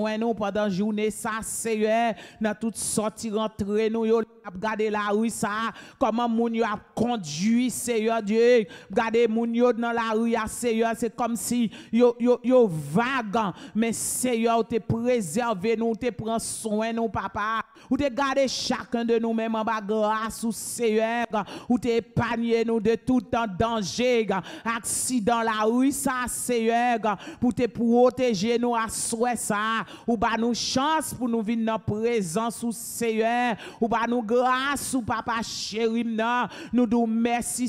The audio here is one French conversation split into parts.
Ouais, nous pendant journée ça Seigneur dans toute sortie rentrer nous yo regarder la rue ça comment moun yo a conduit Seigneur Dieu regarder moun yo dans la rue à Seigneur c'est comme si yo yo yo vague hein. mais Seigneur t'es préservé nous t'es prend soin nous papa ou t'es gardé chacun de nous même en bas grâce ou Seigneur hein. ou t'es épargné nous de tout en danger hein. accident la rue ça Seigneur pour te protéger nous à souhait ça ou ba nous chance pour nous vivre dans présence ou Seigneur, ou ba nous grâce ou papa chéri, nous nous merci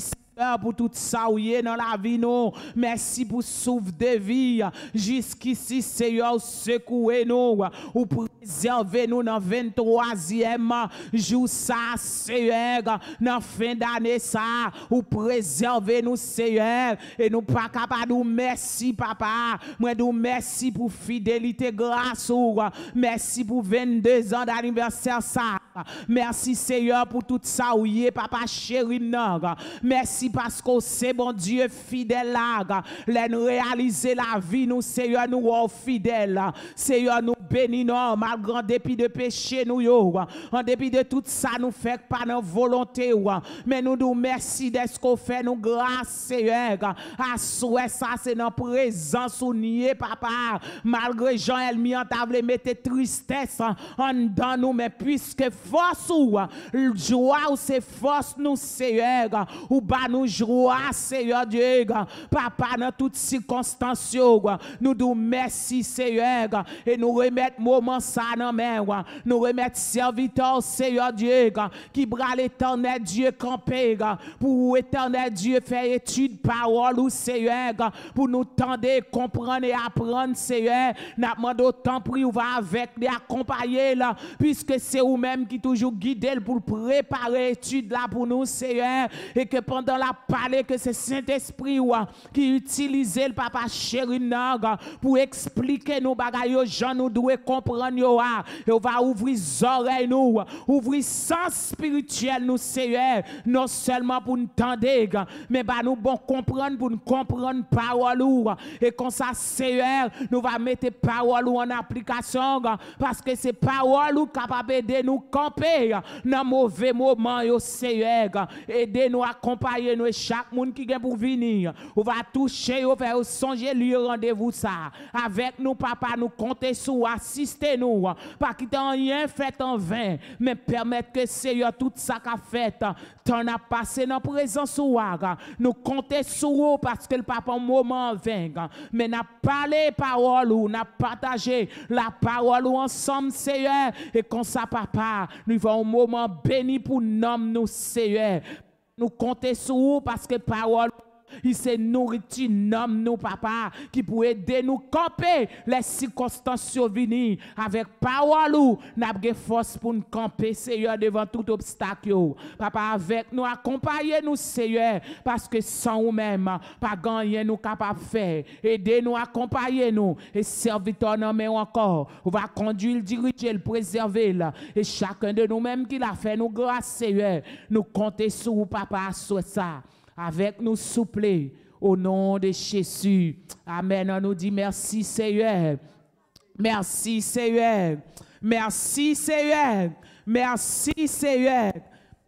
pour tout ça où dans la vie, nous. Merci pour souffle de vie. Jusqu'ici, Seigneur, secouez-nous ou préserve nous dans 23e jour, ça, Seigneur, dans fin d'année, ça, ou préserve nous Seigneur, et nous pas capable de merci, papa. Moi, nous merci pour fidélité, grâce, ou merci pour 22 ans d'anniversaire, ça. Merci, Seigneur, pour tout ça où papa chéri, Merci parce que c'est bon Dieu fidèle là. nous réaliser la vie, nous, Seigneur, nous sommes oh, fidèle. Seigneur, nous bénissons, malgré en dépit de péché, nous, yo, en dépit de tout ça, nous fait pas nos volonté, mais nous nous merci de ce qu'on fait, nous grâce, Seigneur, à souhait, ça, c'est notre présence, ou nier, papa, malgré Jean Elmi, en table, mettez tristesse en dans nous, mais puisque force ou, joie ou c'est force, nous, Seigneur, ou nous joie, Seigneur Dieu. Papa, dans toutes circonstances, nous nous merci, Seigneur. Et nous remettons moment ça dans main. Nous remettre serviteur, Seigneur Dieu, qui bras l'éternel Dieu campé. Pour l'Éternel Dieu, faire étude, parole ou Seigneur. Pour nous tendre, comprendre et apprendre, Seigneur. N'a autant de ou va avec, accompagner là, puisque c'est vous-même qui toujours guidez pour préparer l'étude pour nous, Seigneur. Et que pendant la parlé que c'est Saint-Esprit hein, qui utilisait le papa chéri hein, pour expliquer nos bagailles aux gens, nous devons comprendre. nous. et on va ouvrir oreilles, nous, hein. ouvrir sens spirituel, nous, Seigneur, non seulement pour nous tendre, mais bah, nous bon comprendre, pour nous comprendre parole. Et comme ça, Seigneur, nous va mettre parole en application, parce que c'est parole ou capable de nous camper dans mauvais moment, Seigneur, aider nous accompagner nous chaque monde qui vient pour venir. On va toucher, on va songer lui rendez-vous ça. Avec nous, papa, nous compter sur, assistez nous. Pas a rien fait en vain, mais permettre que Seigneur, tout ça qu'a fait, t'en a passé dans présence soir. Nous compter sur vous parce que le papa, moment vain. Mais n'a parlé parole ou n'a partagé la parole ou ensemble, Seigneur. Et comme ça, papa, nous avons un moment béni pour nommer nous, Seigneur. Nous comptons sur vous parce que parole il s'est nourri nomme nous, papa, qui pour aider nous camper les circonstances survenues. Avec parole, nous avons force pour nous camper, Seigneur, devant tout obstacle. Papa, avec nous, accompagnez-nous, Seigneur, parce que sans nous même pas gagner nous capable de faire. Aidez-nous, accompagnez-nous. Et serviteurs ton mais encore, on va conduire, le diriger, préserver. là. Et chacun de nous-mêmes qui l'a fait, nous grâce, Seigneur, nous compter sur vous, papa, sur ça avec nous souplez au nom de Jésus. Amen. On nous dit merci Seigneur. Merci Seigneur. Merci Seigneur. Merci Seigneur.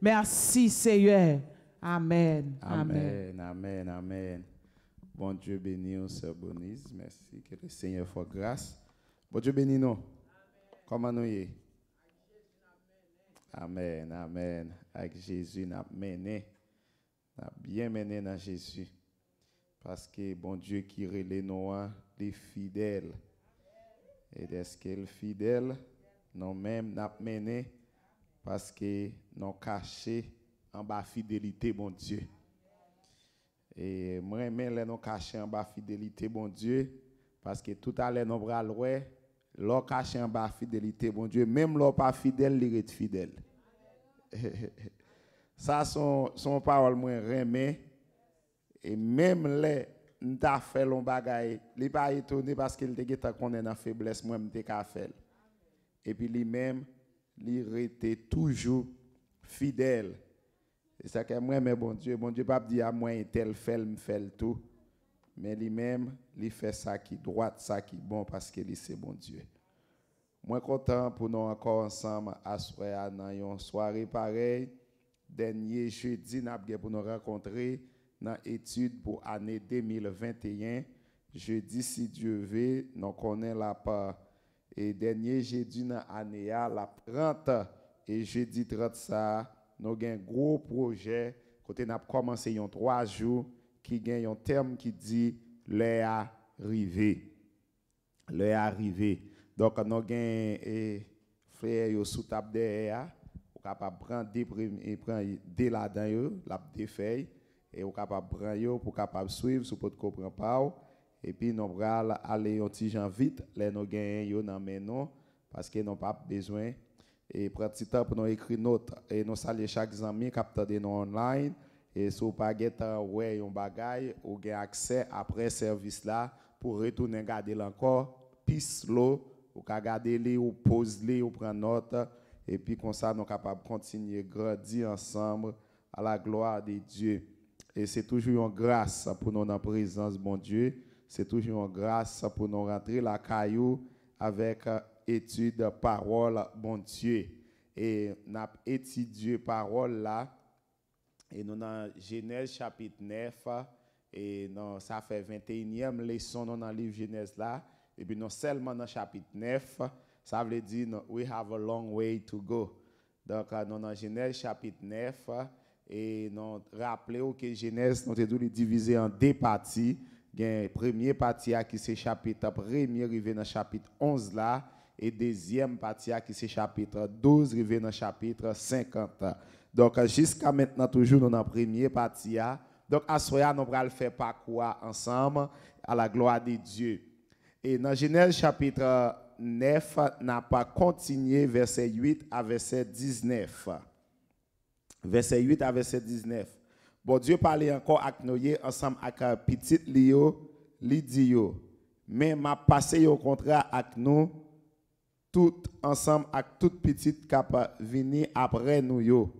Merci Seigneur. Amen. Amen. Amen. Amen. Bon Dieu béni, on se bonise. Merci. Que le Seigneur fasse grâce. Bon Dieu béni nous. Comment nous y Amen. Amen. Avec Jésus, nous bien mené dans Jésus. Parce que bon Dieu qui relève Noah, les est Et est-ce que est fidèle? Non, même n'a mené parce que nous caché en bas fidélité, bon Dieu. Et moi, même nous caché en bas fidélité, bon Dieu, parce que tout à l'heure, nous bras loin, caché en bas fidélité, bon Dieu, même sommes pas fidèle, il est fidèle. Ça, son, son parole, moi, remet. Et même les, m'ta fait l'on bagaille, il pas étonné parce qu'il était qu'on est dans faiblesse, moi, de qu'à Et puis lui-même, il était toujours fidèle. C'est ça que moi, mais bon Dieu, bon Dieu, pas dit à moi, tel fait, me fait tout. Mais lui-même, il fait ça qui droit, ça qui bon, parce que c'est bon Dieu. Moi, content pour nous encore ensemble à soir, dans une soirée pareille dernier jeudi, nous avons rencontré dans l'étude pour l'année 2021. Jeudi, si Dieu veut, nous connaissons la part. Et dernier jeudi dans l'année, la 30 et jeudi 30, ça, nous avons un gros projet. Côté, nous avons commencé trois jours qui gagne un terme qui dit l'est arrivé. l'est arrivé. Donc, nous avons un eh, frère sous table derrière capable de prendre des et prendre des là la des feuilles, et on capable de prendre pour capable suivre, si vous ne comprend pas. Et puis, nous allons aller un petit gens vite, les nous yo dans mes noms, parce que n'ont pas besoin. Et prendre petit temps pour nous écrire notes. Et nous saluer chaque ami qui des en online. Et si vous n'avez pas ouais, un bagage, vous avez accès après ce service-là pour retourner regarder encore. Pisse l'eau, vous pouvez ou vous posez, vous prenez note et puis comme ça, nous sommes capables de continuer à grandir ensemble à la gloire de Dieu. Et c'est toujours une grâce pour nous en présence, bon Dieu. C'est toujours une grâce pour nous rentrer la caillou avec euh, étude parole, bon Dieu. Et nous avons étudié parole là. Et nous dans Genèse chapitre 9. Et non, ça fait 21e leçon dans le livre Genèse là. Et puis non seulement dans chapitre 9. Ça veut dire, we have a long way to go. Donc, euh, nous dans Genèse chapitre 9, euh, et nous rappelons que Genèse, nous devons divisé en deux parties. La première partie qui c'est chapitre 1 chapitre 11 là, et deuxième partie qui c'est chapitre 12, arrivé dans chapitre 50. Donc, euh, jusqu'à maintenant, toujours dans la première partie. Donc, à soi, nous allons faire quoi ensemble à la gloire de Dieu. Et dans Genèse chapitre 9 n'a pas continué verset 8 à verset 19. Verset 8 à verset 19. Bon Dieu parlait encore à nous ensemble avec petit Lio, Lidio. Mais m'a passé au contrat avec nous tout ensemble avec toute petite cap vini après nous yo.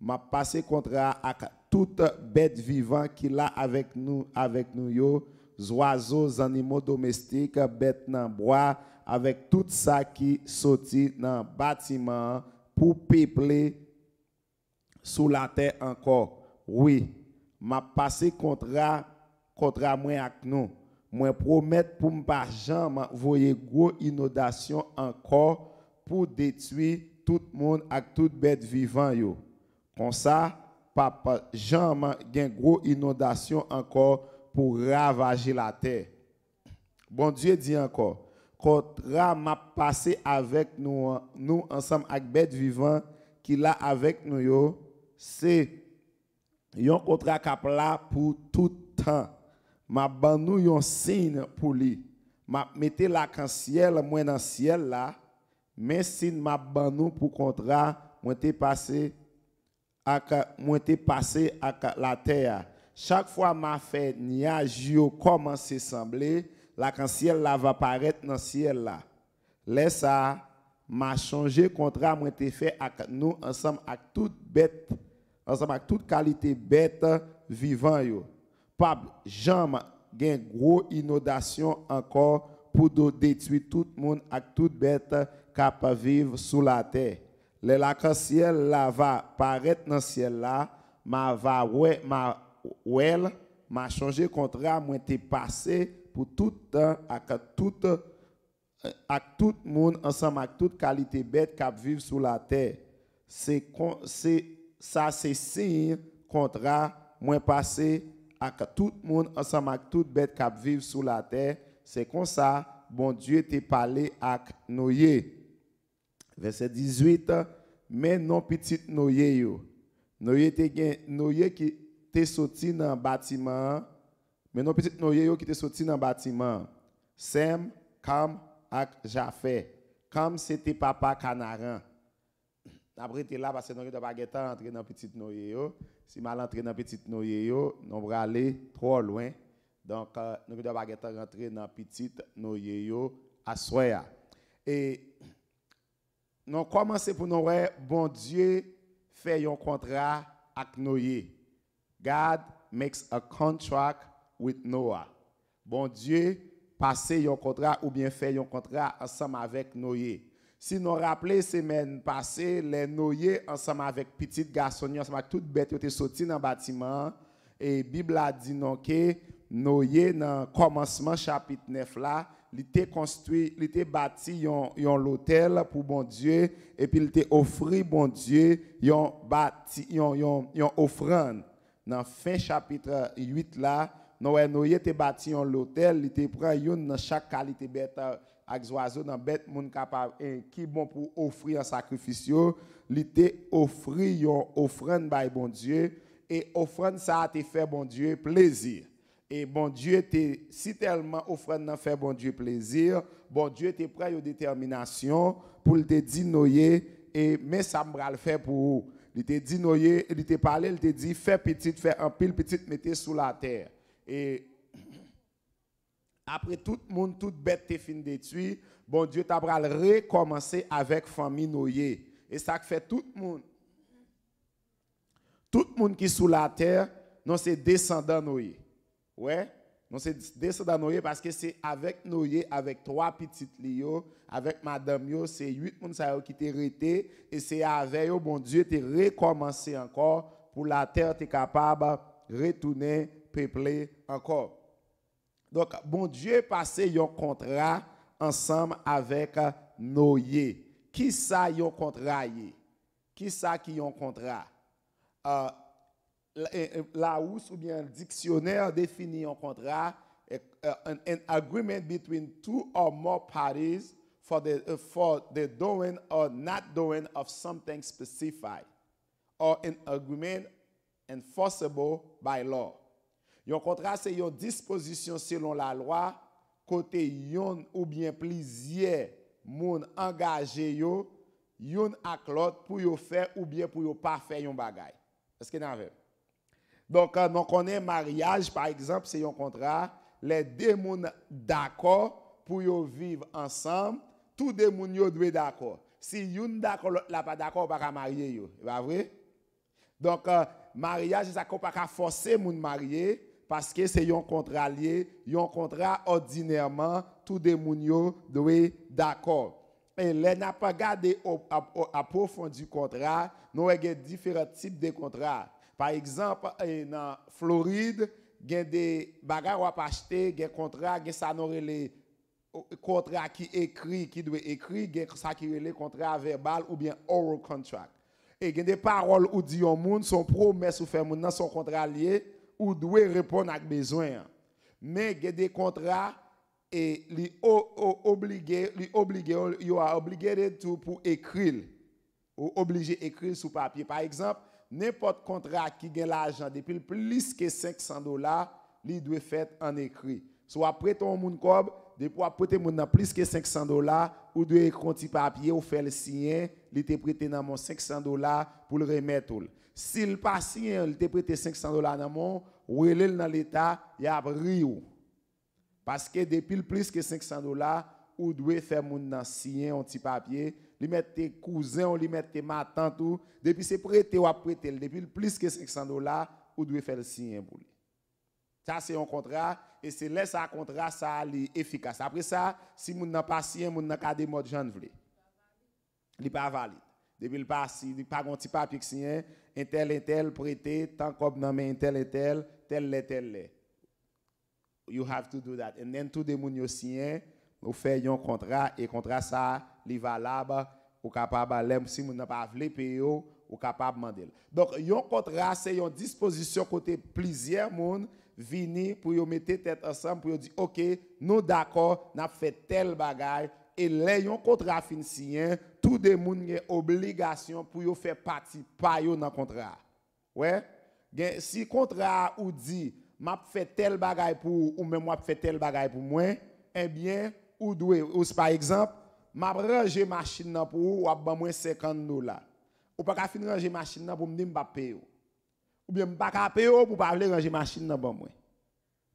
M'a passé contrat avec toute bête vivante qui là avec nous avec nous yo, oiseaux, animaux domestiques, bêtes dans bois, avec tout ça qui sortit dans le bâtiment pour peupler sous la terre encore. Oui, m'a passé contrat contrat avec nous. Moi promets pour me pas jamais voyer gros inondation encore pour détruire tout le monde avec toute bête vivant yo. Comme ça, papa jamais gain gros inondation encore pour ravager la terre. Bon Dieu dit encore contrat m'a passé avec nous, nous ensemble avec bête vivant qui là avec nous, c'est un contrat qui là pour tout temps. M'a ban nou un signe pour lui. M'a mettez l'arc-en-ciel, moi dans ciel là, mais signe m'a ban nous pour contrat, moi passé à moi passé à la terre. Chaque fois m'a fait niage commence à sembler la en ciel là va paraître dans ciel là. Laisse ça m'a changé contrat moi t'ai fait avec nous ensemble avec toute bête, ensemble avec toute qualité bête vivant yo. Pas jamais gain gros inondation encore pour détruire tout le monde avec toute bête qui vivre sous la terre. Le larc ciel là va paraître dans ciel là, ma va ouais ma well, m'a changé contrat moi t'ai passé pour tout temps, tout, euh, tout le monde, ensemble avec toute qualité bête qui vivent sur la terre. C'est, ça, c'est signe, contrat, moins passé, avec tout le monde, ensemble avec toute bête qui vivent sur la terre. C'est comme ça, bon Dieu t'a parlé avec Noé. Verset 18, mais non petit Noé. Noé, Noé qui t'est sorti dans un bâtiment mais nos petits noyés qui sont sortis dans le bâtiment. Sem, Cam et Jafé. Comme c'était papa Canaran. Après, tu là parce que nous n'avons entrer dans petits noyés Si mal entrer dans petits noyés nous allons aller trop loin. Donc, euh, nous avons devons entrer dans dans petit noyés à Soya. Et nous commençons pour nous dire bon Dieu fait un contrat avec Noé. God makes a contract Noah. Bon Dieu, passez un contrat ou bien fait un contrat ensemble avec Noé. Si nous rappelons semaine passée, les Noé ensemble avec petite garçon, ensemble avec toute bête qui était sorti dans le bâtiment, et Bible a dit non que Noé, dans le commencement chapitre 9 là, il était construit, il était bâti un l'hôtel pour bon Dieu, et puis il était offert bon Dieu yon offrande. Dans fin chapitre 8 là, Noé Noé était bâti en l'hôtel, il était prêt dans chaque qualité bête euh, avec oiseaux dans bête monde capable hein, qui bon pour offrir un sacrifice, il était offrir une offrande par bon Dieu et offrande ça a été fait bon Dieu plaisir. Et bon Dieu était si tellement offrande dans fait bon Dieu plaisir, bon Dieu était prêt une détermination pour le dire Noé et mais ça me le faire pour vous. Il était dit Noé, il était parlé, il te dit fais petite, fais un pile petite mettez sous la terre. Et après tout le monde, toute bête est fini tuer bon Dieu t'a recommencer avec famille noyée. Et ça fait tout le monde. Tout le monde qui est sous la terre, non c'est descendant noyé. Ouais. Non, c'est descendant Noé parce que c'est avec Noé, avec trois petites lions, avec madame yo, c'est huit personnes qui t'ont arrêté et c'est avec eux, bon Dieu, t'es recommencé encore pour la terre, t'es capable de retourner peuplé encore. Donc, bon Dieu passé un contrat ensemble avec Noé. Qui ça yon contrat? Qui ça qui un contrat? Euh, la housse ou bien dictionnaire définit un contrat, an, euh, agreement between two or more parties for the, uh, for the doing or not doing of something specified, or an agreement enforceable by law. Yon kontra se yon disposisyon selon la lwa, kote yon ou bien plizye moun angaje yo, yon aklot pou yo fè ou bien pou yo pa fè yon bagay. Eske nan vè? Donk, non konen mariage, par exemple, se yon kontra, le de moun d'akor pou yo viv ansam, tou de moun yo dwe d'akor. Si yon d'akor la pa d'akor, baka mariye yo. Va e vwe? Donk, euh, mariage, zako, baka fose moun mariye, Paske se yon kontralye, yon kontral ordinerman, tout de moun yo dwey d'akor. En lè na pa gade apofondi kontral, nou e gen diferat tip de kontral. Par exemple, en Floride, gen de bagar wap achete, gen kontral, gen sa nan rele kontral ki ekri, ki dwey ekri, gen sa ki rele kontral verbal ou bien oral kontral. En gen de parol ou di yon moun, son promes ou fermoun nan son kontralye, ou doit répondre à besoin. Mais il y a des contrats et li obligé lui obligé you a obligé tout pour écrire ou obligé écrire sur papier par exemple n'importe contrat qui gagne l'argent depuis plus que 500 dollars il doit faire en écrit soit prêter un moun corbe depuis prêter moun plus que 500 dollars ou doit écrire un papier ou faire le signe était te prêté dans mon 500 dollars pour le remettre Si l pa siyen l te prete 500 dola nan moun, wele l nan l etat, ya ap riyou. Paske depil plis ke 500 dola, ou dwe fe moun nan siyen, onti papye, li mette te kouzen, li mette te matantou, depil se prete ou ap prete l depil plis ke 500 dola, ou dwe fe l siyen pou li. Sa se yon kontra, e se lesa kontra sa li efikas. Apre sa, si moun nan pa siyen, moun nan kade moun jan vle. Li pa avali. Depil pa siyen, li pagon ti papye ki siyen, entel entel prete, tankop nanmen entel entel, tel le tel le. You have to do that. Ennen tout de moun yo siyen, ou fe yon kontra, e kontra sa, li valaba, ou kapab alem, si moun nan pa avle pe yo, ou kapab mandel. Donk yon kontra se yon disposition kote plizier moun, vini pou yo mette tet asan pou yo di, ok, nou dako, nan fe tel bagaj, e le yon kontra fin siyen, tou de moun gen obligasyon pou yo fè pati pa yo nan kontra. Ouè? Gen, si kontra ou di, map fè tel bagay pou ou, ou mè mwap fè tel bagay pou mwen, ebyen, eh ou dwe. Ou se pa ekzamp, map ranger maschin nan pou ou, ap ban mwen sekand nou la. Ou pa kafin ranger maschin nan pou mnen mbap peyo. Ou byen mbaka peyo pou pa vle ranger maschin nan ban mwen.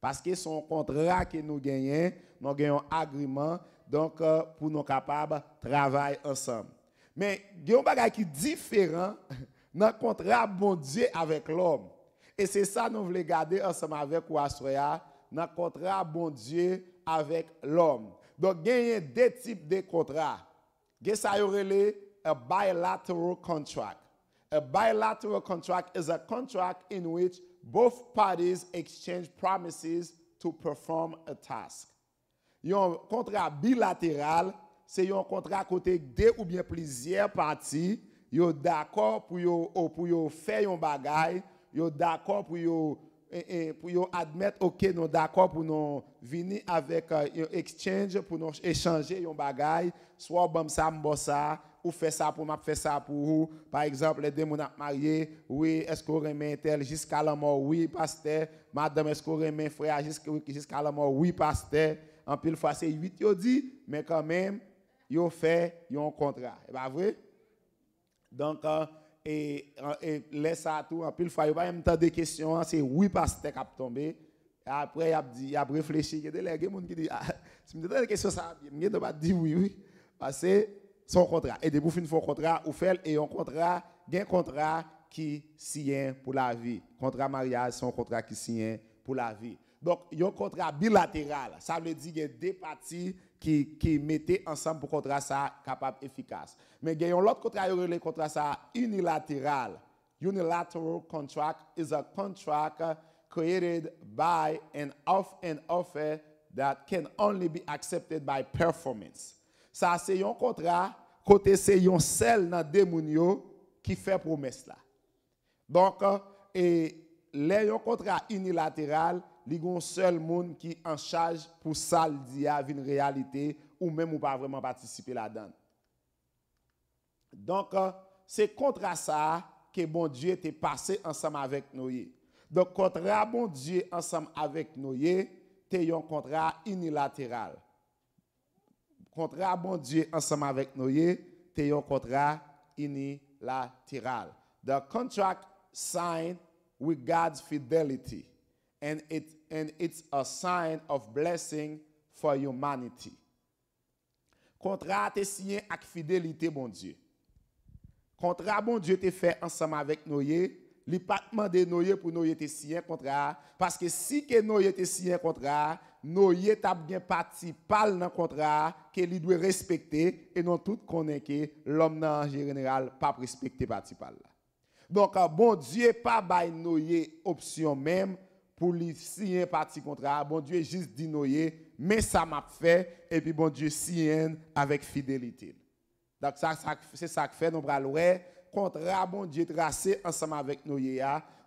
Paske son kontra ke nou genyen, nou genyon agriman, donc euh, pour nous capables de travailler ensemble. Mais il y a un bagage qui différent dans le contrat bon Dieu avec l'homme. Et c'est ça que nous voulons garder ensemble avec Ouassoya, dans le contrat bon Dieu avec l'homme. Donc, il y a deux types de contrats. Il y a un bilateral contract. A bilateral contract is a contract in which both parties exchange promises to perform a task. yon kontra bilateral, se yon kontra kote de ou bien plizier pati, yo d'akor pou yo fè yon bagay, yo d'akor pou yo e, e, admet ok, nou d'akor pou nou vini avèk euh, yon exchange, pou nou echanje yon bagay, swa ou bamsa mbosa, ou fè sa pou map fè sa pou ou, pa ekzamp, le de moun ap marye, ou e esko remen tel jis kalamoui pastè, madame esko remen fwaya jis kalamoui pastè, en pile fois c'est 8 yo dit, mais quand même, yo fait un contrat. C'est pas vrai? Donc, euh, et, euh, et laisse ça tout, en pile fois, yo pas même temps de questions, hein. c'est oui pasteur qui a tombé. Après, il a dit, il a réfléchi, il a des gens qui dit, ah, si me des questions, ça bien, je pas dire oui, oui. Parce que son contrat. Et debout, fin, fois contrat, ou fait, et un contrat, il un contrat qui est pour la vie. Contrat mariage, son contrat qui est pour la vie. Donc, il y a un contrat bilatéral. Ça veut dire qu'il y a deux parties qui, qui mettent ensemble pour contrat ça capable efficace. Mais il y a un autre contrat, le contrat ça unilatéral. Unilateral contract is a contract created by an off and offer that can only be accepted by performance. Ça c'est un contrat côté c'est un seul dans deux qui fait promesse là. Donc euh, et les un contrat unilatéral li goun sel moun ki an chaj pou sa l dia vi n realite ou men mou pa vreman patisipe la dan. Donk, euh, se kontra sa ke bon dje te pase ansam avek nouye. Donk kontra bon dje ansam avek nouye te yon kontra inilateral. Kontra bon dje ansam avek nouye te yon kontra inilateral. The contract signed with God's fidelity and it and it's a sign of blessing for humanity. Kontra bon bon te siyen ak fidelite bon die. Kontra bon die te fe ansama vek nou ye, li pat mande nou ye pou nou ye te siyen kontra, paske si ke nou ye te siyen kontra, nou ye tab gen pati pal nan kontra, ke li dwe respekte, e non tout konenke, lom nan anje reneral pa prespekte pati pal. Don ka euh, bon die pa bay nou ye opsyon menm, Pour signer un parti contrat, bon Dieu juste dit mais ça m'a fait et puis bon Dieu sienne avec fidélité. Donc ça, c'est ça que fait nous le contrat bon Dieu tracé ensemble avec nous.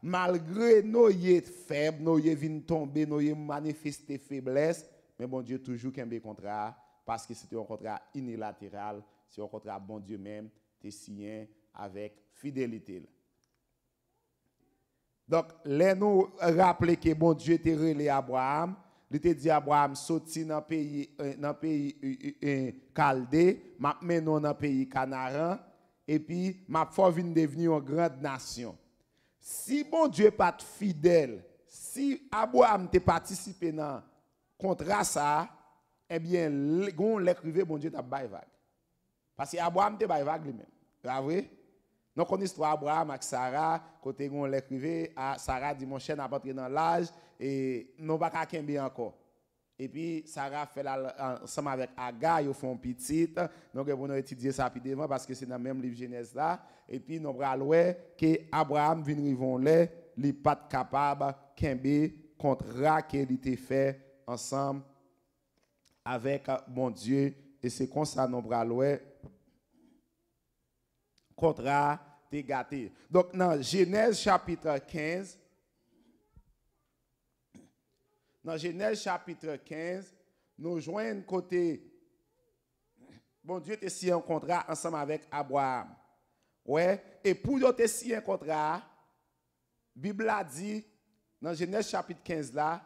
malgré Noé faible, Noé vient tomber, Noé manifester faiblesse, mais bon Dieu toujours qu'un contrat parce que c'était un contrat unilatéral, c'est un contrat bon Dieu même, des signé avec fidélité. Donk, lè nou rapple ke bon Dje te rele Abraham, li te di Abraham soti nan peyi euh, euh, euh, kalde, map menon nan peyi kanaran, epi map fò vin deveni an grand nasyon. Si bon Dje pat fidèl, si Abraham te patisipe nan kontra sa, ebyen, goun lèkrive bon Dje ta bayvag. Pasi Abraham te bayvag li men. La vwe? Donc on histoire Abraham avec Sarah, côté on l'écrivait, Sarah dit mon chien n'a dans l'âge et non pas qu'à encore. Et puis Sarah fait la, ensemble avec Aga, ils font petite. Donc nous avons étudier ça rapidement parce que c'est dans le même livre Genèse là. Et puis nous avons que Abraham vient rivon là, il n'est pas capable qu'un contrat qu'il était fait ensemble avec mon Dieu et c'est comme ça nous avons contrat donc, dans Genèse chapitre 15, dans Genèse chapitre 15, nous joignons côté, bon Dieu te signé un contrat ensemble avec Abraham. Ouais, et pour te signé un contrat, Bible a dit, dans Genèse chapitre 15 là,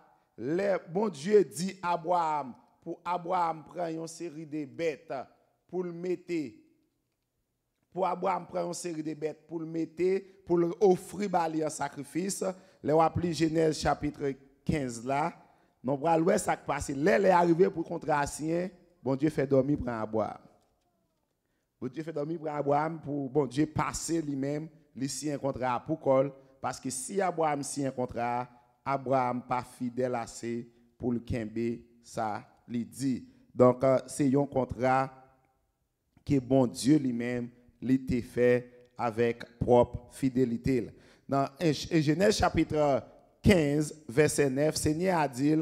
bon Dieu dit à Abraham, pour Abraham prendre une série de bêtes pour le mettre pour Abraham prendre une série de bêtes pour le mettre, pour l'offrir en sacrifice. Les appelé Genèse chapitre 15 là. Nous pour l'ouest qui passe. L'aile est arrivé pour contre sien Bon Dieu fait dormir pour Abraham. Bon Dieu fait dormir pour Abraham pour bon Dieu passer lui-même, lui signer un contrat pour Col. Parce que si Abraham signe un contrat, Abraham pas fidèle assez pour le Kembe, ça lui dit. Donc, euh, c'est un contrat que bon Dieu lui-même L'été fait avec propre fidélité. Dans Genèse chapitre 15, verset 9, Seigneur a dit,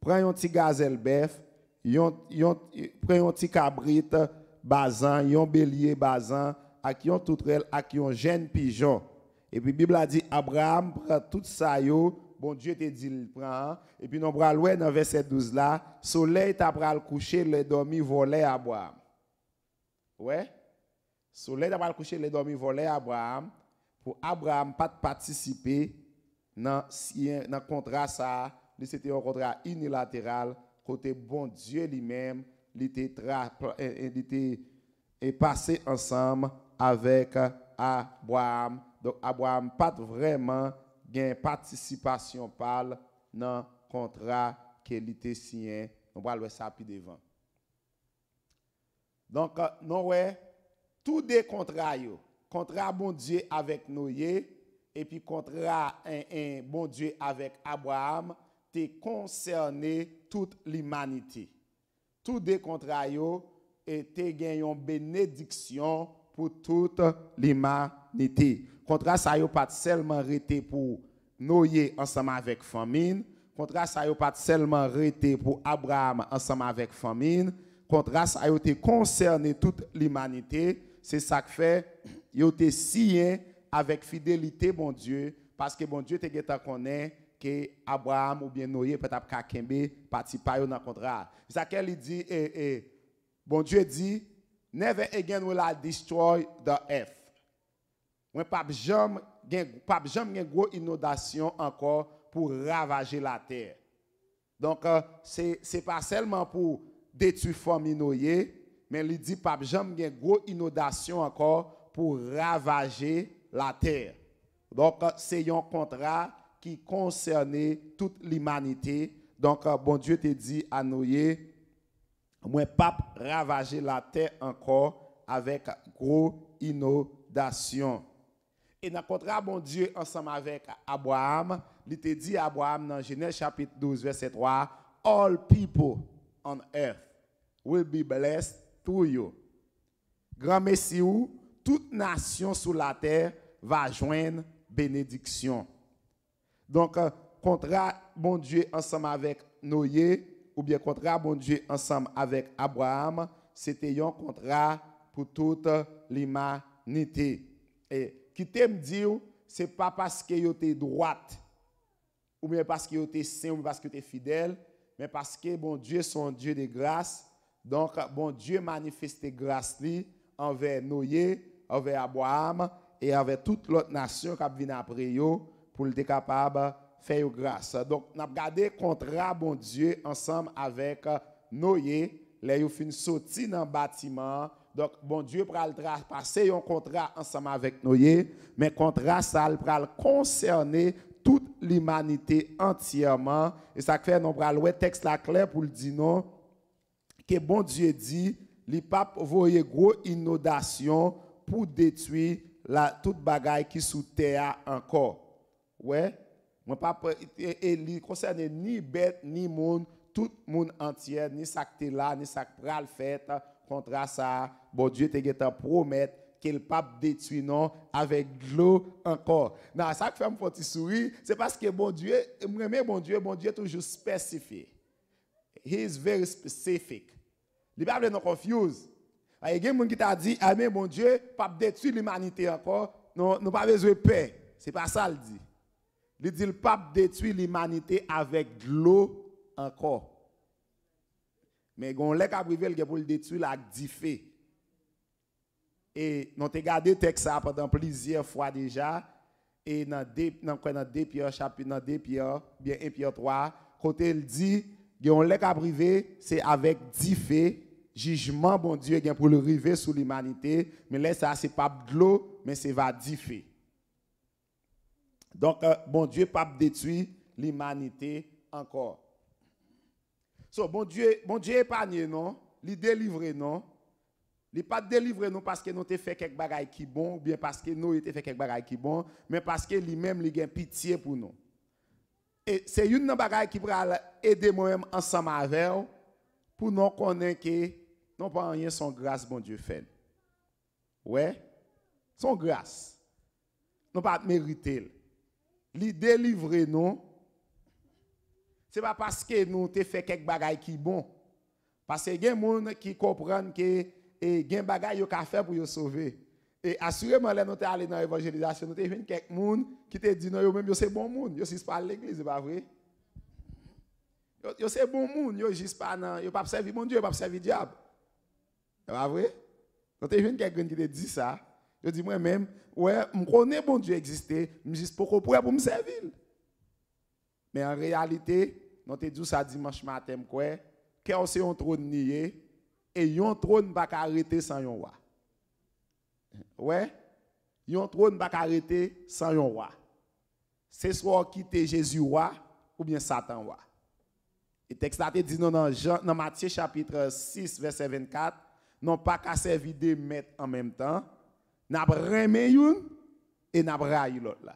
prends un petit gazelle bœuf, prends un petit cabrit bazan, un bélier bazan, à qui on toutrelle, à qui pigeon. Et puis, la Bible a dit, Abraham prend tout ça, bon Dieu te dit, prend. Et puis, nous avons dans verset 12 là, soleil t'a pris le coucher, le dormi, volé Abraham. Ouais? Soleil a couché les dormi volé Abraham pour Abraham pas participer dans dans contrat ça, c'était un contrat unilatéral côté bon Dieu lui-même, euh, euh, il était et passé ensemble avec Abraham. Donc Abraham pas vraiment gain participation dans dans contrat qu'il était signé. On va le voir ça plus devant. Donc, euh, nous, ouais, tout des contrats, contrat bon Dieu avec Noé et puis contrat un, bon Dieu avec Abraham, t'es concerné toute l'humanité. Tout des contrats, et t'es gagné bénédiction pour toute l'humanité. Contrat ça pas seulement été pour Noé ensemble avec famine, contrat ça pas seulement été pour Abraham ensemble avec famine, contrat ça yo concerné toute l'humanité c'est ça que fait, il été signé avec fidélité, bon Dieu, parce que bon Dieu te connaît que Abraham ou bien Noé peut-être kakembe parti pas dans contrat. C'est ça qu'elle dit et, eh, et eh. bon Dieu dit never again will I destroy the earth. Moi pas jamais pas jamais gros inondation encore pour ravager la terre. Donc euh, ce n'est pas seulement pour détruire famille Noé, mais il dit pape jamais une inondation encore pour ravager la terre. Donc c'est un contrat qui concernait toute l'humanité. Donc bon Dieu te dit à Noé, moi pape ravager la terre encore avec gros inondation. Et dans le contrat, bon Dieu, ensemble avec Abraham, il te dit à Abraham dans Genèse chapitre 12, verset 3, All people on earth will be blessed Grand Messie, toute nation sur la terre va joindre bénédiction. Donc, euh, contrat, bon Dieu, ensemble avec Noé, ou bien contrat, bon Dieu, ensemble avec Abraham, c'était un contrat pour toute l'humanité. Et qui t'aime dire, c'est pas parce que tu es droite, ou bien parce que tu es saint, ou parce que tu es fidèle, mais parce que bon Dieu, son Dieu de grâce, donc, bon Dieu manifeste grâce envers Noé, envers Abraham et envers toute l'autre nation qui vient après eux pour être capable de faire grâce. Donc, nous avons gardé contrat, bon Dieu, ensemble avec Noé. Les fait fini sorti dans le bâtiment. Donc, bon Dieu, pral passer un contrat ensemble avec Noé, mais contrat, ça pral concerner toute l'humanité entièrement. Et ça fait, nous avons le texte la clair pour le dire non que bon Dieu dit, les papes voyer gros inondation pour détruire la, toute bagaille qui sous terre encore. Ouais, mon papa, et, il concernait ni bête, ni monde, tout le monde entier, ni ça qui là, ni ça qui pral fait, hein, contre ça, bon Dieu te promettre le pape détruit non avec l'eau encore. Non, ça fait mon petit c'est parce que bon Dieu, mais bon Dieu, bon Dieu est toujours spécifique. He is very specific. Il ne nous confuse. Il y a des gens qui t'a dit, Amen, ah, mon Dieu, pape détruit l'humanité encore. Nous n'avons pas besoin de paix. Ce n'est pas ça qu'il dit. Il dit, le pape détruit l'humanité avec de l'eau encore. Mais on l'a privé pour le détruire avec 10 fées. Et nous avons gardé texte pendant plusieurs fois déjà. Et dans 2 Pierre, chapitre 2 Pierre, bien 1 Pierre 3, côté il dit, on l'a privé, c'est avec 10 fées. » jugement, bon Dieu, pour le river sur l'humanité. Mais là, ça, c'est pas de l'eau, mais c'est va diffé. Donc, euh, bon Dieu, pas détruit l'humanité encore. bon Dieu, bon Dieu non? Il délivre, non? Il n'est pas délivré, non, parce que nous avons fait quelque chose qui bon, ou bien parce que nous avons fait quelque chose qui bon, mais parce que lui-même, il a pitié pour nous. Et c'est une des qui peut aider moi-même ensemble avec pour nous connaître Non pa anye son grase bon die fèd. Ouè? Son grase. Non pa mèritèl. Li delivre nou. Se pa paske nou te fè kek bagay ki bon. Pase gen moun ki kompran ke gen bagay yo ka fè pou yo sove. E asureman lè nou te ale nan evangelizasyon nou te fèn kek moun ki te di nan yo mèm yo se bon moun. Yo sispa lè glise, pa vre? Yo se bon moun, yo jispa nan yo papsevi mon die, papsevi diab. C'est eh, pas vrai? Quand vu quelqu'un qui te dit ça, je dis moi-même, ouais, je connais bon Dieu exister, je ne sais pas pour pour me servir. Mais en réalité, nous tu dit ça dimanche matin, quoi, on c'est un trône nié, et un trône pas arrêter sans un roi. Ouais, un trône pas arrêter sans un roi. C'est soit quitter Jésus roi ou bien Satan roi. Et texte là te dit dans Matthieu chapitre 6, verset 24, non pas qu'à servir de mettre en même temps, n'a pas et n'a pas l'autre là.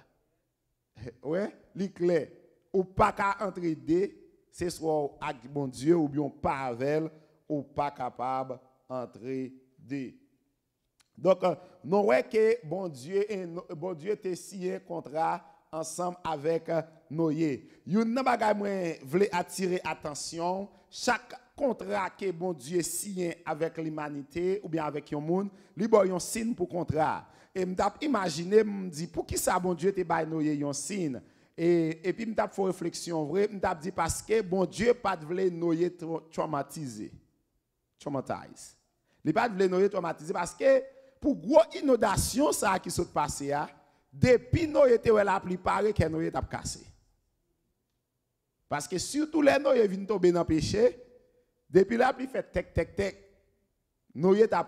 Ouais, Ils Ou pas qu'à entrer deux, c'est soit avec bon Dieu ou bien pas avec, ou pas capable d'entrer deux. Donc, euh, nous voyons que bon Dieu, bon Dieu te signé un contrat ensemble avec euh, Noé. Ils n'ont pas vle attirer attention, chaque contrat que bon Dieu signe avec l'humanité ou bien avec un monde, lui a un signe pour contrat. Et imaginé, je me dit pour qui ça bon Dieu te bail noyer un signe et, et puis m'tap faut réflexion vrai, suis dit parce que bon Dieu pas de voulait noyer traumatiser. Traumatise. Il pas de voulait noyer traumatiser parce que pour gros inondation ça qui s'est passé hein, depuis noyer était la plus paraît que noyer avons cassé. Parce que surtout les noyer viennent tomber dans péché depuis là, il fait tec, tec, tec. Nous t'a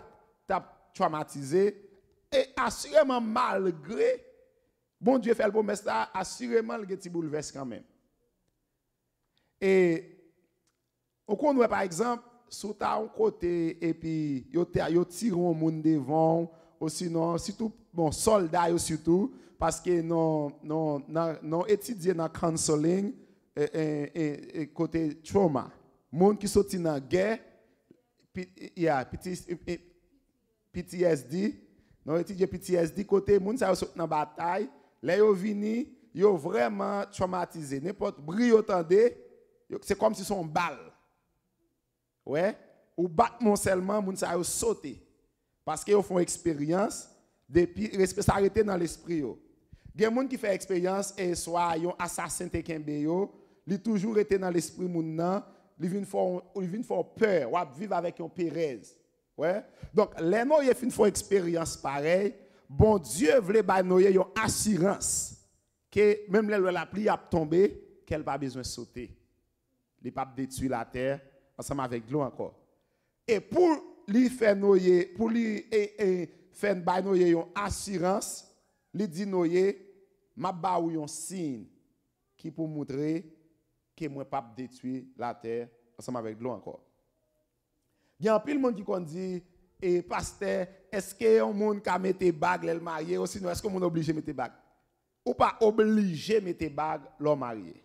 traumatisé. Et assurément, malgré, bon Dieu fait le promesse là, assurément, le y bouleverse quand même. Et, au cours par exemple, sous ta un côté, et puis, yo tiré un monde devant, ou sinon, surtout, bon, soldat surtout, parce que non, non, non, non étudié counseling, et, et, et côté trauma monde qui sorti dans la guerre, PTSD, non, étudier PTSD, côté ça sorti dans la bataille, là yo vini, yo vraiment traumatisés. n'importe bruit attendez, c'est comme si son balle. ou battement seulement monde ça sont sautés. parce qu'ils font expérience depuis été dans l'esprit yo. gens moun qui fait expérience et soit yon assassin te kembe yo, li toujours été dans l'esprit moun nan il vient faire peur, vivre avec un pérez. Ouais. Donc, les noyé fin une expérience pareille. Bon Dieu voulait ba noyé yon assurance que même le la pluie a tomber, qu'elle pas besoin sauter. Les papes détruit la terre ensemble avec l'eau encore. Et pour lui faire Noyer, pour lui et, et faire ba noyé yon assurance, lui dit noyé m'a signe qui pour montrer que moi pas détruire la terre ensemble avec l'eau encore. Il y a un de monde qui dit et eh, pasteur, est-ce que un monde qui a mettre bague le marié ou sinon est-ce que monde obligé mettre bagues ?» Ou pas obligé mettre des bague l'homme marié.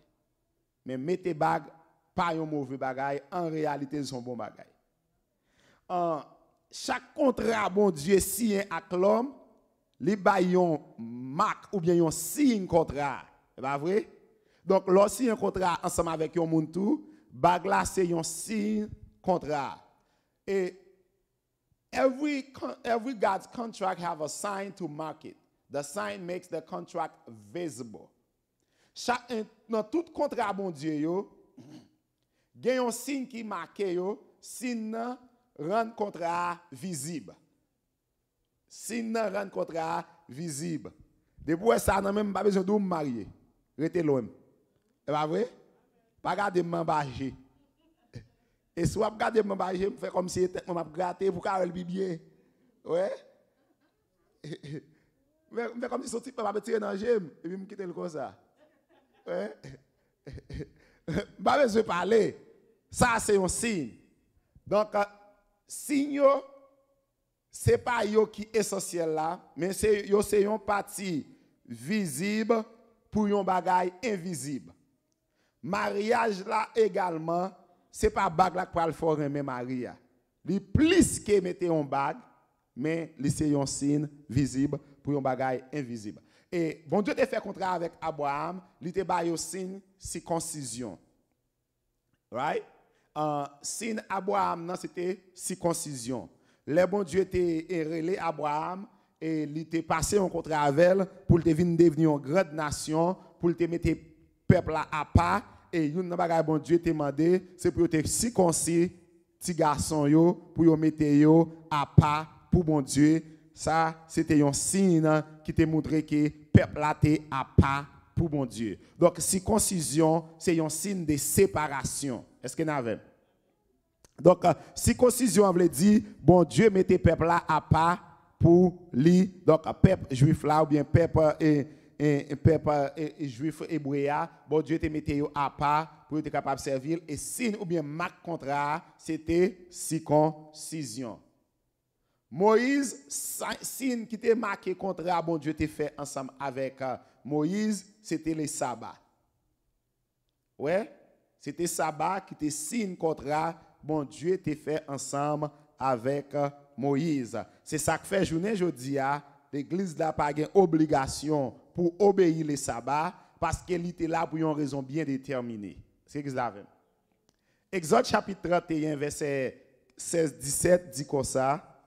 Mais mettre des bague pas un mauvais bagage, en réalité c'est sont bon bagage. En chaque contrat bon Dieu signé avec l'homme, les baillons marque ou bien un signe contrat. C'est pas vrai? Donk lò si yon kontra ansama vek yon moun tou, bag la se yon sin kontra. E every god's contract have a sign to mark it. The sign makes the contract visible. Chak nan tout kontra bondye yo, gen yon sin ki make yo, sin nan ren kontra visib. Sin nan ren kontra visib. De pou wè sa nan men mbabe jadou mbariye. Rete lòm. C'est eh, pas vrai? Pas garder mon bagage. Et si vous regardez mon bagage, je fais comme si je m'a gratté pour qu'elle soit bien. Ouais? Mais je comme si je type pas me tirer dans le gym et puis je quitte le comme ça. Ouais? Pas besoin parler. Ça, c'est un signe. Donc, euh, signe, ce n'est pas yo qui est essentiel là, mais c'est une partie visible pour un bagage invisible mariage là également, c'est pas bague là pour le faire mais Maria. Li plus que mettez en bague, mais li c'est un signe visible pour un bagage invisible. Et bon Dieu te fait contrat avec Abraham, il te baille un signe circoncision. Right? Un signe Abraham c'était circoncision. Le bon Dieu te relé Abraham et il te passé un contrat avec elle pour te devenir une grande nation, pour te mettre peuple à part et une bagaille bon Dieu t'a demandé c'est pour être concis, petit garçon yo pour yo mettre yo à part pour bon Dieu ça c'était un signe qui te montré que peuple là à part pour bon Dieu donc si concision, c'est un signe de séparation est-ce que avait? donc si euh, circoncision veut dire bon Dieu mette peuple à part pour lui donc euh, peuple juif là ou bien peuple euh, et et, peuple juif hébreu, bon Dieu te mettait à part pour être capable de servir. Et signe ou bien marque contrat, c'était circoncision. Moïse, signe qui était marqué contrat, bon Dieu te fait ensemble avec euh, Moïse, c'était le sabbat. Ouais, c'était sabbat qui était signe contrat, bon Dieu te fait ensemble avec euh, Moïse. C'est ça que fait journée à hein. l'église n'a pas obligation pour obéir les sabbats parce qu'elle était là pour une raison bien déterminée. C'est Exode chapitre 31, verset 16-17 dit comme ça.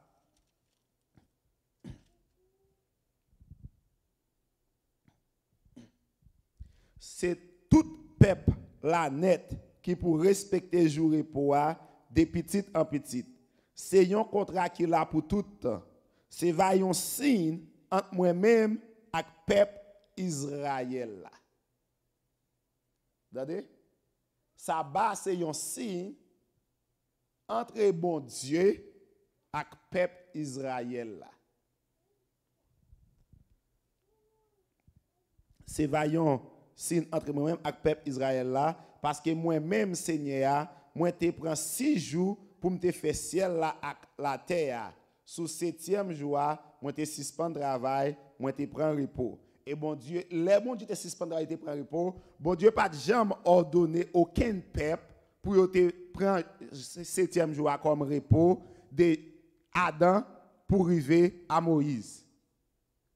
C'est tout peuple la net qui pour respecter jour et poids, de petit en petit. C'est un contrat qui est là pour tout temps. C'est un signe entre moi-même et peuple Izrayel la. Dade? Sa ba se yon sin entre bon die ak pep Izrayel la. Se vayon sin entre mwen ak pep Izrayel la, paske mwen men se nye a, mwen te pran si jou pou mwen te fe siel la ak la te a. Sou setyem jou a, mwen te sispan dravay, mwen te pran ripo. Et bon Dieu, les bon Dieu te suspendra et te repos. Bon Dieu, pas de jamais ordonné aucun peuple pour te prendre le septième jour comme repos de Adam pour arriver à Moïse.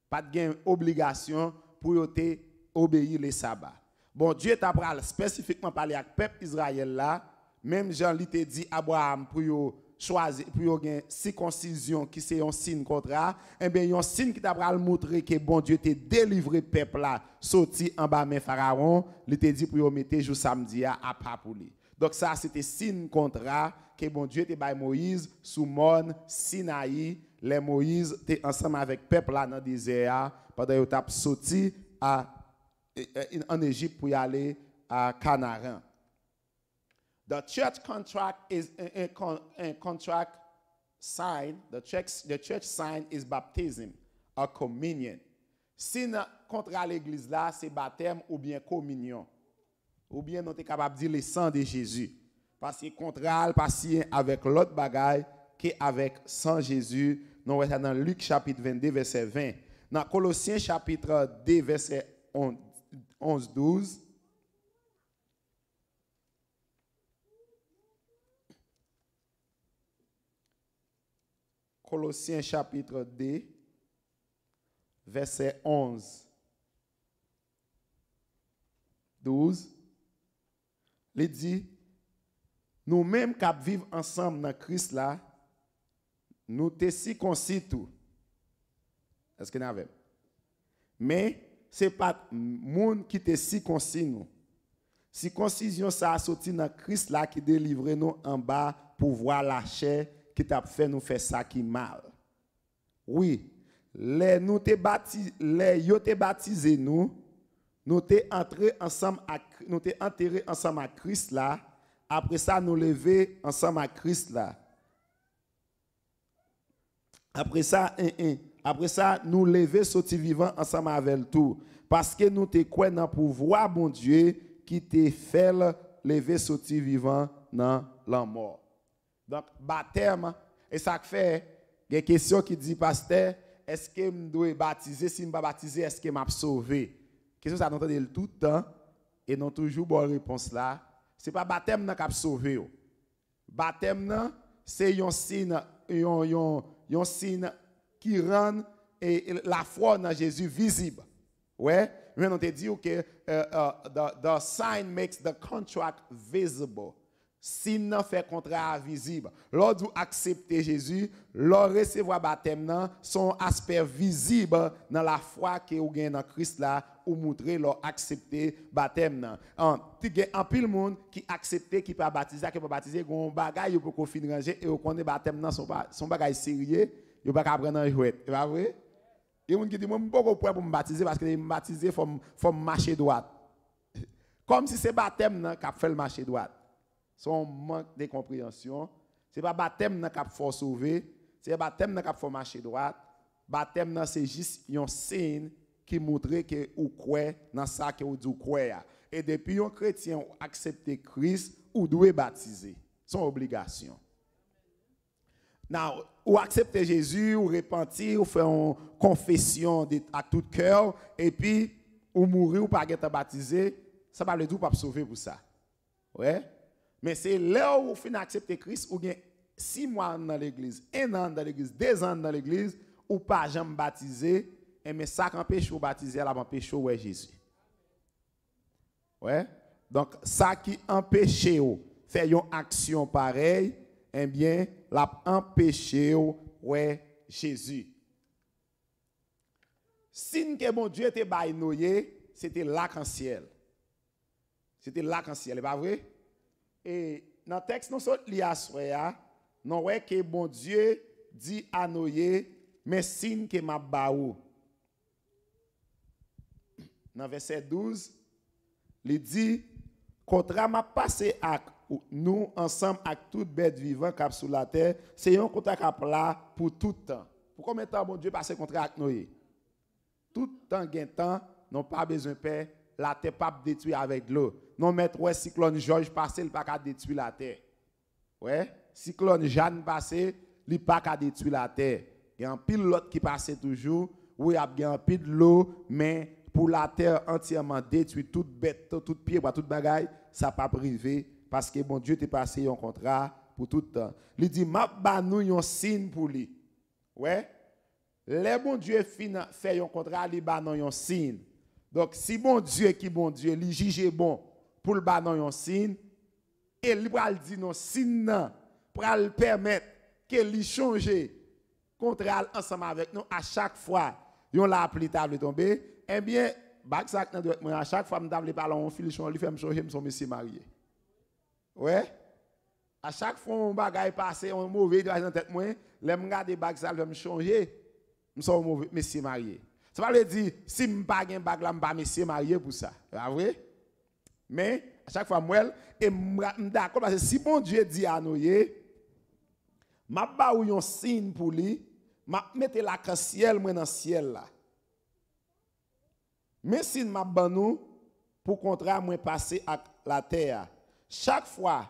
Pas de obligation pour te obéir le sabbat. Bon Dieu t'a spécifiquement parlé avec peuple Israël là, même Jean lui dit Abraham pour choisi pour six circoncision qui c'est un signe contrat et eh bien un signe qui t'a montrer que bon Dieu t'a délivré peuple là sorti en bas mais pharaon il t'a dit pour mettre jour samedi à pas donc ça c'était signe contrat que bon Dieu t'a Moïse sous Sinaï les Moïse t'es ensemble avec peuple là dans le désert pendant t'a sorti à eh, eh, en Égypte pour y aller à Canaran The church contract is a eh, eh, eh, contract sign, the church sign is baptism, a communion. Sin kontra l'Eglise la, se batem ou bien communion. Ou bien nou te kapap di le sang de Jezu. Pas si kontra al, pas si avèk lot bagay, ki avèk sang Jezu, nou wè sa nan Luke chapitre 22, verset 20. Nan Kolosien chapitre 2, verset 11-12, Colossiens chapitre 2, verset 11. 12. Il dit, nous-mêmes qui vivons ensemble dans Christ là, nous te tout. Est-ce que nous Mais c'est pas le monde qui te circoncis nous. concision ça a sorti dans Christ là qui délivre nous en bas pour voir la chair qui t'a fait nous faire ça qui mal. Oui, les nous t'es baptisé, baptisé nous, nous t'es entré ensemble à, nous enterré ensemble à Christ là. Après ça, nous lever ensemble à Christ là. Après ça, Après ça, nous lever, sorti vivant ensemble avec tout. Parce que nous t'es quoi, dans le pouvoir, bon Dieu, qui t'es fait lever, sorti vivant dans la mort. Donc, baptême, hein. et ça fait, il y a qui dit, pasteur, est-ce que je dois baptiser Si je ne pas baptiser, est-ce que je suis sauvé Question ça entendu tout le temps et non toujours bonne réponse là. C'est pas baptême qui m'a sauvé. Oh. Baptême c'est un signe un signe qui rend la foi en Jésus visible. Ouais, mais on te dit que le signe the sign makes the contract visible. Sinon nous fait contrat visible, lors accepter Jésus, lors recevoir baptême nan, son aspect visible dans la foi que vous avez dans Christ là, ou montrer leur accepter baptême nan. En, peu pile monde qui accepte qui peut baptiser, qui peut baptiser, gon bagaille pour qu'on finir ranger et on connaît baptême nan son son bagaille sérieux, yo pas prendre un jouet, c'est vrai? Il y a qui dit moi pas pour me baptiser parce que me baptiser faut faut marcher droit. Comme si c'est baptême nan qui fait le marcher droit son manque de compréhension. Ce n'est pas baptême qui faut sauver, c'est baptême qui faut marcher droite. Baptême, c'est juste un signe qui montre que ou croyez dans ça que vous dites Et depuis un chrétien accepté Christ, ou devez baptiser. C'est obligation. Now, ou accepter Jésus, ou repentir, ou faire une confession à tout cœur, et puis ou mourir ou pas être baptisé, ça va le tout pas sauver pour ça. Ouais? Mais c'est là où vous accepter Christ, ou bien six mois dans l'église, un an dans l'église, deux ans dans l'église, ou pas jamais baptisé, et eh, mais ça qu'empêche empêche baptiser, elle empêche ou Jésus. Ouais. Donc ça qui empêche au faire une action pareille, eh bien, l'a empêché ou Jésus. Signe que mon Dieu était baïnoyé, c'était l'arc-en-ciel. C'était l'arc-en-ciel, n'est pas vrai? E nan tekst nan sot li aswe ya, nan wey ke bon die di anoye, men sin ke ma ba ou. Nan verset 12, li di, kontra ma pase ak nou ansam ak tout bed vivan kap sou la ter, se yon kontra kap la pou tout an. Pou kon men tan bon die pase kontra ak nou ye? Tout an gen tan, nan pa bezon pey. la terre pas détruite avec l'eau. Non, maître, ouais, cyclone George passé, il pas qu'à détruire la terre. Ouais, cyclone Jeanne passé, il pas qu'à détruire la terre. Il y a un pile qui passait toujours. Oui, il y a un pile de l'eau, mais pour la terre entièrement détruite, toute bête, toute pierre, bah, toute bagaille, ça pas privé parce que bon Dieu t'est passé un contrat pour tout le temps. Il dit m'a ba a un signe pour lui. Ouais. Les bon Dieu fait un contrat, il y nous un signe. Donc, si bon Dieu qui bon Dieu, lui juge bon pour le bas non un signe, et lui va le dire non signe pour le permettre qu'il change contre elle ensemble avec nous à chaque fois. Yon l'a appelé table tombée. Eh bien, bac moi. à chaque fois me table parler on file chon, lui fait me changer son monsieur marié. Ouais. À chaque fois on bagaille passer on mauvais dans tête moi, les me garder bac ça me changer. monsieur marié. Ça veut dire, si je ne pas un bague, je ne pas marié pour ça. C'est vrai? Mais, à chaque fois, moi, suis d'accord, parce que si mon Dieu dit à nous, m'a ba ou un signe pour lui, m'a mettre la dans ciel moi dans ciel là. Mais si m'a Pour nous pour contrat moi passer à la terre. Chaque fois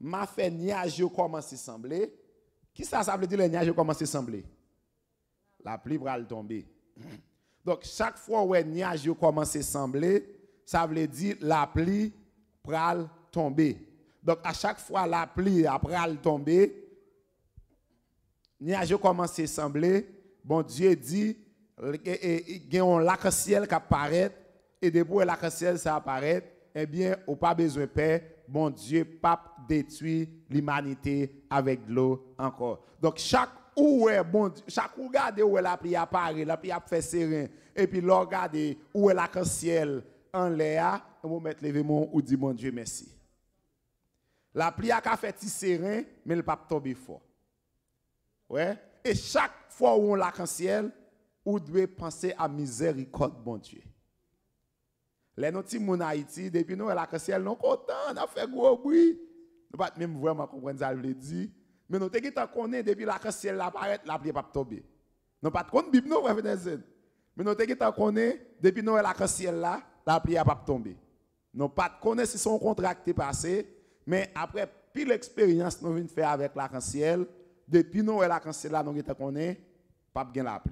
m'a fait niage commence à sembler. Qui ça ça veut dire le niage commence à sembler? La pluie va tomber. Donc, chaque fois où un nuage commence à sembler, ça veut dire la pluie pral tomber. Donc, à chaque fois la pluie pral tomber, nuage commence à sembler, bon Dieu dit, il y a un lac ciel qui apparaît, et depuis lac ciel ça apparaît, eh bien, on pas besoin de paix, bon Dieu, pape détruit l'humanité avec l'eau encore. Donc, chaque Ou we bon di, chak ou gade ou we la pli apare, la pli ap fè seren, epi lor gade ou we lak an siel, an le a, an mou mèt leve moun ou di bon diye mèsi. La pli ak a fè ti seren, men l pa ptobifo. Ou e? E chak fwa ou on lak an siel, ou dwe panse bon non a mizeri kote bon diye. Le nou ti moun a iti, depi nou we lak an siel, non kontan, na fè gwo bwi. Nou bat mèm vwe ma koukwen zal vle diye. Mais nous avons connu depuis la quand ciel apparaît, la pluie pas tomber. Nous pas compte, Bible nous des Mais nous avons connu depuis Noël la quand là, la pluie pas tombé. Nous pas connu si son contrat est passé, mais après pile l'expérience nous venons faire avec la quand ciel, depuis que la quand ciel là nous avons connu pas bien la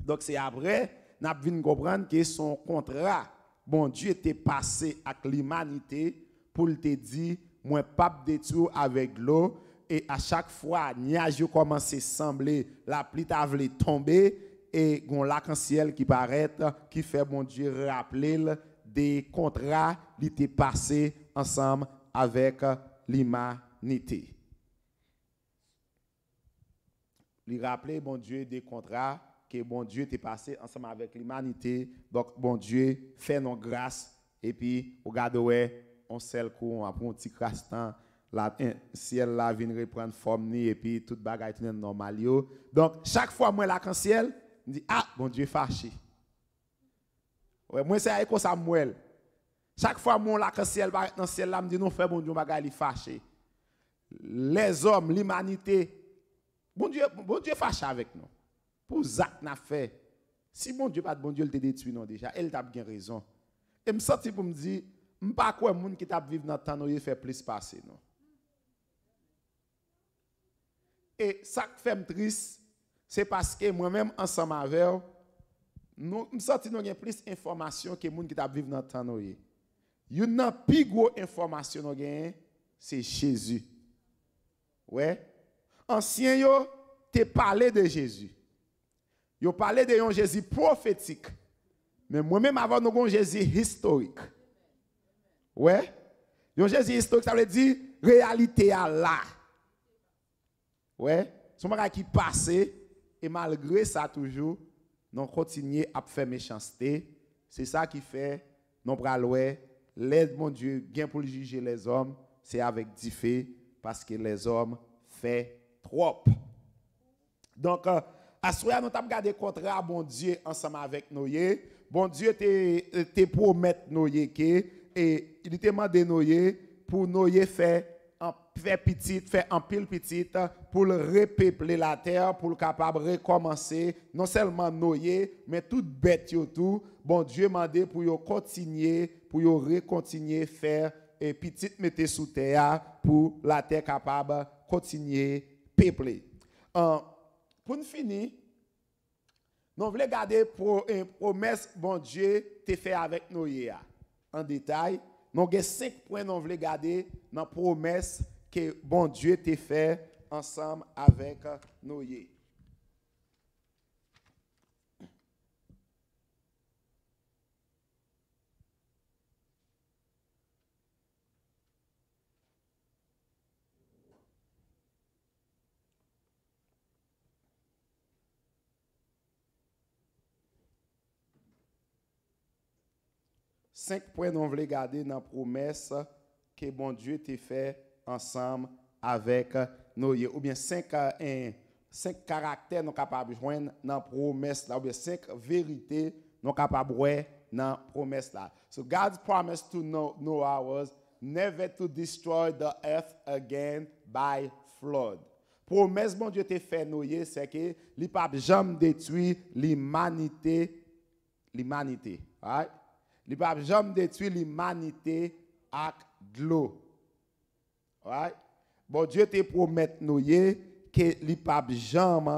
Donc c'est après nous avons comprendre que son contrat bon Dieu était passé avec l'humanité pour te dire moi pas tout avec l'eau et à chaque fois, nuage commence à sembler, la pluie t'avait tomber et gon l'arc-en-ciel qui paraît, qui fait bon Dieu rappeler des contrats qui étaient passés ensemble avec l'humanité. Il rappelait, bon Dieu, des contrats que bon Dieu t'est passé ensemble avec l'humanité. Donc, bon Dieu, fait nos grâce. Et puis, regarde, ouais, on sait le coup, on a un petit crastant. Le eh, ciel là vient reprendre forme ni et puis toute bagaille est normal yo. Donc chaque fois moi là quand ciel, je dis ah bon Dieu fâché. Ouais, moi c'est avec ça Samuel. Chaque fois moi là quand ciel ciel là me dit non fait bon Dieu bagaille fâché. Les hommes, l'humanité bon Dieu bon Dieu fâché avec nous. Pour Zach n'a fait si bon Dieu pas de bon Dieu le détruit non déjà, elle t'a bien raison. Et me sorti pour me dire, m'pas quoi monde qui t'a vivre dans temps il fait plus passer non. E sak fèm tris, se paske mwen mèm ansan mavel, msati nou gen plis informasyon ke moun ki da biv nan tan nou ye. Yon nan pig wou informasyon nou gen, se Chezi. Ouè? Ansyen yo, te pale de Chezi. Yo pale de yon Chezi profetik, men mwen mèm avan nou gen Chezi historik. Ouè? Yon Chezi historik, sa wè di realite a la. Ouais, son bagage qui passait et malgré ça toujours nous continuons à faire méchanceté. C'est ça qui fait nous pralouer l'aide mon Dieu bien pour juger les hommes, c'est avec dix faits parce que les hommes fait trop. Donc euh, à ce nous avons gardé contrat bon Dieu ensemble avec Noé. Bon Dieu te, pour promet Noé que et il te demandé Noé pour Noé faire faire petit, fait en pile petite pour repeupler la terre, pour le capable recommencer, non seulement noyer, mais toute bête tout. Bon Dieu m'a dit pour continuer, pour recontinuer faire et petit mettre sous terre pour la terre capable continuer peupler. pour finir, nous voulons garder pour une promesse bon Dieu t'a fait avec Noé en détail. Nou gen se kwen nou vle gade nan promes ke bon die te fe ansam avek nou ye. 5 poen nou vle gade nan promes ke bon die te fe ansam avek nou ye. Ou bien 5 karakter nou kapab wè nan promes la. Ou bien 5 verite nou kapab wè nan promes la. So God promise to know ours never to destroy the earth again by flood. Promes bon die te fe nou ye seke li pape jam detui li manite. Li manite. Aight? Li pa jom detwi li manite ak glou. Ouay? Bon, diyo te promet nou ye ke li pa jom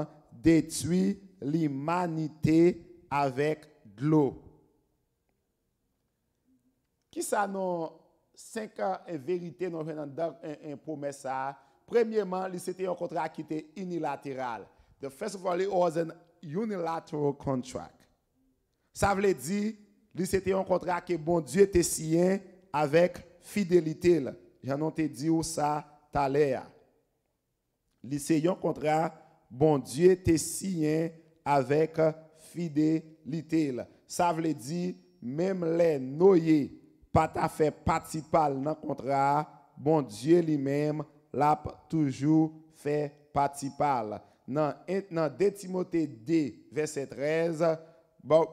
detwi li manite avèk glou. Ki sa nou senka e verite nou venan dèk en pou mè sa, premièman, li se te yon kontrak ki te unilateral. The first of all, it was an unilateral contract. Sa vle di... c'était un contrat que bon Dieu te sien avec fidélité. J'en ai dit ça tout à c'est un contrat, bon Dieu te sien avec fidélité. Ça veut dire, même les noyés, pas ta fait partie dans le contrat, bon Dieu lui-même l'a toujours fait partie dans Dans 2 Timothée 2, verset 13, la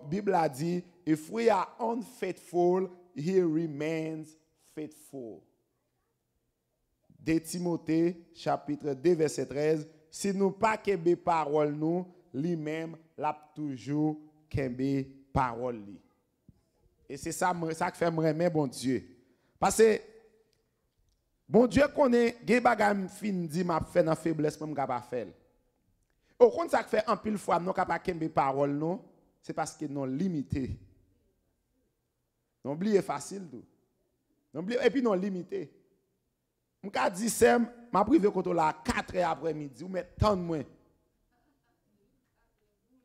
Bible a dit, if we are unfaithful, he remains faithful. De Timote, chapitre 2, verset 13, si nou pa kembe parol nou, li mem, lap toujou kembe parol li. E se sa kfe mremen bon Diyo. Pase, bon Diyo kone, ge bagam fin di map fe nan feblesme mga bafel. Okon sa kfe ampil fwa, mnon ka pa kembe parol nou, se paske non limite. L'oubli facile. Tout. et puis non limité. Je me dit Sem, ma privé quand la 4 heures après-midi, ou met tant de moins.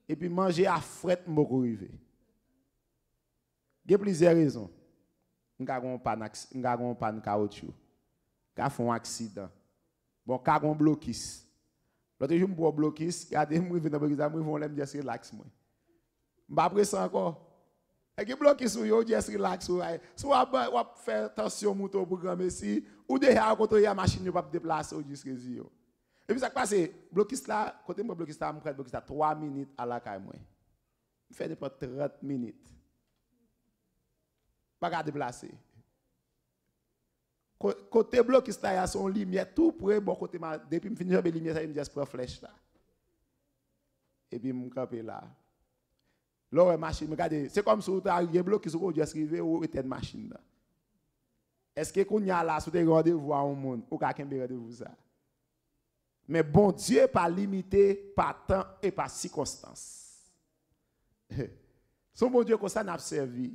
Et puis manger à fret, beaucoup arrivé. Il y a plusieurs raisons. Je n'ai pas un panne caoutchouc. Je fais un accident. Bon, je gon blocus. L'autre jour, je me bloquis, regardez, je suis venu dans le bloquis, je me suis relax. Je ne après ça encore. Eki blokist ou yo, ou jes relax ou aye. Sou wap fè tasyon moutou program e si, ou dehe an kontre ya masin yo pap deplase ou jes rezi yo. Ebi sa kwa se, blokist la, kote mwen blokist la, mwen kred blokist la, 3 minit ala kaj mwen. Mwen fè depo 30 minit. Bak a deplase. Kote blokist la, yas on limye tout pre bon kote man, depi mwen finjab e limye sa, mwen jes pre flesh la. Ebi mwen kred pe la. Là, machine, regardez, c'est comme si vous avez bloqué sur votre escrivé ou une machine. Est-ce que vous avez là, sur rendez-vous à un monde, ou qu'à rendez-vous ça? Mais bon Dieu n'est pas limité par temps et par circonstance. Son bon Dieu comme ça n'a servi.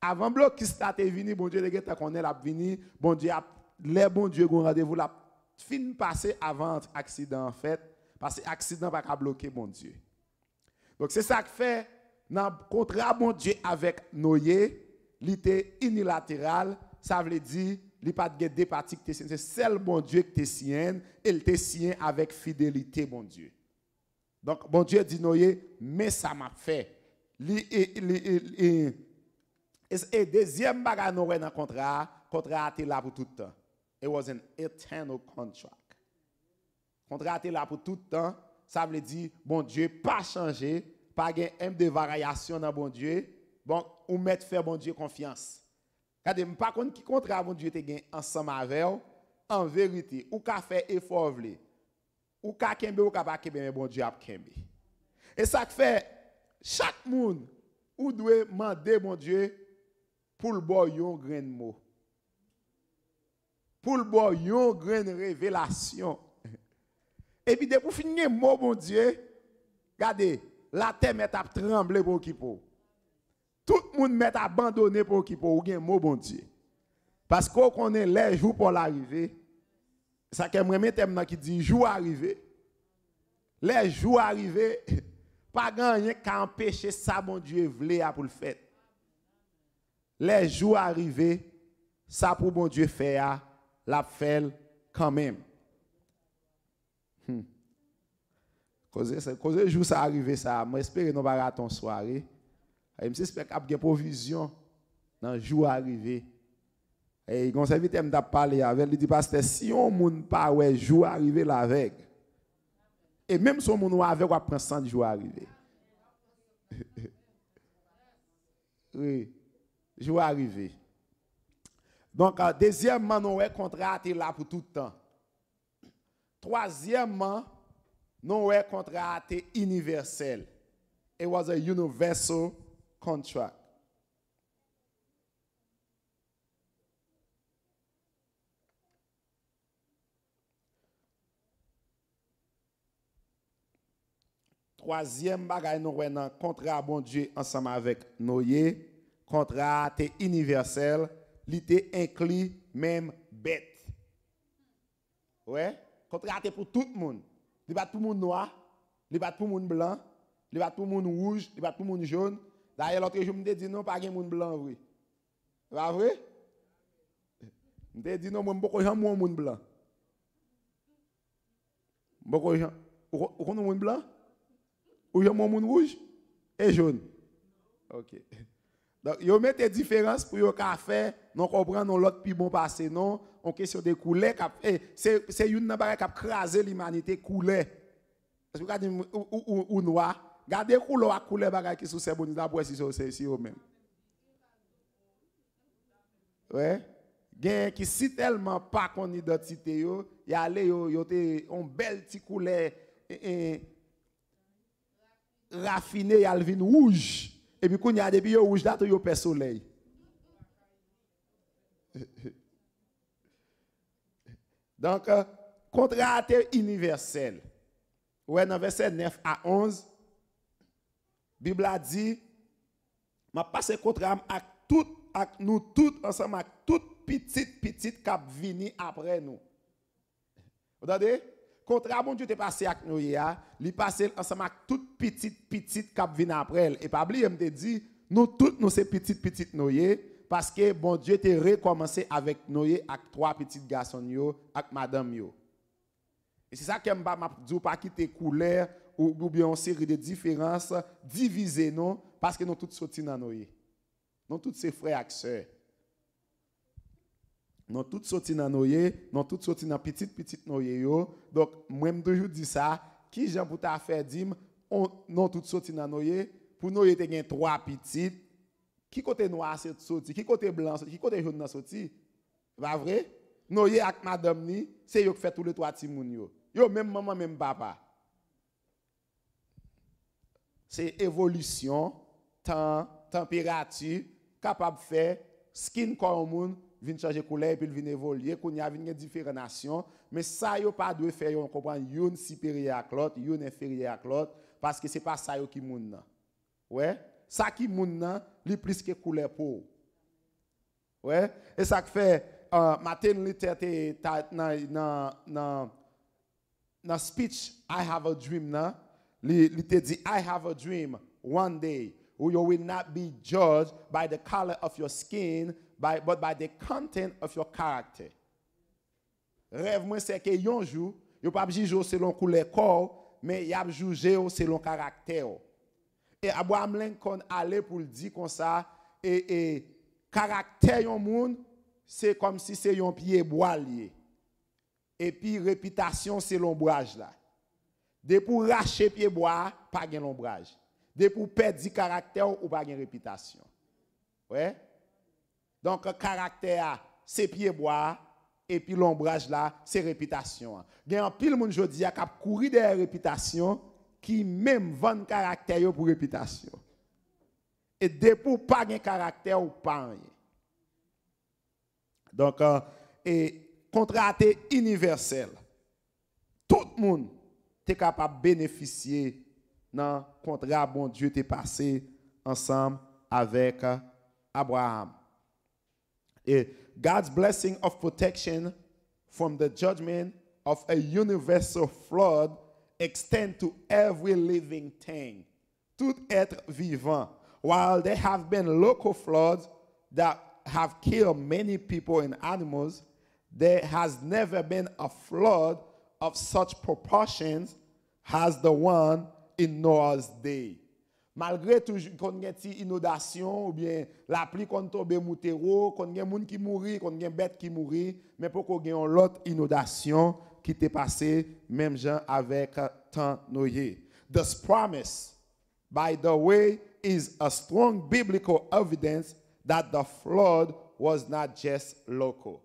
Avant bloc qui t'est venu, bon Dieu, les qu'on est là venu, bon Dieu, les bon Dieu qu'on rendez-vous là, fin passer avant accident en fait, parce que accident pas bloqué bloquer bon Dieu. Donc c'est ça qui fait dans le contrat mon Dieu avec Noé, il était unilatéral, ça veut dire il pas de deux parties que c'est seul bon Dieu qui est sienne et il te sien avec fidélité bon Dieu. Donc bon Dieu dit Noé, mais ça m'a fait. Et deuxième bagarre Noé dans le contrat, contrat était là pour tout le temps. It was an eternal contract. Contrat était là pour tout le temps ça veut dire, bon Dieu, pas changer, pas un de variation dans bon Dieu, bon, ou mettre faire bon Dieu confiance. Regardez, me pas contre qui contre bon Dieu te gain ensemble avec en vérité, ou ka fait effort ou ka kembe ou ka pas kembe, mais bon Dieu a kembe. Et ça fait, chaque monde, ou doit demander bon Dieu pour le un grain de mot. Pour le un grain révélation. Et puis, pour finir, mot, bon Dieu, regardez, la terre met à trembler pour qui Tout le monde met à abandonner pour qui pour. avez mot, bon Dieu. Parce qu'on connaît les jours pour l'arrivée. Ça que moi, je qui dit jours arrivé. Les jours arrivés, pas gagné qu'à empêcher ça, bon Dieu, voulait pour le faire. Les jours arrivés, ça pour bon Dieu faire, la fait quand même. Quand le jour ça arrive, ça, j'espère nous marathon soirée. Et j'espère qu'il y a des provisions dans le jour arrivé. Et le serviteur m'a parlé avec lui, il dit, pasteur, si on ne pas, ouais, jour arrivé la veille. Et même si on ne avec, on prend 100 jour arrivé. oui, jour arrivé. Donc, euh, deuxièmement, nous avons contrat là pour tout le temps. Troisièmement, non, le contrat universel. It was a universal contract. Troisième bagaille, nous avons un contrat bon Dieu ensemble avec nous. Contrat universel. Il était inclus même bête. Ouais? Contrat pour tout le monde il bat tout le monde noir, il bat tout le monde blanc, il bat tout le monde rouge, il bat tout le monde jaune. D'ailleurs, l'autre jour, je me dis non, pas de monde blanc, vrai. Pas vrai? Je me dis non, moi, beaucoup de gens, moi, monde blanc. Beaucoup de gens. de monde blanc? Ou j'ai monde rouge et jaune? Ok. Donc, vous mettez différence pour vous faire, non comprendre l'autre plus bon passé, non? en question de couleur, c'est une barre qui a crasé l'humanité couleur. Parce que vous ou, ou, noir, regardez couleur couleur qui sous ces bonnes d'abord si c'est ici même. Ouais. vous qui si tellement pas qu'on identité yo, y aller yo yo te belle couleur raffinée, elle vient rouge. Et puis quand y a des rouge là, tu soleil. Donk, kontra euh, atel universelle. Ouwe, nan verse 9 a 11, Bibla di, ma pase kontra am ak tout, ak nou tout, anseman ak tout pitit pitit kap vini apre nou. Oda de? Kontra amon joute pase ak nou ye a, li pase anseman ak tout pitit pitit kap vini apre el. E pabli yem de di, nou tout nou se pitit pitit nou ye, parce que bon Dieu t'a recommencé avec Noé, avec trois petites garçons, avec madame. Yo. Et c'est ça que je ne pas quitter couleur ou, ou bien une série de différences, diviser non, parce que nous tous sortis dans Noé. Nous tous ses frères et sœurs. Nous tous sortis dans Noé, nous tous sortis dans petit petit Noé. Yo. Donc, moi, je toujours dis ça, qui j'ai pour ta faire dire, nous tous sortis dans Noé, pour Noé, était gain trois petites Ki kote nou aset soti, ki kote blan soti, ki kote joun nan soti, va vre? Nou ye ak madam ni, se yo k fè tou le toati moun yo. Yo, menm maman, menm baba. Se evolisyon, tan, temperati, kapab fè, skin kon moun, vin chanje koule, epil vin evolye, koun ya vin gen difere nasyon, me sa yo pa dwe fè yo, an kompran, youn siperi ak lot, youn eferi ak lot, paske se pa sa yo ki moun nan. We, sa ki moun nan, li plus que couleur peau. Ouais, et ça fait euh, Martin Luther dans dans dans speech I have a dream là, il te dit I have a dream one day you will not be judged by the color of your skin by, but by the content of your character. Rêve moi c'est que un jour, yo pas juger selon couleur corps, mais y a jugé selon caractère. E abwa mlen kon ale pou l di kon sa, e, e karakter yon moun, se kom si se yon piyeboa liye. E pi repitasyon se lombraje la. De pou rache piyeboa, pa gen lombraje. De pou pedi karakter, ou pa gen repitasyon. Ouè? Donk karakter a, se piyeboa, e pi lombraje la, se repitasyon. Gen an pil moun jodi a kap kouri de repitasyon, qui même vendent caractère pour réputation. Et depuis pas de caractère ou pas Donc, euh, et contraté universel. Tout le monde est capable de bénéficier d'un contrat bon Dieu est passé ensemble avec euh, Abraham. Et God's blessing of protection from the judgment of a universal flood extend to every living thing, tout être vivant. While there have been local floods that have killed many people and animals, there has never been a flood of such proportions as the one in Noah's day. Malgre toujou qu'on gen ti inodasyon ou bien la pluie kon tobe moutero, kon gen moun ki mouri, kon gen bet ki mouri, men pou kon gen yon lot inodasyon ki te pase menm jan avek tan nouye. This promise, by the way, is a strong biblical evidence that the flood was not just local.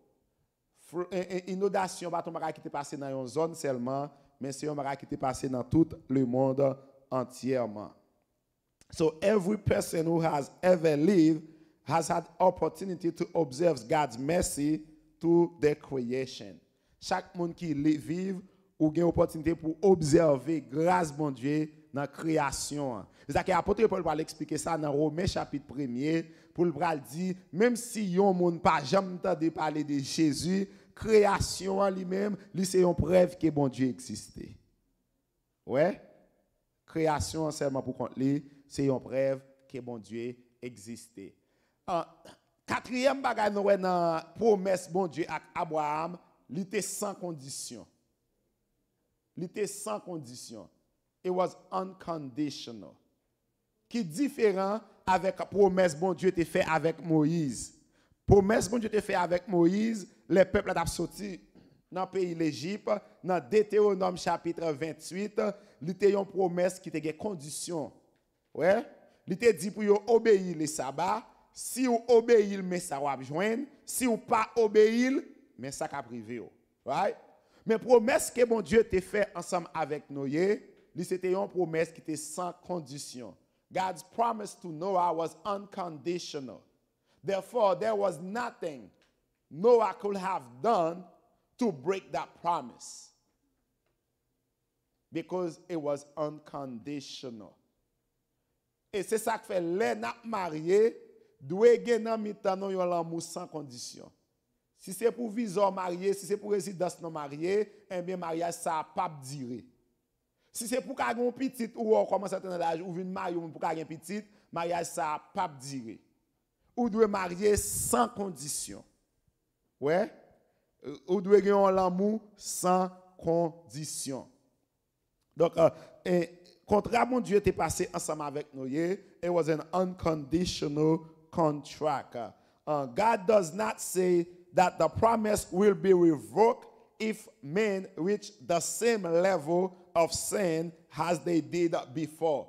E, e, In odasyon baton mera ki te pase nan yon zon selman, men si yon mera ki te pase nan tout le monde entyerman. So every person who has ever lived has had opportunity to observe God's mercy to their creation. chaque monde qui les vit ou une opportunité pour observer grâce bon Dieu dans la création. Hein. C'est que l'apôtre Paul va l'expliquer ça dans Romains chapitre 1er pour le dire même si yon monde pas jamais entendu parler de Jésus, création lui-même, lui c'est une preuve que bon Dieu existait. Ouais. Création seulement pour lui, c'est une preuve que bon Dieu existait. Quatrième bagage dans promesse bon Dieu à Abraham il sans condition. Il était sans condition. It was unconditional. Qui est différent avec la promesse bon Dieu a fait avec Moïse. Promesse bon Dieu a fait avec Moïse, les peuples ont sorti dans le pays l'Égypte, dans Deutéronome chapitre 28, il une promesse qui était condition. Ouais. Il dit pour obéir le sabbat. si vous obéissez, mais ça va joindre. Si vous pas obéissez, mais ça qu'a privé. Oh. Right? Mais promesse que mon Dieu t'a fait ensemble avec Noé, c'était une promesse qui était sans condition. God's promise to Noah was unconditional. Therefore, there was nothing Noah could have done to break that promise because it was unconditional. Et c'est ça que fait les marié, doué gen nan yon l'amour sans condition. Si c'est pour visa marié, si c'est pour résidence non marié, eh bien mariage, ça pas dire. Si c'est pour un petit ou on commence à tenir l'âge, ou une mariée pour un petit, mariage, ça pas duré. Ou doit marier sans condition. Ouais? Euh, ou doit gagner l'amour sans condition. Donc, contrairement euh, et, mon Dieu, était passé ensemble avec nous. c'était was an unconditional contract. Uh, God does not say that the promise will be revoked if men reach the same level of sin as they did before.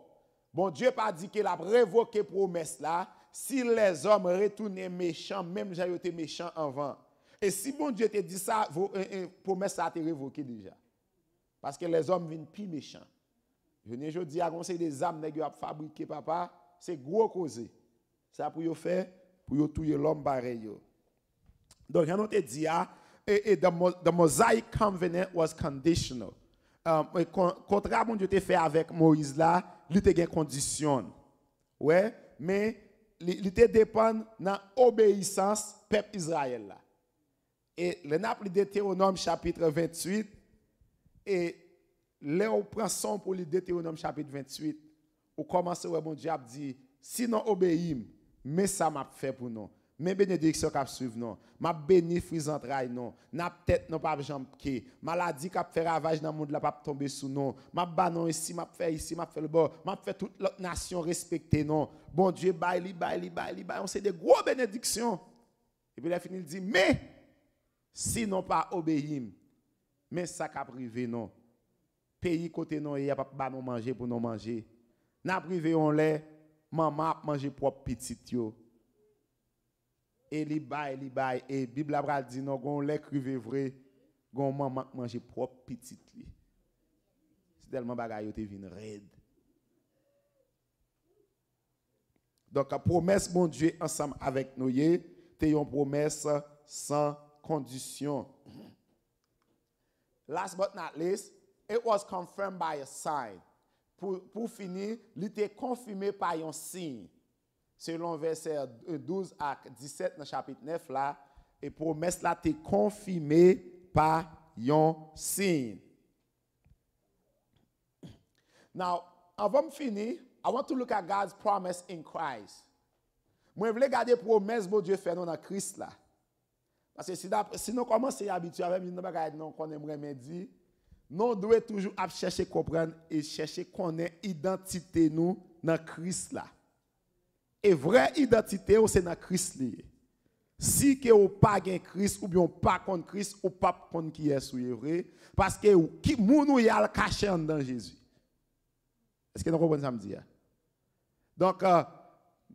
Bon, Dieu pa di ke la revoke promesse la, si les hommes retournent méchants, même j'ai été méchant avant. Et si bon, Dieu te dit ça, euh, euh, promesse sa a été revokée déjà. Parce que les hommes vinent plus méchants. Je n'ai jeudi annoncé des armes n'est-ce pas fabriqué, papa? C'est gros causé. Ça a pou yo faire? Pou yo touye l'homme barré yo. Donk yon nou te di ya, the mosaic covenant was conditional. Kontra bon di te fe avèk Moiz la, li te gen kondisyon. Ouè, men, li te depan nan obeysans pep Izraèl la. E le nap li de te o nom chapitre 28, e le ou pranson pou li de te o nom chapitre 28, ou komanse ouè bon di ap di, si nan obeyim, men sa map fe pou nou. Mes bénédictions qui suivent, non. Ma béni frise non. N'a tête, non, pas jambe Maladie qui fait ravage dans le monde, la pas tomber sous, non. Ma banon ici, ma fait ici, ma fait le bord. Ma fait toute l'autre nation respecter, non. Bon Dieu, baille, baille, baille, baille. On sait des gros bénédictions. Et puis, la fin il dit, mais, si pas obéir, mais ça qui privé, non. Pays côté, non, il n'y a pas de manger pour nous manger. N'a privé, on l'est, maman a mangé propre petit, yo et li bay, li bay, et Bible a dit non, gon l'écrivez vrai, gon maman manger propre petite li. C'est tellement bagaille te vin raide. Donc la promesse mon Dieu ensemble avec nous c'est une promesse sans condition. Last but not least, it was confirmed by a sign. Pour, pour finir, il était confirmé par un signe. Selon verse 12 ak 17 na chapit 9 la, e promes la te konfime pa yon sin. Now, avon fini, I want to look at God's promise in Christ. Mwen vle gade promes bo Diyo fè nou na kris la. Asè si nou koman se yabitu avèm, nou be gade nou konen mwè mè di, nou dwe toujou ap chèche kopren e chèche konen identite nou na kris la. Et vraie identité, oh, c'est dans Christ lié. Si que ou pas gain Christ ou bien pas contre Christ ou pas contre qui est sous vrai parce que qui moun ou caché en dans Jésus. Est-ce que vous comprenez ça me dire? Hein? Donc euh,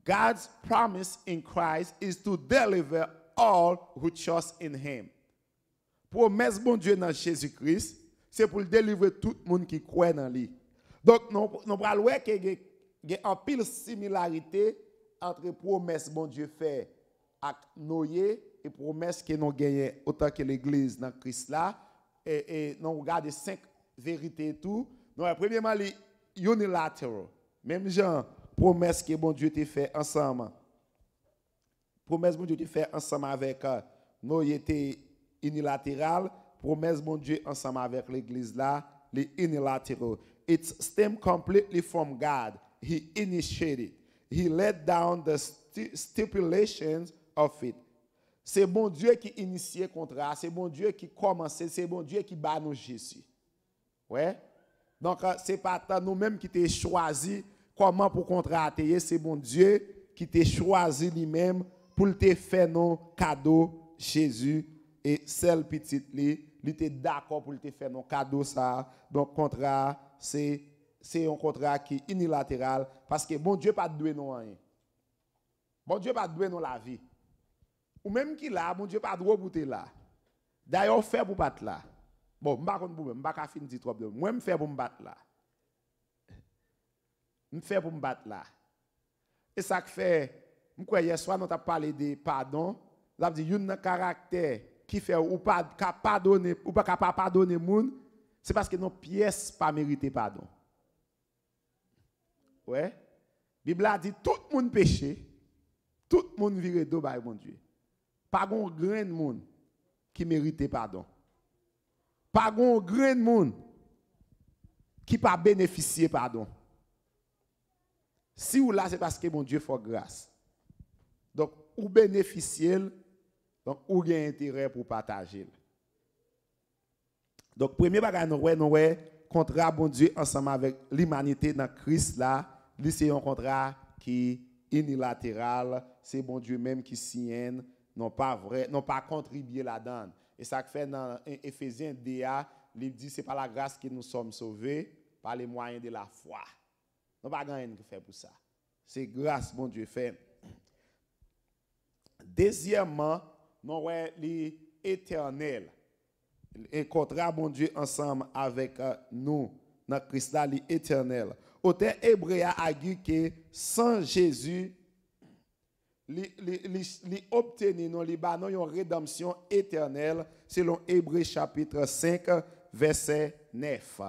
God's promise in Christ is to deliver all who trust in him. Promesse bon Dieu dans Jésus-Christ, c'est pour délivrer tout le monde qui croit dans lui. Donc nous nous voir que il y a une pile similarité antre promes bon die fe ak noye, e promes ke non genye otak ke l'eglise nan kris la, e non rougade 5 verite etou, nou apremieman li unilateral, mem jan, promes ke bon die te fe ansama, promes bon die te fe ansama avèk euh, noye te unilateral, promes bon die ansama avèk l'eglise la, li unilateral, it stem completely from God, he initiated it, He let down the stipulations of it. Se bon Diyo ki inisye kontra, se bon Diyo ki komanse, se bon Diyo ki banon jesu. Ouè? Donk se pata nou menm ki te chwazi, koman pou kontra ateye, se bon Diyo ki te chwazi li menm pou li te fè non kado jesu. E sel pitit li, li te dako pou li te fè non kado sa, donk kontra se fè. c'est un contrat qui est unilatéral parce que bon Dieu pas doué non rien. Bon Dieu pas doué non la vie. Ou même qui là, bon Dieu pas droit pour là. D'ailleurs, fait pour battre là. Bon, je ne sais pas moi, fin ne trop Moi, je fais pour me battre là. Je fais pour me battre là. Et ça fait, je crois hier soir, on a parlé de pardon. On a dit, il y a un caractère qui fait ou pas pardonner, ou pas capable pardonner monde, c'est parce que nos pièces pas mérité pardon. Ouais. La Bible a dit tout le monde péché, tout le monde vire d'eau mon Dieu. Pas grand monde qui méritait pardon. Pas grand de monde qui pas bénéficier pardon. Si ou là, c'est parce que mon Dieu fait grâce. Donc, ou bénéficiez, donc ou intérêt pour partager. Donc, premier bagage, nous, nous, contrat, bon Dieu, ensemble avec l'humanité dans Christ là, c'est un contrat qui est unilatéral. C'est bon Dieu même qui signe, non pas vrai, non pas contribué là-dedans. Et ça fait dans Ephésiens DA, il dit c'est par la grâce que nous sommes sauvés, par les moyens de la foi. Non pas rien qui fait pour ça. C'est grâce, bon Dieu, fait. Deuxièmement, non, ouais, l'éternel. Et contre mon Dieu, ensemble avec euh, nous dans Christ éternel. Auteur hébreu a dit que sans Jésus, il obtenir une rédemption éternelle selon Hébreu chapitre 5 verset 9.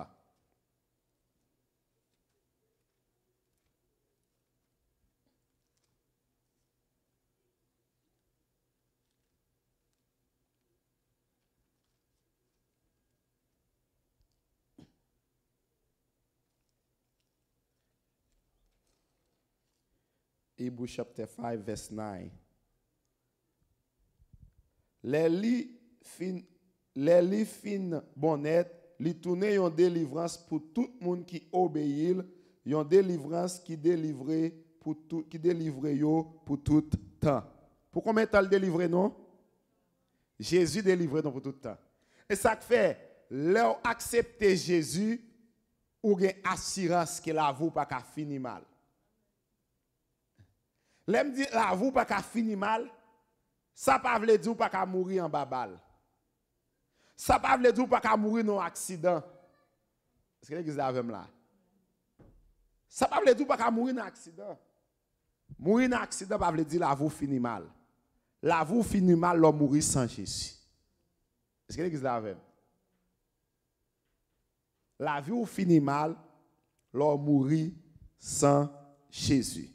Hebrews chapter 5, verse 9. Les li fin, les li fin bonnet, li tourne yon délivrance pour tout monde qui obéit, yon délivrance qui délivre pour tout, qui délivré yo pour tout temps. Pour combien de temps le non? Jésus délivré pour tout temps. Et ça fait, leur accepter Jésus, ou bien assurance que la vous pas fini fini mal. L'homme dit, la vous pas qu'à fini mal, ça pas veut dire pas qu'à mourir en babal. Ça pas veut dire pas qu'à mourir dans accident. Est-ce que l'église avec là? Ça pas veut dire pas qu'à mourir dans un accident. Mourir dans accident pas veut dire la vous fini mal. La vous finit mal, l'homme mourir sans Jésus. Est-ce que l'église avec La vie ou finit mal, l'homme mourir sans Jésus.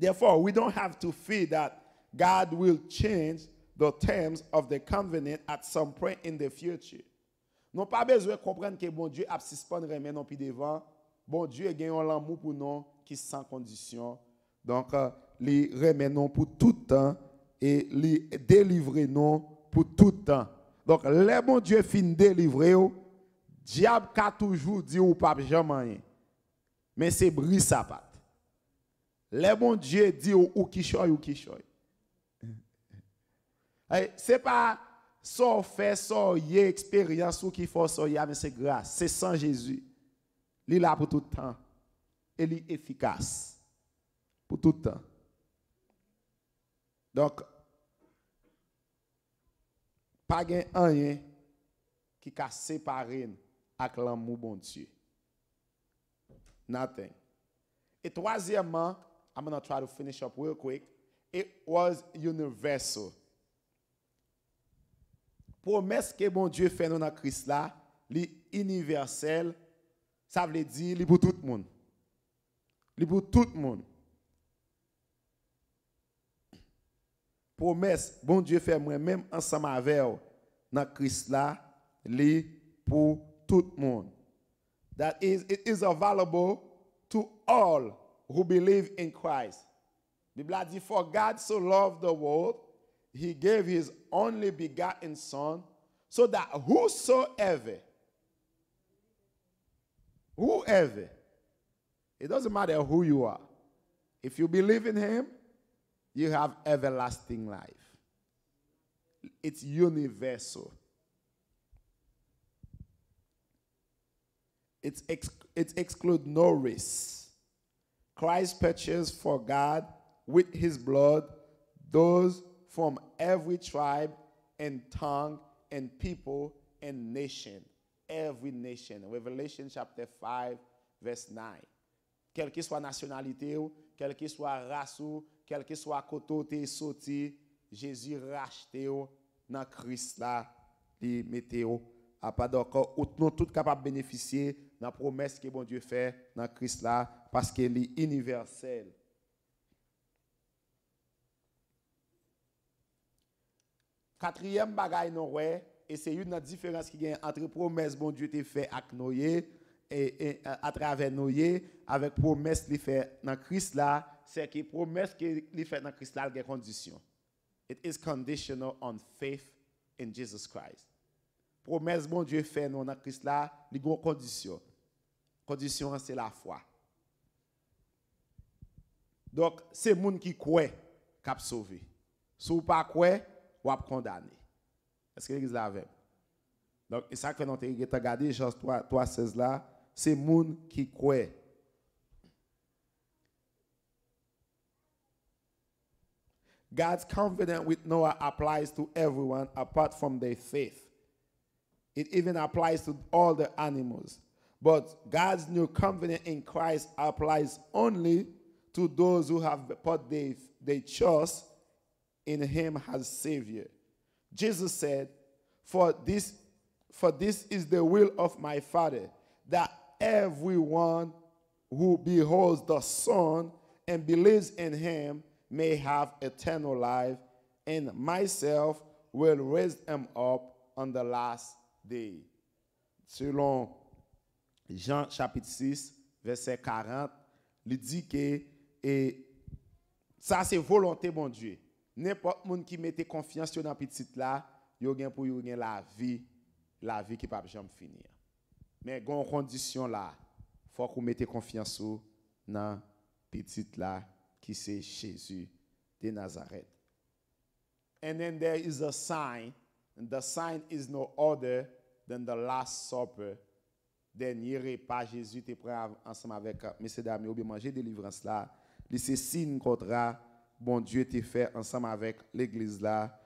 Therefore, we don't have to fear that God will change the terms of the covenant at some point in the future. Non pa bezwe komprenne ke bon Diyo apsispan remen non pi devan. Bon Diyo e genyon lan mou pou non ki san kondisyon. Donk euh, li remen non pou toutan e li delivre non pou toutan. Donk le bon Diyo fin delivre ou, diyab ka toujou di ou pap jaman yon. Men se bris sa pat. Le moun dje di ou ou kishoy ou kishoy. Se pa so fe, so ye eksperyans, sou ki fò so ye aven se gras. Se san jesu. Li la pou toutan. Li efikas. Pou toutan. Donk. Pag en anye, ki ka separen ak lan moun moun dje. Naten. E toazyeman, I'm going to try to finish up real quick. It was universal. Promesse que bon Dieu fait dans Christ là, li universel, ça veut dire li pour tout le monde. Li pour tout le monde. Promesse, bon Dieu fait moi-même ensemble avec dans Christ là, li pour tout le monde. That is, it is available to all who believe in Christ. Bible For God so loved the world, he gave his only begotten Son, so that whosoever, whoever, it doesn't matter who you are, if you believe in him, you have everlasting life. It's universal. It's, ex- it excludes no race. Christ purchased for God with his blood those from every tribe and tongue and people and nation. Every nation. Revelation chapter 5, verse 9. Quelle que soit nationalité, quelle que soit race, quel que soit côté sorti, Jésus racheté dans Christ là, il mettait à pas d'accord, nous tous capables de bénéficier la promesse que bon Dieu fait dans Christ là, parce qu'elle est universelle. Quatrième bagaille, non, et c'est une différence qui vient entre promesse bon Dieu fait avec et, à travers Noé, avec promesse qu'il fait dans Christ là, c'est que promesse qu'il fait dans Christ là, elle condition. It is conditional on faith in Jesus Christ. Promesse bon Dieu fait dans Christ là, il a condition. Kondisyon se la fwa. Dok se moun ki kwe kap sovi. Sou pa kwe, wap kondani. Eske li giz la vep. Dok isak fe nante li gita gade, jost to a se zla, se moun ki kwe. God's confidence with Noah applies to everyone apart from their faith. It even applies to all the animals. But God's new covenant in Christ applies only to those who have put their, their trust in him as Savior. Jesus said, For this, for this is the will of my Father, that everyone who beholds the Son and believes in him may have eternal life, and myself will raise them up on the last day. long. Jean chapitre 6, verset 40, il dit que et, ça c'est volonté, mon Dieu. N'importe qui mette confiance dans petite là, il a pour la vie, la vie qui ne peut jamais finir. Mais une condition là, il faut qu'on mette confiance dans petite là qui c'est Jésus de Nazareth. And then there is a sign, and the sign is no other than the Last Supper dernier repas, Jésus te prend ensemble avec euh, messieurs dames, ou bien manger délivrance là. C'est signe contrat, bon Dieu te fait ensemble avec l'église là.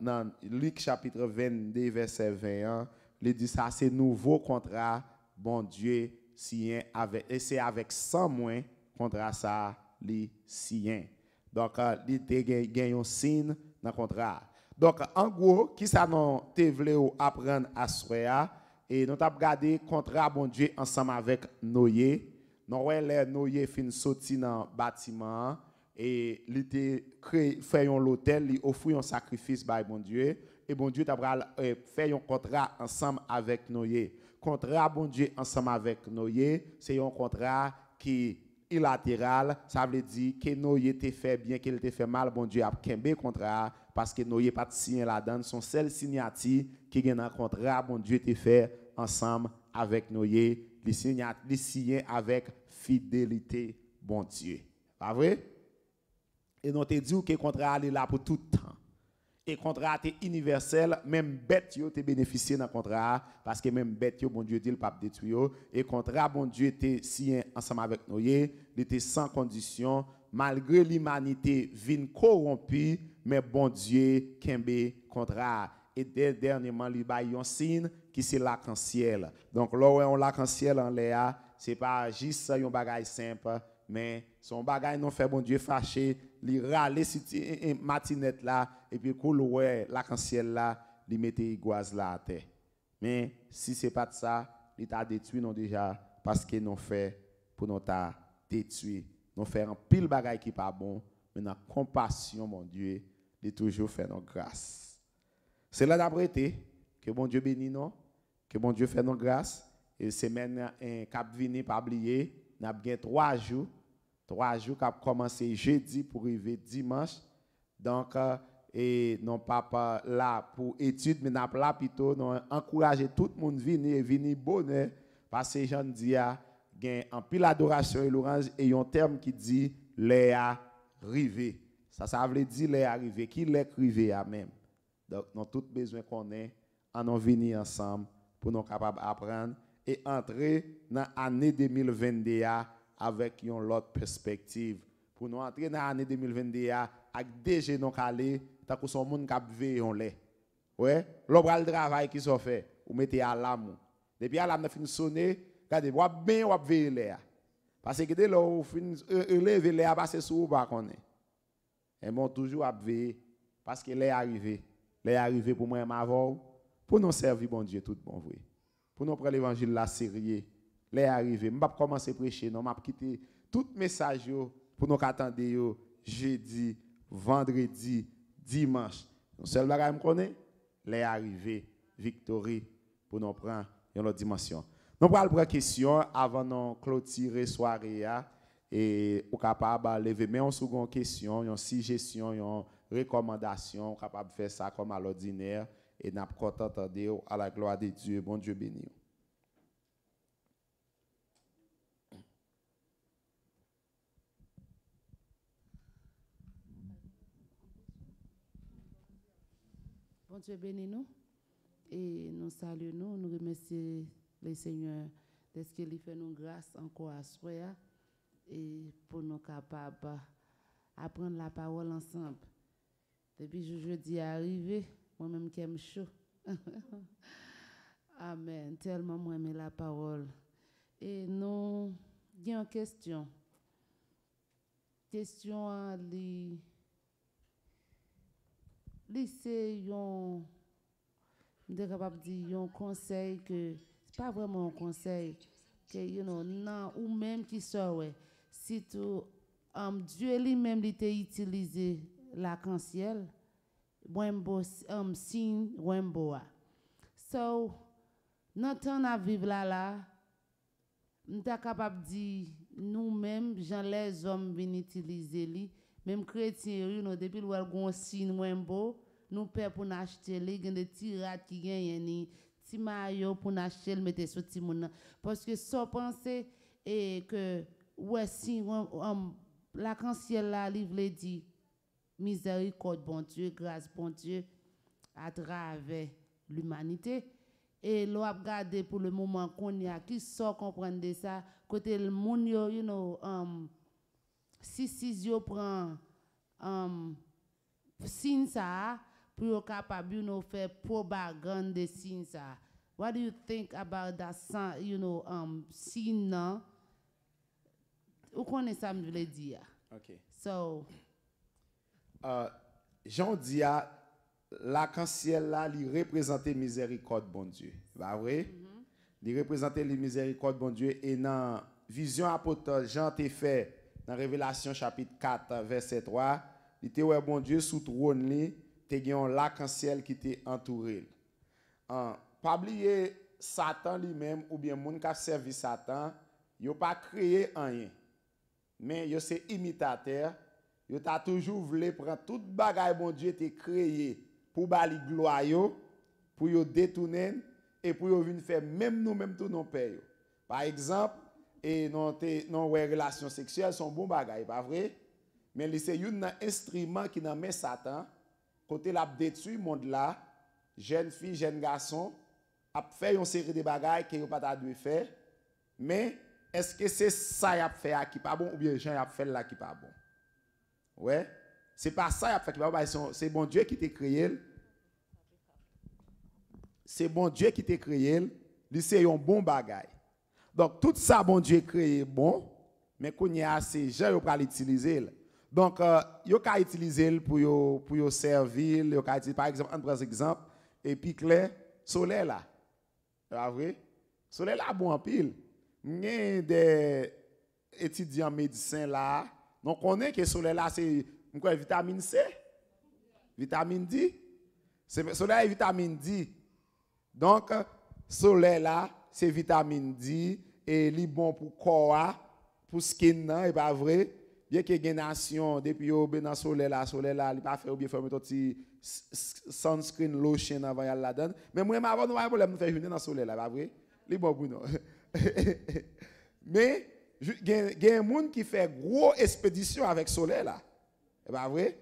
Dans Luc chapitre 22, verset 21, il dit ça, c'est nouveau contrat, bon Dieu sien avec, et c'est avec 100 moins contrat ça, les siens. Donc, euh, il te un signe dans contrat. Donc, en gros, qui ça non te voulez apprendre à soi et nous avons gardé contrat, bon Dieu, ensemble avec Noé. Nous avons Noé fin sorti dans le bâtiment. Et il a fait l'hôtel, il offert un sacrifice par bon Dieu. Et bon Dieu, a euh, fait un contrat ensemble avec Noé. Contrat, bon Dieu, ensemble avec Noé, c'est un contrat qui latéral, ça veut dire que Noé a fait bien, qu'il a fait mal, bon Dieu a kembe contrat, parce que Noé pas signé la donne, sont seul signati qui gagne un contrat, bon Dieu te fait ensemble avec nous, les signes avec fidélité, bon Dieu. Pas vrai? Et nous te dit que le contrat est là pour tout le temps. Et le contrat est universel, même bête yo te bénéficié dans contrat, parce que même bête bon Dieu dit, le pape détruit. Et le contrat, bon Dieu, est signé ensemble avec nous, il était sans condition, malgré l'humanité vine corrompue, mais bon Dieu, kembe contrat. Et dernièrement, il y a un signe qui c'est l'arc-en-ciel. Donc, là on l'arc-en-ciel en l'air, c'est pas juste un bagage simple, mais son bagage non fait bon Dieu fâché, il râle cette matinette là, et puis l'arc-en-ciel là, il mettait l'iguaz là à terre. Mais si c'est pas ça, il t'a détruit non déjà, parce que non fait pour nous détruire. détruit. Nous faisons un pile bagage qui pas bon, mais la compassion, mon Dieu, de toujours faire nos grâces. C'est là d'après que bon Dieu bénit nous que bon Dieu fait nos grâces. Et semaine cap hein, vini, pas oublier, nous avons trois jours. Trois jours qui ont commencé jeudi pour arriver dimanche. Donc, euh, et non pas, là pour étude, mais nous là plutôt nous encourager tout le monde à venir et venir bonheur. Parce que j'en dis, gain en pile d'adoration et l'orange et un terme qui dit les arrivé. Ça, ça veut dire les arrivé. Qui l'est arrivé à même? Donc, nous avons tous besoin qu'on ait en venir ensemble pour nous capables d'apprendre et entrer dans l'année 2022 avec une autre perspective. Pour nous entrer dans l'année 2022 avec des gens calés, tant que son monde cap on l'est Ouais, l'obral travail qui sont fait, vous mettez à l'âme. Depuis à l'âme fin sonner, regardez, vous bien vous là. Parce que dès que vous fin euh, euh, lever là bah, passer vous pas connaît. Et bon toujours à parce que est arrivé. est arrivé pour moi voix. Pour nous servir, bon Dieu, tout bon vrai. Pour nous prendre l'évangile la série, les arrivé. Je vais commencer à prêcher, on je vais quitter tout message pour nous attendre jeudi, vendredi, dimanche. Le seul bagage je connaît, les arrivé, victorie pour nous prendre une autre dimension. Nous prenons la question avant de clôturer soirée hein, et au capable lever mais seconde question, une suggestion, une recommandation, capable de faire ça comme à l'ordinaire et n'a pas content à la gloire de Dieu. Bon Dieu béni. Bon Dieu bénit nous et nous saluons nous, remercions le Seigneur de ce qu'il fait nous grâce encore à soi et pour nous capables d'apprendre la parole ensemble. Depuis jeudi arrivé, moi-même qui aime chaud. Amen. Tellement moi mais la parole. Et nous, il y a une question. Question à lui. Lycée, capable de dire un conseil que c'est pas vraiment un conseil que you know, non, ou même qui sort si tout um, Dieu lui-même l'était utilisé l'arc-en-ciel wèmbo, am um, sin wèmbo wa. So, nan tan na viv la la, nou ta kapap di nou men, jan le zom vin itilize li, men kre ti, you know, depil wèl goun sin wèmbo, nou pe pou nache te li, gen de ti rat ki gen yen ni, ti mayo pou nache li, mette sou ti mounan. Poske so panse, e ke wè sin wèmbo, um, lakansye la li vle di, miséricorde, bon Dieu, grâce, bon Dieu, à travers l'humanité. Et l'on a regardé pour le moment qu'on y a, qui sort comprendre de ça, côté le monde, you know, um, si si yo prend um, signe ça, pour capable, you faire faire propagande de signe ça. What do you think about that, you know, um, signe, Ou connaissez ça, je voulais dire. OK. So, Euh, jan di ya lakansyèl la li reprezentè mizèrikot bon djè. Li reprezentè li mizèrikot bon djè e nan vizyon apote jan te fè nan revelasyon chapit 4 verset 3 bon li te wè bon djè sout roun li te gè yon lakansyèl ki te antouril. Pabli yè satan li mèm ou bien moun ka servi satan yo pa kreye anyen men yo se imitatèr Yo ta toujou vle pran tout bagay bon diye te kreye pou bali gloa yo, pou yo detounen, e pou yo vin fè mèm nou mèm tou nou pè yo. Par ekzamp, e nan wè non, relasyon seksyel son bon bagay, pa vre, men lise yon nan estriman ki nan men satan, kote la ap detou yon mond la, jen fi, jen gason, ap fè yon seri de bagay ki yo pata dwi fè, men eske se sa yap fè akipa bon ou bien jan yap fè lakipa bon. Ouè, se pa sa, se bon die ki te kriye l, se bon die ki te kriye l, li se yon bon bagay. Donk, tout sa bon die kriye bon, men konye a se jen euh, yo pral itilize l. Donk, yo ka itilize l pou yo servil, yo ka itilize, par exemple, an prez exemple, epi kle, solè la. La vwe? Solè la bon apil. Nyen de etidyan medisen la, Non konen ke sole la se, mwen kwen vitamine C? Vitamine D? Sole la e vitamine D. Donk, sole la se vitamine D, e li bon pou kwa, pou skin nan, e pa vre. Ye ke genasyon, depi yo be nan sole la, sole la li pa fe ou biye fèmè ton ti sunscreen, lotion, avan yal la den. Men mwen mwen avan nou a yon problem nou fe jwene nan sole la, pa vre. Li bon boun nan. Men, Il y a un monde qui fait gros expédition avec soleil là. C'est pas vrai?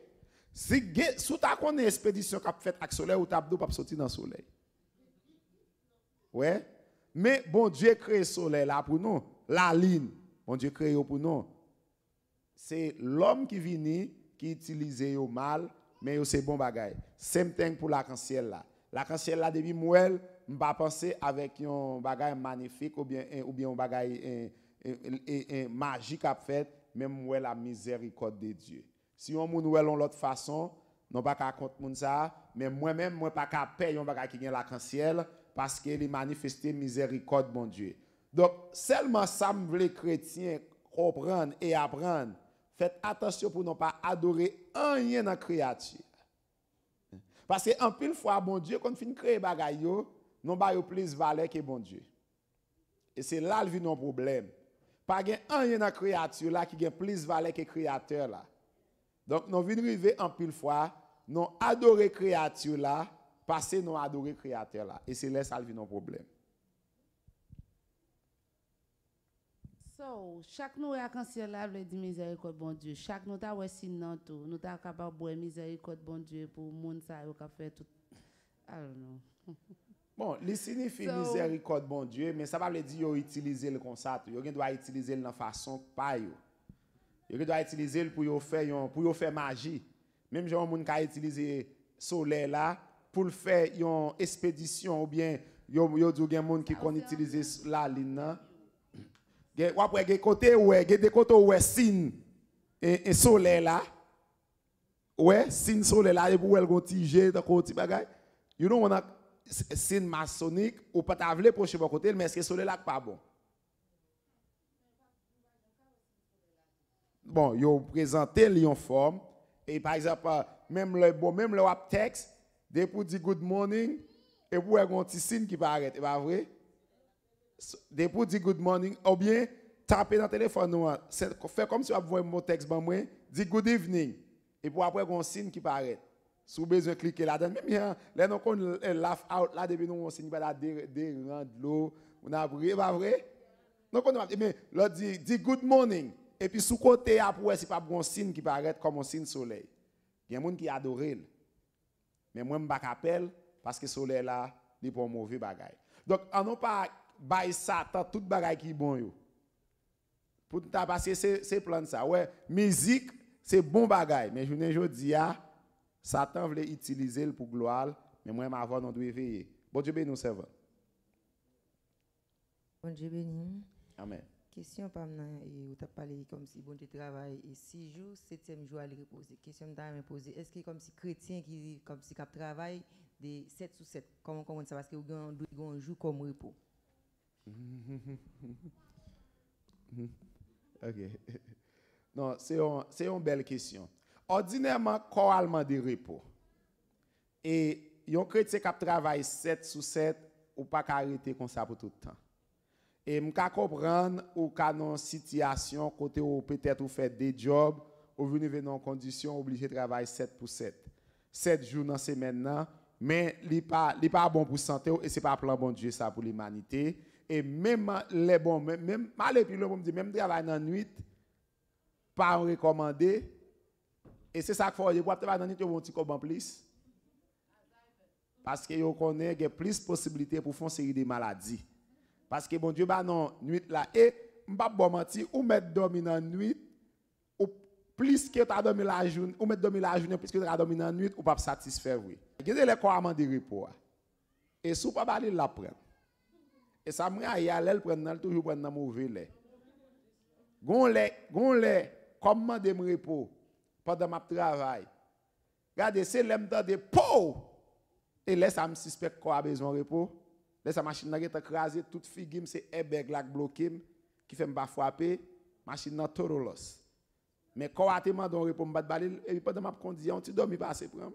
Si tu as une expédition a fait avec soleil ou t'as pas sortir dans soleil. Ouais. Mais bon Dieu crée soleil là pour nous, la ligne. Bon Dieu crée pour nous. C'est l'homme qui vient qui utilise le mal, mais c'est bon bagaille. Same thing pour la en ciel là. L'arc-en-ciel là depuis Mouel, pensé avec un bagaille magnifique ou bien ou bien bagaille eh, et magique à fait, même où la miséricorde de Dieu. Si on moun de l'autre façon, non pas qu'à compte moun ça, mais moi-même, moi pas qu'à payer, on pas qui gagne la ciel parce qu'il manifeste miséricorde, bon Dieu. Donc, seulement ça me les chrétiens comprendre et apprendre. Faites attention pour ne pas adorer rien dans la créature. Parce que en pile fois, bon Dieu, quand on finit créer ne non pas bah, plus valeur que bon Dieu. Et c'est là le vient problème. pa gen an yon a kreatur la ki gen plis vale ke kreatur la. Donk nou vin rive an pil fwa, nou adore kreatur la, pase nou adore kreatur la, e se lè salvi nou problem. So, chak nou e akansye la vle di mizere kote bon die, chak nou ta wè sin nan tou, nou ta akaba mizere kote bon die pou moun sa yo ka fè tout. I don't know. Bon, lisini fi mizeri kod bon die, men sa pa ple di yo itilize l kon sa tou. Yo gen dwa itilize l nan fason pa yo. Yo gen dwa itilize l pou yo fè magi. Mem jè yon moun ka itilize sole la, pou l fè yon espedisyon ou bien, yo djou gen moun ki ah, kon itilize la lin nan. Wapwe, gen kote ouwe, gen dekote ouwe sin, e, e sole la. Ouwe, sin sole la, e pou wel kon tije, da koti bagay. You know wana... signe maçonnique, ou pas pour chez mon côté, mais est-ce que soleil là pas bon? Bon, ils ont présenté en forme, et par exemple, même le bon, même le web texte, de pour good morning, et pour un petit signe qui va arrêter, pas vrai? Dès pour good morning, ou bien, taper dans le téléphone, fait comme si on un mon texte, bon moi, good evening, et pour après, un signe qui paraît. Soubez yon klike la den. Mwen mwen laf out la. Dibè nou mwen sin yon bala de. Mwen avre. Mwen avre. Mwen kon mwen ap. Mwen lò di. Di good morning. E pi sou kote ya pou we. Si pa bron sin ki paret. Koman sin solei. Gen moun ki adorel. Mwen mwen bak apel. Paske solei la. Di pou mouvi bagay. Dok anon pa. Bay satan. Tout bagay ki bon yo. Poutan basye se plan sa. We. Mizik. Se bon bagay. Men jounen joun di ya. Mwen mwen. Satan voulait utiliser le pour gloire, mais moi, avant, on doit éveiller. Bon Dieu béni, nous servons. Bon Dieu béni. Amen. Question, pas vous avez parlé comme si bon travail travaille 6 jours, septième jour à le reposer. Question, vous avez est-ce que comme si chrétien qui comme si cap travaille de 7 sur 7, comment comment ça parce que vous avez un jour comme repos? ok. Non, c'est une belle question. Ordinairement, corps allemand de repos. Et yon chrétien qui travaille 7 sur 7, ou pas arrêter comme ça pour tout le temps. Et je comprendre ou canon situation côté ou peut-être ou fait des jobs, ou venez dans condition obligé de travailler 7 pour 7. 7 jours dans semaine mais li pas pas bon pour santé et n'est pas plan bon Dieu ça pour l'humanité et même les bons même malgré puis le dit même travail dans nuit pas recommandé E se sak foye, wap te va nanit yo bon ti koban plis? Paske yo konen gen plis posibilite pou fon seri de maladi. Paske bon diyo ban nan nwit la. E mbap bomanti, ou met domi nan nwit, ou plis ke yo ta domi la jounen, ou met domi la jounen plis ke yo ta domi nan nwit, ou pap satisfè wè. Gide le kwa amandiri pou a. E sou pa bali la pren. E sa mwen a yalèl pren nan, tou joun pren nan mou vè lè. Gon lè, gon lè, komandem ripo, Padam ap travay. Gade se lem ta de pou. E lesa m sispek kwa bezon repo. Lesa masjin nan reta kraze. Tout figim se ebeg lak blokim. Ki fe m ba fwape. Masjin nan toro los. Non me kwa te man don repo m bad balil. E li padam ap kondizyon. Ti do mi pase pram.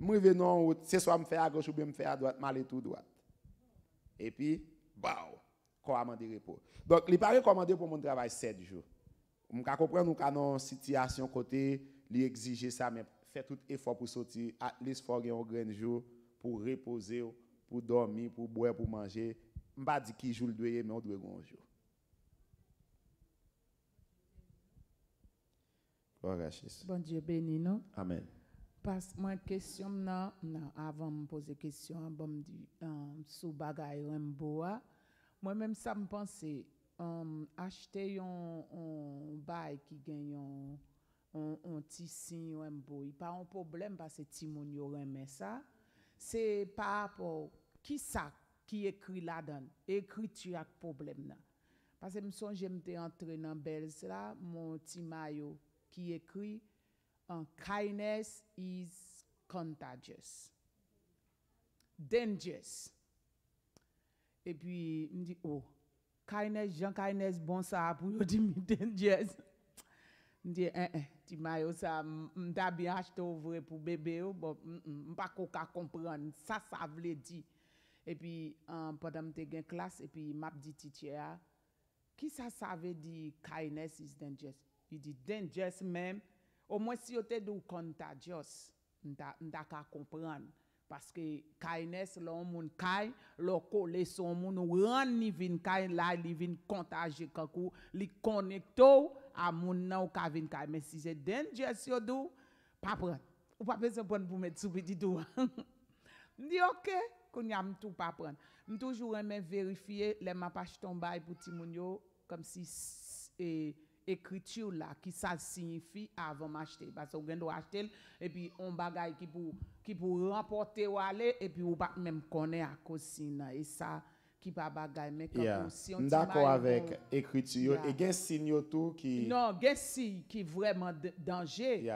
M rive nan wot. Se swa m fe a gosho, be m fe a doat. Ma le tou doat. E pi, bow. Kwa man de repo. Don li pa rekomande pou moun travay 7 jou. On comprend nous avons situation côté lui exiger ça mais fait tout effort pour sortir at least faut un grand jour pour reposer pour dormir pour boire pour manger on pas dire qui joue le doué, mais on doit un jour Bon Dieu béni non Amen parce que ma question non, non, avant de poser question bon me dit euh, sous bagaille bois moi même ça me pensait Um, achete yon bay ki gen yon yon ti sin yon mbo. Yon pa yon problem pase ti moun yon reme sa. Se pa apor, ki sa ki ekri la dan? Ekri ti ak problem nan? Pase mson jem te antre nan Belze la, moun ti mayo ki ekri, kindness is contagious. Dangerous. E pi mdi, oh, Kaines, Jean Kaines, bon sa apou yo di mi denjez. Ndiye, e, e, di eh, eh, mayo sa, mta bi anj to vre pou bebe yo, bo mpa koka kompran, sa sa vle di. E pi, poda mte gen klas, e pi map di titye ya, ki sa save di kaines is denjez? Di denjez men, o mwen si yo te dou konta dios, mta kaka kompran. Paske kay nes lo moun kay, lo ko leso moun ou ran ni vin kay, la li vin kontaje kakou, li konek tou a moun nou ka vin kay. Men si se den dje syo dou, pa pran. Ou pa pe se pran pou met soube di dou. Ni oke, kon ya m tou pa pran. M toujou remen verifiye, le ma pa chiton bay pou ti moun yo, kom si... E, écriture là qui ça signifie avant m'acheter parce que vous doit acheter et puis on bagaille qui pour qui pour remporter ou aller et puis on pas même connaît à cause et ça qui pas bagaille mais comme on d'accord avec écriture et gain signe tout qui non gain signe qui vraiment danger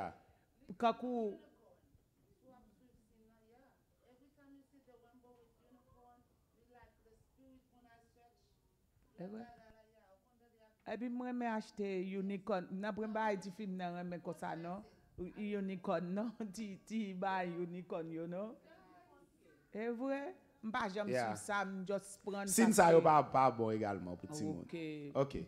Epi mweme ashte unikon. Mna premba a iti fin mnen mwen kosa nou. Ou unikon nou. Ti ba unikon yo nou. E vwe? Mpa jom sou sa mn just pran. Sins a yo pa abon egalman pou ti mwene. Ok.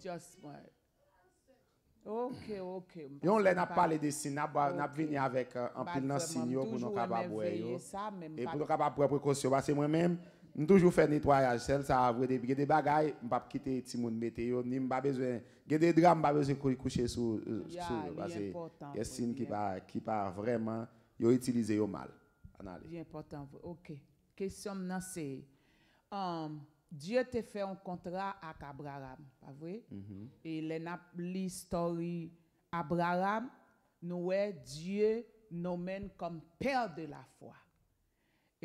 Ok. Yon lè nap pale de sin. Nap vini avèk uh, anpil nan sin yo. Mpa jom toujou mwen feye sa. E mpa jom pran prekosyo. Basi mwen mèm. Nous toujours faire nettoyage, celle ça vrai depuis des bagailles, on pas quitter petit monde météo, ni pas besoin, il des drames, pas besoin de coucher sous euh, sous parce que les signes qui pas qui pas vraiment yo utiliser au mal. C'est important. OK. Question maintenant c'est um, Dieu t'a fait un contrat avec Abraham, pas vrai mm -hmm. Et les n'a l'histoire Abraham, nous est Dieu mène comme père de la foi.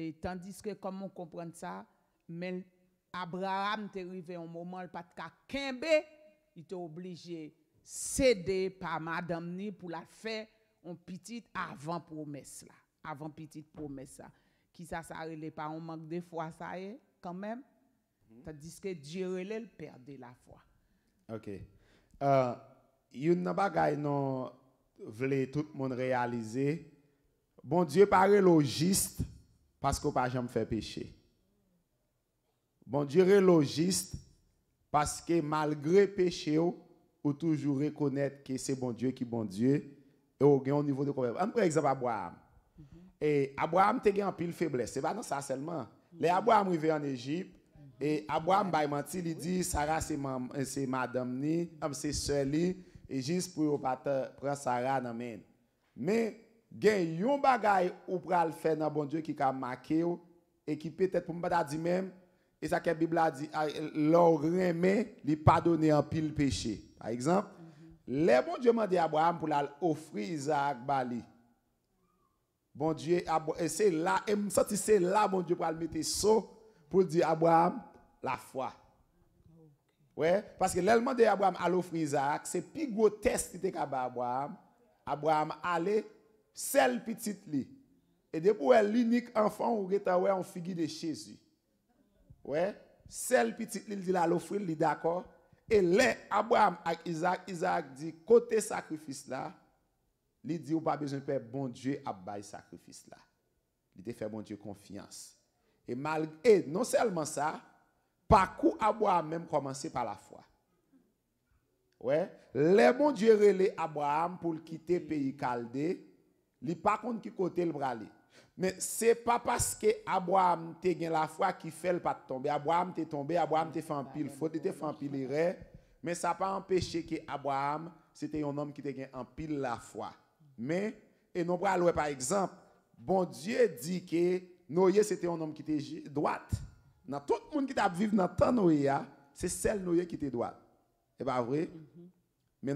Et tandis que, comme on comprend ça, mais Abraham est arrivé au moment où il n'a il était obligé de céder par madame ni pour la faire en petite avant promesse là, avant petite promesse là. Qui ça ça pas. un manque de foi ça est quand même. Mhm. Tandis que Dieu relève perdait la foi. OK. Il euh, a une bagaille non tout le monde réaliser. Bon Dieu paraît logiste parce qu'on pas jamais fait péché. Bon Dieu est logiste parce que malgré péché, ou toujours reconnaître que c'est bon Dieu qui est bon Dieu et au gain au niveau de quoi. Par exemple Abraham. Mhm. Et Abraham te en pile faiblesse. C'est pas dans ça seulement. Les mhm. Abraham arrivé en Égypte mhm. et Abraham bay menti, il dit Sarah c'est c'est madame ni, c'est sœur et juste pour pas prendre Sarah dans main. Mais gen yon bagay ou pral fè nan bon Diyo ki ka make ou, e ki petèt pou mbada di men, e sa ke Bibla di, lor remè li padone an pil peche. Par exemple, le bon Diyo mandi aboam pou lal ofri Isaac bali. Bon Diyo, e, e msati se la bon Diyo pral metè so, pou di aboam la fwa. Ouè, paske lal mandi aboam al ofri Isaac, se pi gwo test ki te kaba aboam, aboam ale, Sel pitit li. E depo wè, l'unik anfan wè an figi de Chezi. Wè? Sel pitit li, li di la lo fril, li d'akor. E le, Abraham ak Isaac, Isaac di, kote sakrifis la, li di, wè pa bezon pe bon die abbay sakrifis la. Li de fe bon die konfians. E mal, e, non selman sa, pa kou Abraham mèm komanse pa la fwa. Wè? Le bon die rele Abraham pou l'kite pe yi kalde, li pa kont ki kote l mais c'est pas parce que Abraham te la foi ki fel pa te tomber Abraham te tombé, Abraham te fan pil fote, te fan pil ire. E Men sa pas empeshe que Abraham, se te un nom gen la foi. Mais, et pral par exemple, bon dit que que c'était un un qui qui ki te doat. tout le monde qui ap dans nan tan c'est ya, se sel Noye ki te doat. E ba vre? Mm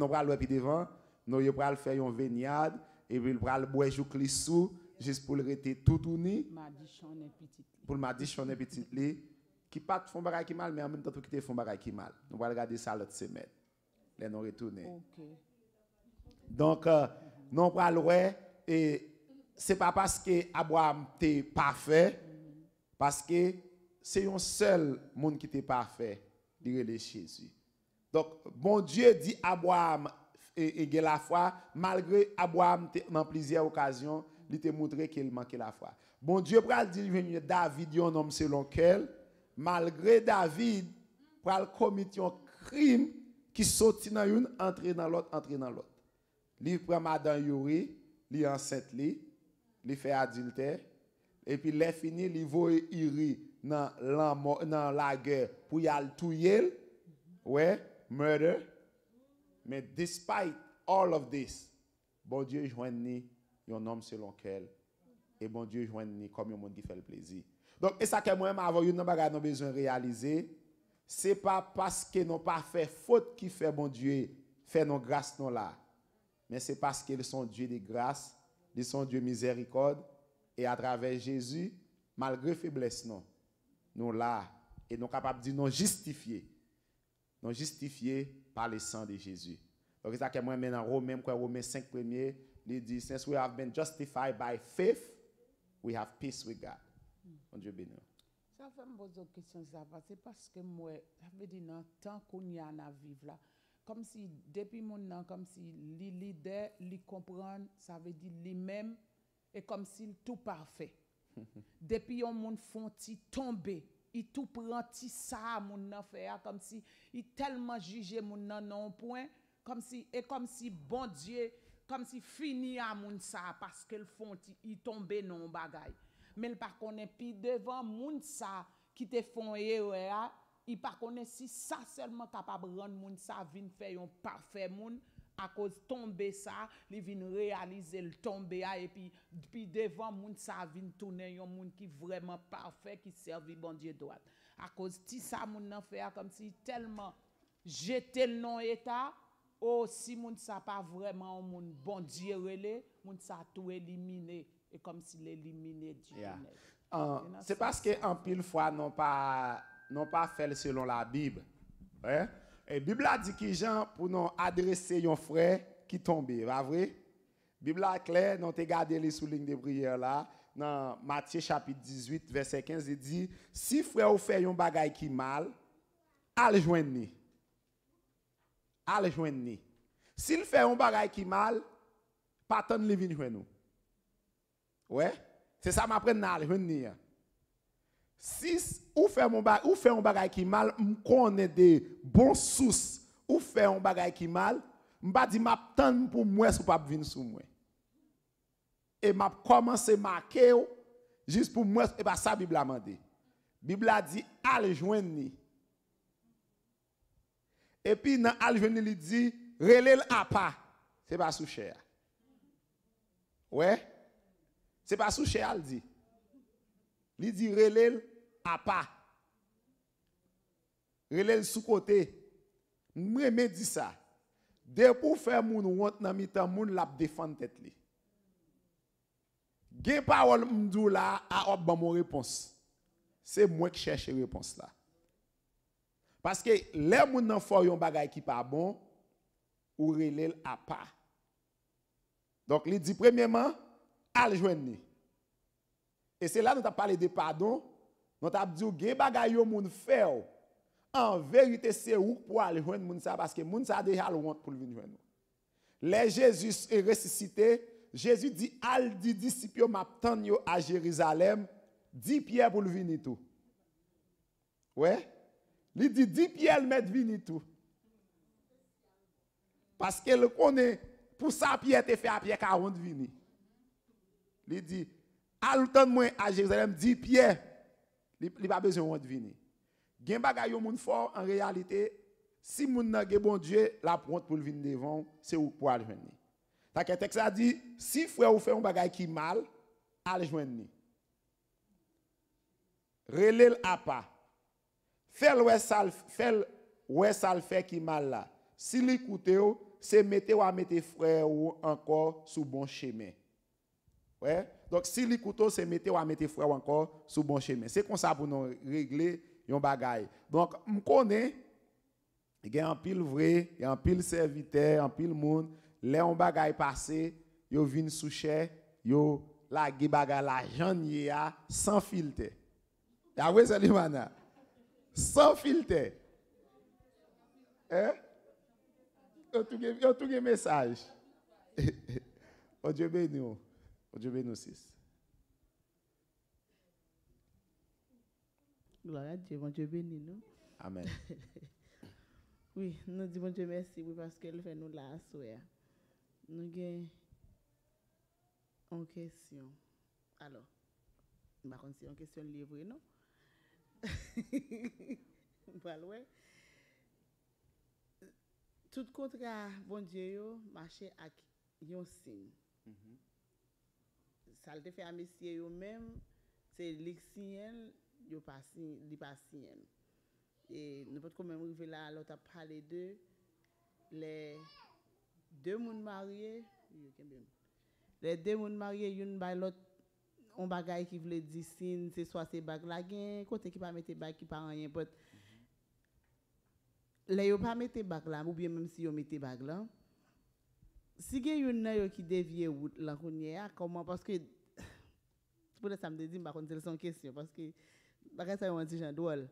et puis il va le bois sous sous juste pour le rester tout tourné pour le mardi chonner petit lit qui pas font bagaille qui mal mais en même temps tout qui font bagaille qui mal on va regarder ça l'autre semaine les non retourner donc non pas loin et c'est pas parce que Abraham t'est parfait parce que c'est un seul monde qui t'est parfait les Jésus donc bon Dieu dit Abraham et, et la foi, malgré Abraham, dans plusieurs occasions, il te montré qu'il manquait la foi. Bon Dieu, pral dire, David, un homme selon quel, malgré David, pral commettre un crime qui sortit dans une, entre dans l'autre, entre dans l'autre. Il prend Madame Yuri, il enceinte, il fait adultère, et puis il fini, il voit Iri dans la guerre pour y aller tuer, ouais, murder. Mais despite all of this, bon Dieu joigne-nous, un homme selon quel. Et bon Dieu joigne-nous comme un monde qui fait le plaisir. Donc, et ça que moi-même, avant, nous avons besoin de réaliser, ce n'est pas parce que nous pas fait faute qui fait bon Dieu, fait nos grâces non là. Mais c'est parce qu'ils sont Dieu de grâce, ils sont Dieu miséricorde. Et à travers Jésus, malgré faiblesse, non, nous là, et nous capables de nous justifier. Nous justifier par le sang de Jésus. Donc, c'est ça que moi, maintenant, Romains, Romains 5 premier, il dit, since we have been justified by faith, we have peace with God. Bon Dieu béni. Ça fait une bonne question, ça, c'est parce que moi, ça veut dire, dans le qu'on y a a vivre là, comme si, depuis mon nom, comme si les leaders, les comprennent, ça veut dire les mêmes, et comme si tout parfait. depuis on monde font tomber I tou pranti sa moun nan fè ya kom si i telman jije moun nan nan pouen E kom si bon diye, kom si fini a moun sa paske l fon ti, i tombe nan bagay Men l par konen pi devan moun sa ki te fon ewe ya I par konen si sa selman kapab ron moun sa vin fè yon parfè moun A kouz tombe sa, li vin realize l tombe a, epi devan moun sa vin toune yon moun ki vreman pafe, ki servi bandye doat. A kouz ti sa moun nan fe a, kom si telman jete l non eta, ou oh, si moun sa pa vreman moun bandye rele, moun sa tou elimine, e kom si l elimine di men. Euh, Se paske an pil fwa non pa non fel selon la bib, ouye? Et Bible a dit que Jean pour nous adresser un frère qui tombent, va vrai? La Bible est claire, nous avons gardé les sous de prière là. Dans Matthieu chapitre 18, verset 15, il dit Si frère ou fait un bagay qui mal, allez joindre Allez joindre S'il fait un bagay qui mal, pas tant de nous. Ouais? C'est ça m'apprendre à aller joindre hein. Sis, ou fe yon bagay ki mal, mko ane de bon sous, ou fe yon bagay ki mal, mba di map tan pou mwes ou pap vin sou mwen. E map koman se make yo, jis pou mwes, e ba sa Biblia man de. Biblia di, aljwen ni. E pi nan aljwen ni li di, relel apa, se pa sou chè. Ouè? Se pa sou chè al di. Li di relel. A pa. Relèl sou kote. Mre me di sa. De pou fè moun want nan mitan moun lap defan tet li. Gen pa wòl mdou la a hop ban moun repons. Se mwen k chèche repons la. Paske lè moun nan fò yon bagay ki pa bon, ou relèl a pa. Donk li di premièman, al jwen ni. E se la nou ta pale de padon, tu as dit que les choses que fait, en vérité, c'est où pour aller joindre les gens parce que les gens déjà le honte pour venir joindre. Les Jésus est ressuscité, Jésus dit Al dit disciples m'attendent à Jérusalem, 10 pieds pour venir tout. Ouais. Il dit 10 pieds pour venir tout. Parce que le connaît pour ça Pierre était fait à Pierre 40 venir. Il dit Al moi à Jérusalem, 10 pieds. Li pa bezen wè di vinè. Gen bagay yo moun fò, an realite, si moun nan ge bon dje, la pront pou vinè devan, se ou kwa jwenè. Takè tek sa di, si fwe ou fè yon bagay ki mal, al jwenè. Relè l'apa. Fèl wè sal fè ki mal la. Si li koute ou, se mette ou a mette fwe ou an kor sou bon chèmen. Ouè? Ouè? Donk si li koutou se mette ou a mette fwe wanko sou bon cheme. Se kon sa pou nou regle yon bagay. Donk m konen, gen an pil vre, gen an pil servite, gen an pil moun, le yon bagay pase, yo vin sou chè, yo la ge bagay la janye ya, san filte. Ya we se li wana? San filte. Eh? Yo touge mesaj. O djebe yon. Dieu bénisse. Gloire à Dieu, bon Dieu bénit nous. Amen. oui, nous disons Dieu merci oui, parce qu'elle fait nous la soeur. Nous avons une question. Alors, par contre, c'est une question livrée, non? Bah ouais. Tout contrat, bon Dieu, marcher avec un signe. Mm Salte fè amesye yo mèm, se lik sinyen, yo li pa sinyen. E nou pot kou mèm ouve la, lot ap pale de, le, de moun marye, le de moun marye yon bay lot, on bagay ki vle di sin, se swa se bag la gen, kote ki pa mette bag, ki pa anyen pot. Le yo pa mette bag la, moubyen mèm si yo mette bag la, si il y en qui dévie route la ah, comment parce que pour ça me dit par c'est une question parce que bagay ça on dit drôle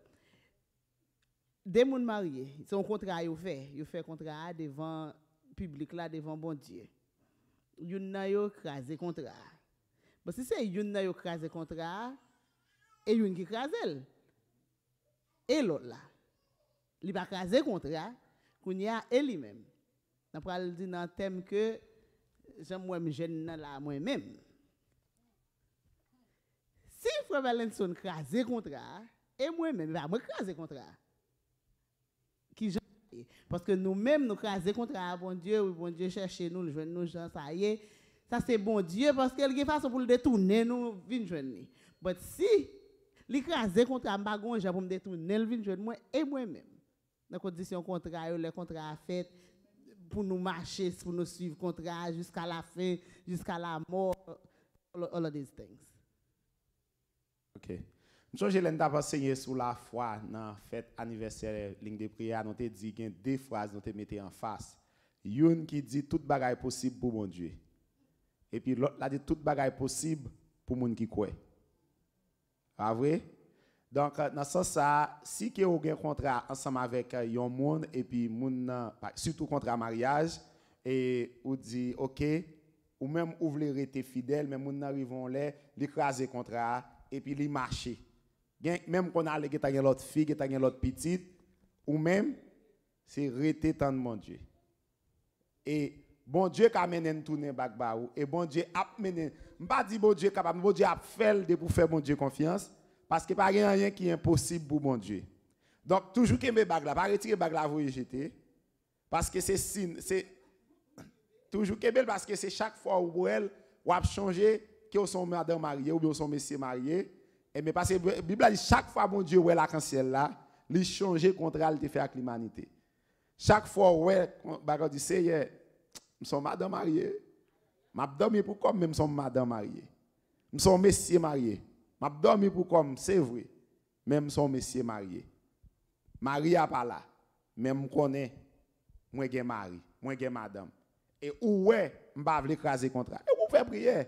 des monde mariés son contrat ils fait ils fait contrat devant public là devant bon Dieu yon a yo le contrat mais si c'est yon a yo le contrat et yon qui elle, et l'autre là il va craser contrat qu'on y a et lui-même nan pral di nan tem ke, jan mwen mwen jen nan la mwen men. Si Fr. Valenson krasi kontra, e mwen men, va mwen krasi kontra. Paske nou men nou krasi kontra, bon die, ou bon die, chache nou, ljwen nou, jan sa ye, sa se bon die, paske lge fason pou l detounen nou, vin jen ni. Bat si, li krasi kontra, mwen mwen jen pou l detounen, vin jen mwen, e mwen men. Nan kondisyon kontra yo, l kontra fèt, pour nous marcher, pour nous suivre contre jusqu'à la fin, jusqu'à la mort, all, of these things. OK. Je suis vous enseigné sur la foi dans la fête anniversaire ligne de prière. Nous avons dit qu'il y a deux phrases nous avons en face. Une qui dit toute bagaille possible pour mon Dieu. Et puis l'autre dit toute bagaille possible pour mon qui croit. Pas ah, vrai? Donc, euh, dans ce sens, si vous avez un contrat ensemble avec un euh, monde, et puis moun, surtout contrat mariage, et vous dites, OK, ou même vous voulez rester fidèle, mais moun arrivons là, l'écraser contrat, et puis les marcher. Même qu'on a autre fille, qui a l'autre petite, ou même, c'est rester tant de mon Dieu. Et bon Dieu qui amène tourner ou et bon Dieu a mené, je ne dis pas bon Dieu capable, bon Dieu a fait pour faire bon Dieu confiance. Parce que pas rien qui est impossible pour mon Dieu. Donc, toujours que est bagues là, pas retirer bagues là, vous jeter. Parce que c'est signe, c'est. Toujours que parce que c'est chaque fois où elle, ou a changé, que sont madame mariée ou bien sont monsieur marié. Et mais parce que la Bible dit chaque fois, mon Dieu, est la cancelle là, il change contre elle, il fait avec l'humanité. Chaque fois, elle bagues dit, c'est, nous madame mariée. Madame, pour pourquoi même sont madame mariée? Nous sommes messieurs mariés. M'a dormi pour comme, c'est vrai. Même son monsieur marié. Marie a pas là. Même connaît moi gen mari, moi gen madame. Et ouais, m'pa vle écraser contrat. Et vous faites prier.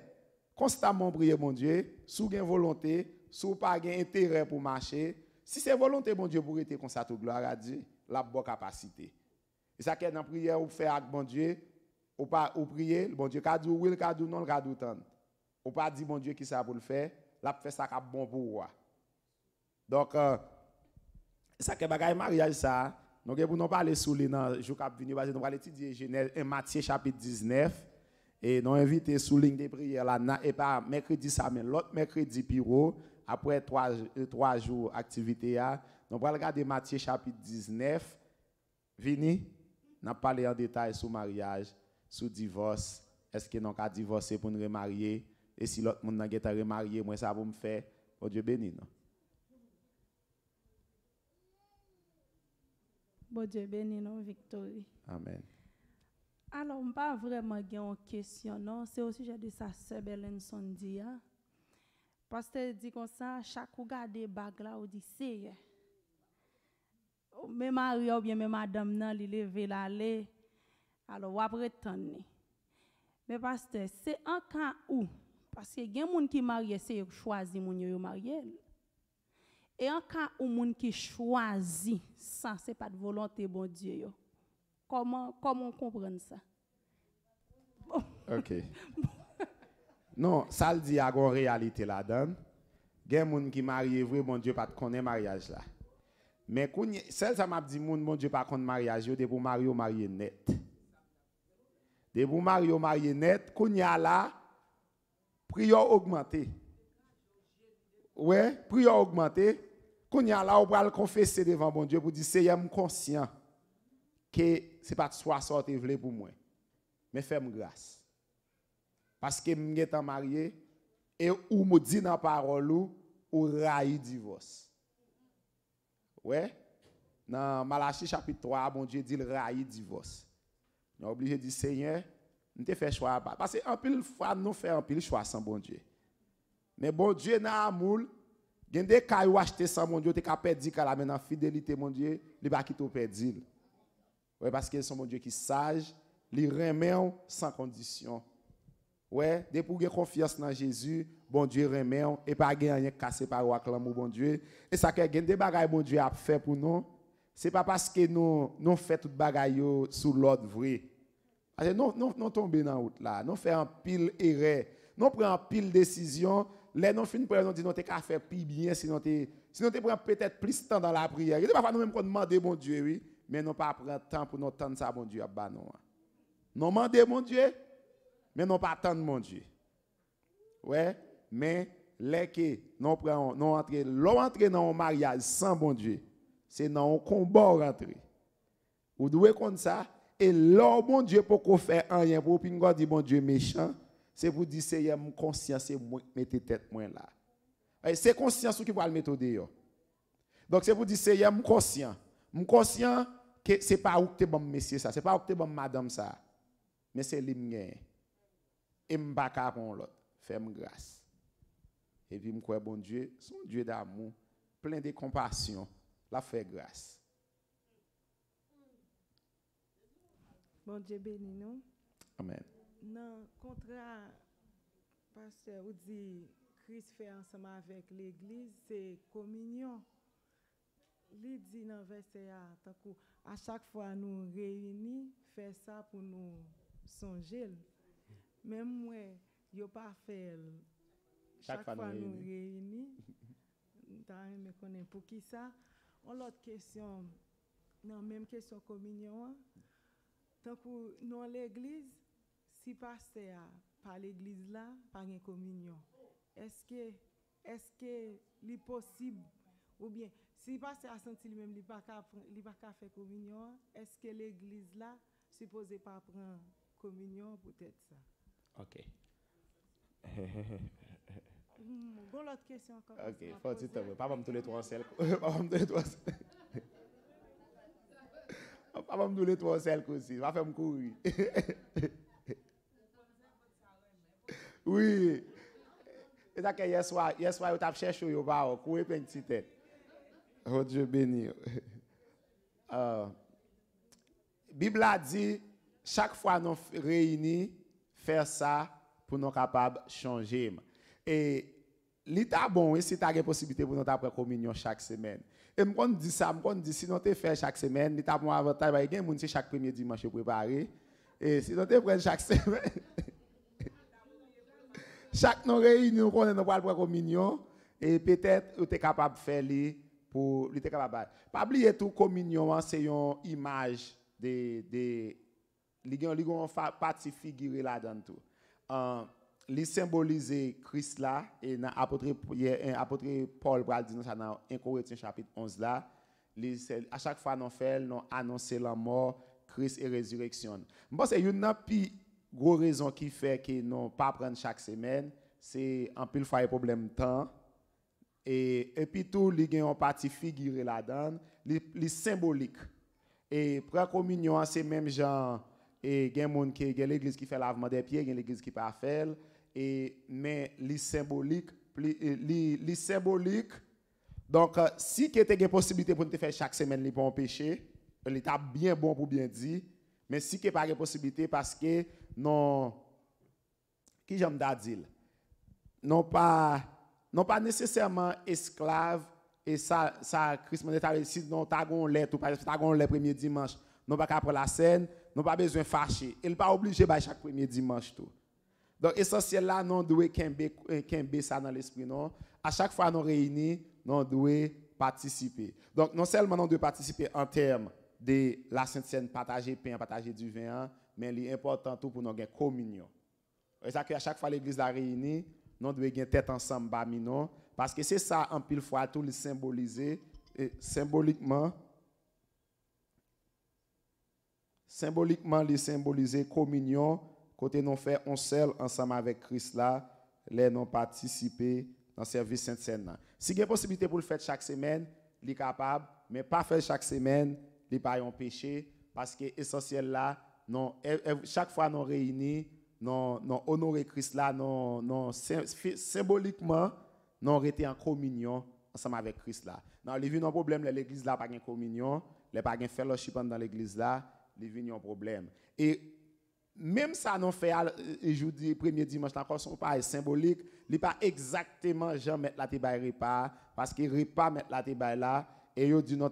Constamment prier mon Dieu, sous gain volonté, sous pas gain intérêt pour marcher. Si c'est volonté mon Dieu pour être comme ça toute gloire à Dieu, la bonne capacité. Et ça qu'est dans prière ou faites avec mon Dieu, ou pas ou prier, bon Dieu ka dit oui, ka dit non, dit tant. Ou pas dit mon Dieu qui ça pour le faire, l'a fait euh, ça qui bon pour vous. Donc, ça qui est mariage, ça, nous pour nous parler sur les je qui viennent, nous allons étudier Genèse 1 Matthieu chapitre 19. Et nous invité sous ligne de prière là, et pas mercredi ça, l'autre mercredi piro, après trois, euh, jours d'activité, nous allons regarder Matthieu chapitre 19. Vini, n'a parler en détail sur mariage, sur divorce. Est-ce que nous avons divorcé pour nous remarier? et si l'autre monde n'a pas remarié, moi ça va me faire, bon Dieu béni. Bon Dieu béni, non, Victorie. Amen. Alors, pas vraiment une question, C'est au sujet de sa sœur Sondia Parce hein? Pasteur dit comme ça, chaque coup garde bagla là, ou dit, c'est. Hein? Même mari ou bien même madame, nan, il lever, l'aller. Alors, va prétendre Mais pasteur, c'est un cas où parce que les gens qui marient, c'est choisir les gens marier Et en cas où les qui choisissent, ça, ce n'est pas de volonté, bon Dieu. Comment, comment comprendre ça? OK. non, ça le dit, il y réalité là-dedans. Il gens qui marient, vrai, bon Dieu, pas de connaître mariage là. Mais celle ça m'a dit, mon Dieu, pas contre mariage, de pour marier marié net. De pour marier marié net, y a là, priyo augmante. Ouè, priyo augmante, koun yal la ou pral konfese devan bon Diyo, pou di se yè mou konsyen, ke se pati swa sa ou te vle pou mwen. Me fè mou grase. Paske mwen yè tan marye, e ou mou di nan parolou, ou rayi divos. Ouè, nan Malachi chapitwa, bon Diyo di rayi divos. Mwen oblije di se yè, Ni te fè chwa apat. Pase anpil fwa, nou fè anpil chwa san bondye. Men bondye nan amoul, gen de kayo achete san bondye, te ka pedi kalame nan fidelite bondye, li baki tou pedi. Ouè, paske son bondye ki saj, li remè ou, san kondisyon. Ouè, de pou gen konfians nan Jezu, bondye remè ou, e pa gen anye kase par wak lan mou bondye. E sa ke gen de bagay bondye ap fè pou nou, se pa paske nou, nou fè tout bagay yo sou lòd vwey. Non, non, non tomber dans la route là. Non faire un pile erreur. Non prendre un pile décision. Les non fin prière, non dit non t'es qu'à faire plus bien sinon t'es sinon t'es prend peut-être plus de temps dans la prière. Il pas nous même qu'on demander bon Dieu oui, mais non pas prendre temps pour nous tendre ça bon Dieu à bah non. Non demander mon Dieu, mais non pas attendre mon Dieu. Ouais, mais les que non prend non entrer, l'on entrer dans un mariage sans bon Dieu, c'est dans un combat rentrer. Vous devez comprendre ça E lò moun Dje pou kou fè an yè, pou ou pin gwa di moun Dje mechè, se pou di se yè moun konsyans se mwen mette tèt mwen la. E se konsyans sou ki pou al metode yo. Donk se pou di se yè moun konsyans, moun konsyans ke se pa ouk te bom mesye sa, se pa ouk te bom madame sa. Mè se li mwen yè, e m baka pon lot, fè mou grâs. E vi m kou e moun Dje, son Dje d'amou, plen de kompasyon, la fè grâs. Bon Dieu béni, nous. Amen. Non, contraire, contrat, pasteur, vous dit, Christ fait ensemble avec l'Église, c'est communion. Il dit dans le verset, à chaque fois nous réunis, fais ça pour nous songer. Même moi, je fais pas fait chaque, fois, nous réunis. pour qui ça? On l'autre question, non, même question communion, donc que dans l'église, si passe à par l'église là, par une communion, est-ce que est-ce que possible ou bien si passe à sentir lui-même, il pas il pas faire communion, est-ce que l'église là supposé pas prendre communion peut-être ça. OK. Hmm, bon, l'autre question encore. Ok, faut-il t'envoyer? Pas même tous les trois en sel. Pas même tous les trois en pas me donner trois celle aussi. Va faire me courir. Oui. Et que hier soir, hier soir, vous as cherché au bar, courir plein de petites Oh Dieu béni. La euh, Bible a dit, chaque fois nous réunis, faire ça pour nous capables de changer. Et l'état bon, et si tu as la possibilité pour nous après communion chaque semaine. Et je dis ça, je dis si on te fait chaque semaine, tu as un avantage, il y a chaque premier dimanche préparé. Et si on te prend chaque semaine, chaque nos réunion on est dans la communion, et peut-être tu es capable de faire pour les capable. Pas oublier tout communion, c'est une image de de les une partie figurée là-dedans tout les symboliser Christ là et un apôtre e, Paul pour dit dans 1 Corinthiens chapitre 11 là à chaque fois non fait non annoncer la mort Christ et résurrection. c'est une des pi gros raison qui fait que non pas prendre chaque semaine c'est un peu le problème de temps et puis tout les gens parti figurer là-dedans les symboliques, et prendre communion c'est même genre et il y a des gens qui font l'église qui fait l'avement des pieds il y a l'église qui pas à faire mais les symbolique, les eh, symbolique. Donc, euh, si tu as une possibilité pour te faire chaque semaine pour empêcher, l'état bien bon pour bien dire, mais si que pas de possibilité parce que non, qui j'aime dire, non pas, non pas nécessairement esclave, et ça, ça, Christ m'a dit, si non, t'as gonlé, tout par exemple, t'as le premier dimanche, non pas qu'après la scène, non pas besoin fâcher. Il pas obligé de chaque premier dimanche tout. Donc, essentiel là, nous devons qu'un ça dans l'esprit, non. À chaque fois, nous réunis, nous devons participer. Donc, non seulement nous devons participer en termes de la Sainte Seine, partager pain, partager du vin, hein, mais l'important tout pour nous est communion. C'est ça qu'à chaque fois l'Église la réunit, nous devons être tête ensemble, parmi parce que c'est ça, en pile fois, tout le symboliser, symboliquement, symboliquement, le symboliser communion, côté non fait on seul ensemble avec Christ là, les non participer dans service Sainte Seine. Si il y a possibilité pour le faire chaque semaine, il est capable, mais pas faire chaque semaine, il pas un péché parce que essentiel là, non, eh, eh, chaque fois nous réunis, non, non Christ là, non, non symboliquement, non été en communion ensemble avec Christ là. Non, les vies un problème, l'église là pas de communion, les pas de fellowship dans l'église là, les vies un problème. Et même ça, nous fait le premier dimanche, encore son pas symbolique. Il n'est pas exactement Jean mettre la débat repas, parce que repas mettre la débat là. Et, dit non,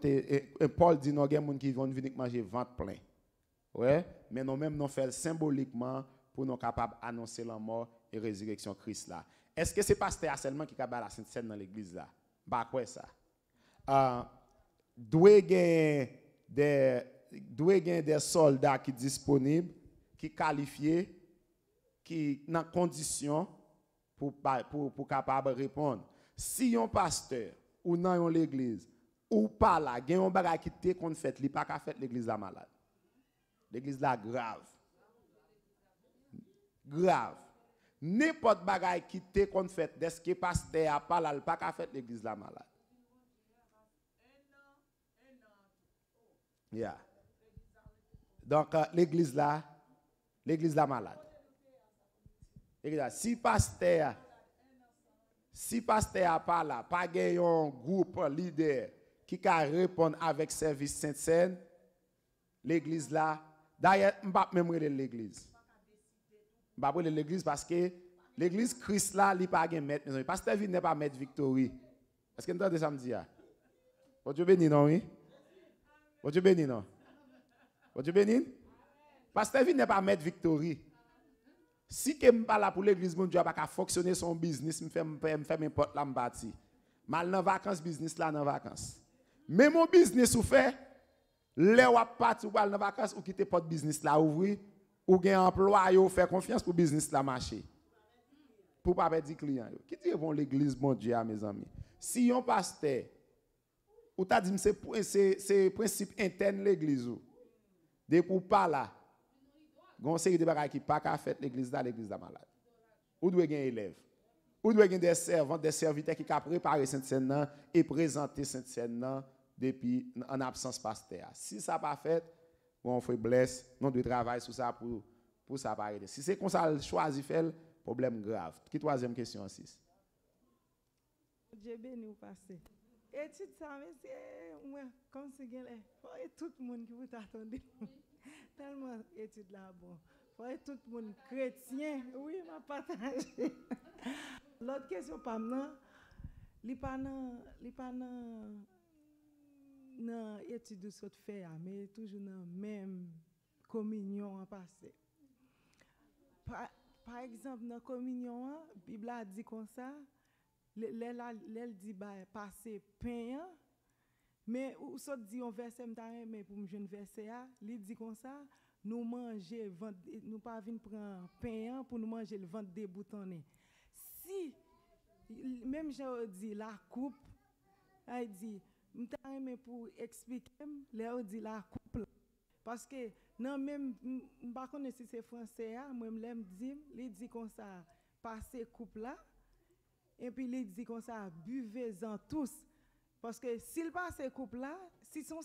Paul dit non, il y a des gens qui vont venir manger ventre plein. Ouais, mais nous même nous faisons symboliquement pour nous capables d'annoncer la mort et la résurrection de Christ là. Est-ce que c'est pasteur seulement qui capable la sainte scène dans l'église là Bah quoi ça euh, Doit des des soldats qui sont disponibles qui qualifié, qui dans condition pour pour pour capable répondre. Si un pasteur ou dans l'église ou pas là, gagne un bagage qui te qu'on fait, li pas qu'à fait l'église la malade. L'église la grave. Grave. N'importe bagage qui te qu'on fait, dès que pasteur a pas là, pas qu'à fait l'église la malade. Ya. Donc, l'église là, l'église la malade. L'église si pasteur, si pasteur pas là, pas un groupe leader qui peut répondre avec service sainte scène, l'église là, d'ailleurs, je ne pas même l'église. Je ne pas l'église parce que l'église Christ là, il pas de mettre, Le pasteur n'est pas maître victorie. Est-ce que vous entendez samedi? Ah? Bon Dieu béni, non, oui? Bon Dieu béni, non? Bon Dieu béni? Pastè vi nè pa mèd victori. Si ke mè pala pou l'Eglise mondia baka foksyonè son bisnis, mè fè mè pot la mbati. Mal nan vakans, bisnis la nan vakans. Mè mè bisnis ou fè, lè wap pati wal nan vakans, ou kite pot bisnis la ouvri, ou gen emplo a yo fè konfians pou bisnis la manche. Pou pa pè di kliyan yo. Kite yon von l'Eglise mondia, mè zami. Si yon pastè, ou ta di mè se prinsip intern l'Eglise ou, de pou pala, Gon série de bagages qui pas qu'à faire l'église là, l'église là malade. Ou doit gagner élève. Ou doit gagner des servants, des serviteurs qui ont préparé sainte seine et présenter sainte seine depuis en absence pasteur. Si ça pas fait, on fait blesse, non de travail sur ça pour pour ça pas Si c'est comme ça choisi faire, problème grave. Qui troisième question en 6 Dieu béni ou passé. Étude ça, monsieur, moi, comme si tout le monde qui vous attendait. Tellement étude là, bon. Faut être tout le monde chrétien. Oui, m'a partagé. L'autre question, pas maintenant, li pas non étude de ce fait, ah, mais toujours dans la même communion en passé. Par, exemple, dans la communion, la hein, Bible a dit comme ça, elle dit, bah, passer pain, hein, mais où ça dit on verset mais pour me jeune verset a, il dit comme ça, nous manger nous pas venir prendre pain hein, pour nous manger le ventre déboutonné. Si même j'ai dit la coupe, elle dit m'ta mais pour expliquer, là dit la coupe parce que non même pas connais si c'est français a, moi me dit, il dit comme ça, passer coupe là et puis il dit comme ça, buvez-en tous parce que s'il passe ces couple-là, si c'est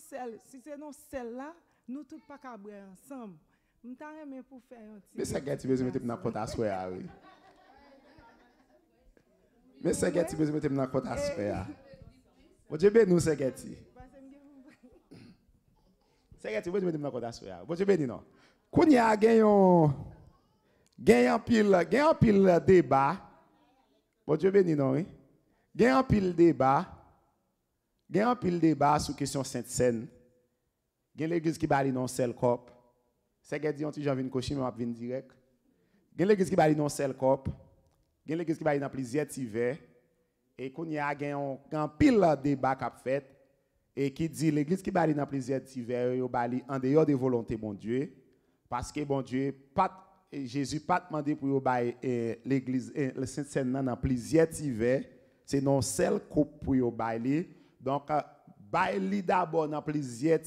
si non celle-là, nous tous pas cabrer ensemble. Je t'en pour faire un petit. Mais ça, tu besoin de mettre dans à oui. Mais tu de mettre dans à soi. Dieu ben nous, c'est Gati. C'est Gati, vous mettre dans compte à soi. Dieu béni non. Quand y a un gagnant pile, pile débat. Bon Dieu béni non, oui. Gagnant pile débat. Il y a un pile débat sur la question Sainte-Seine. Il y a l'église qui dans le seul corps. C'est qu'elle dit on j'en viens cocher mais on vient direct. Il y a l'église qui bali non seul corps. Il y a l'église qui bali dans plusieurs hivers et qu'on y a un grand pile débat été fait et qui dit l'église qui bali dans plusieurs hivers yo bali en dehors des volontés mon Dieu parce que bon Dieu pas e Jésus pas demandé pour yo bailler e l'église e, Sainte-Seine dans plusieurs hivers, c'est non seul corps pour yo bailler donc, il d'abord dans plusieurs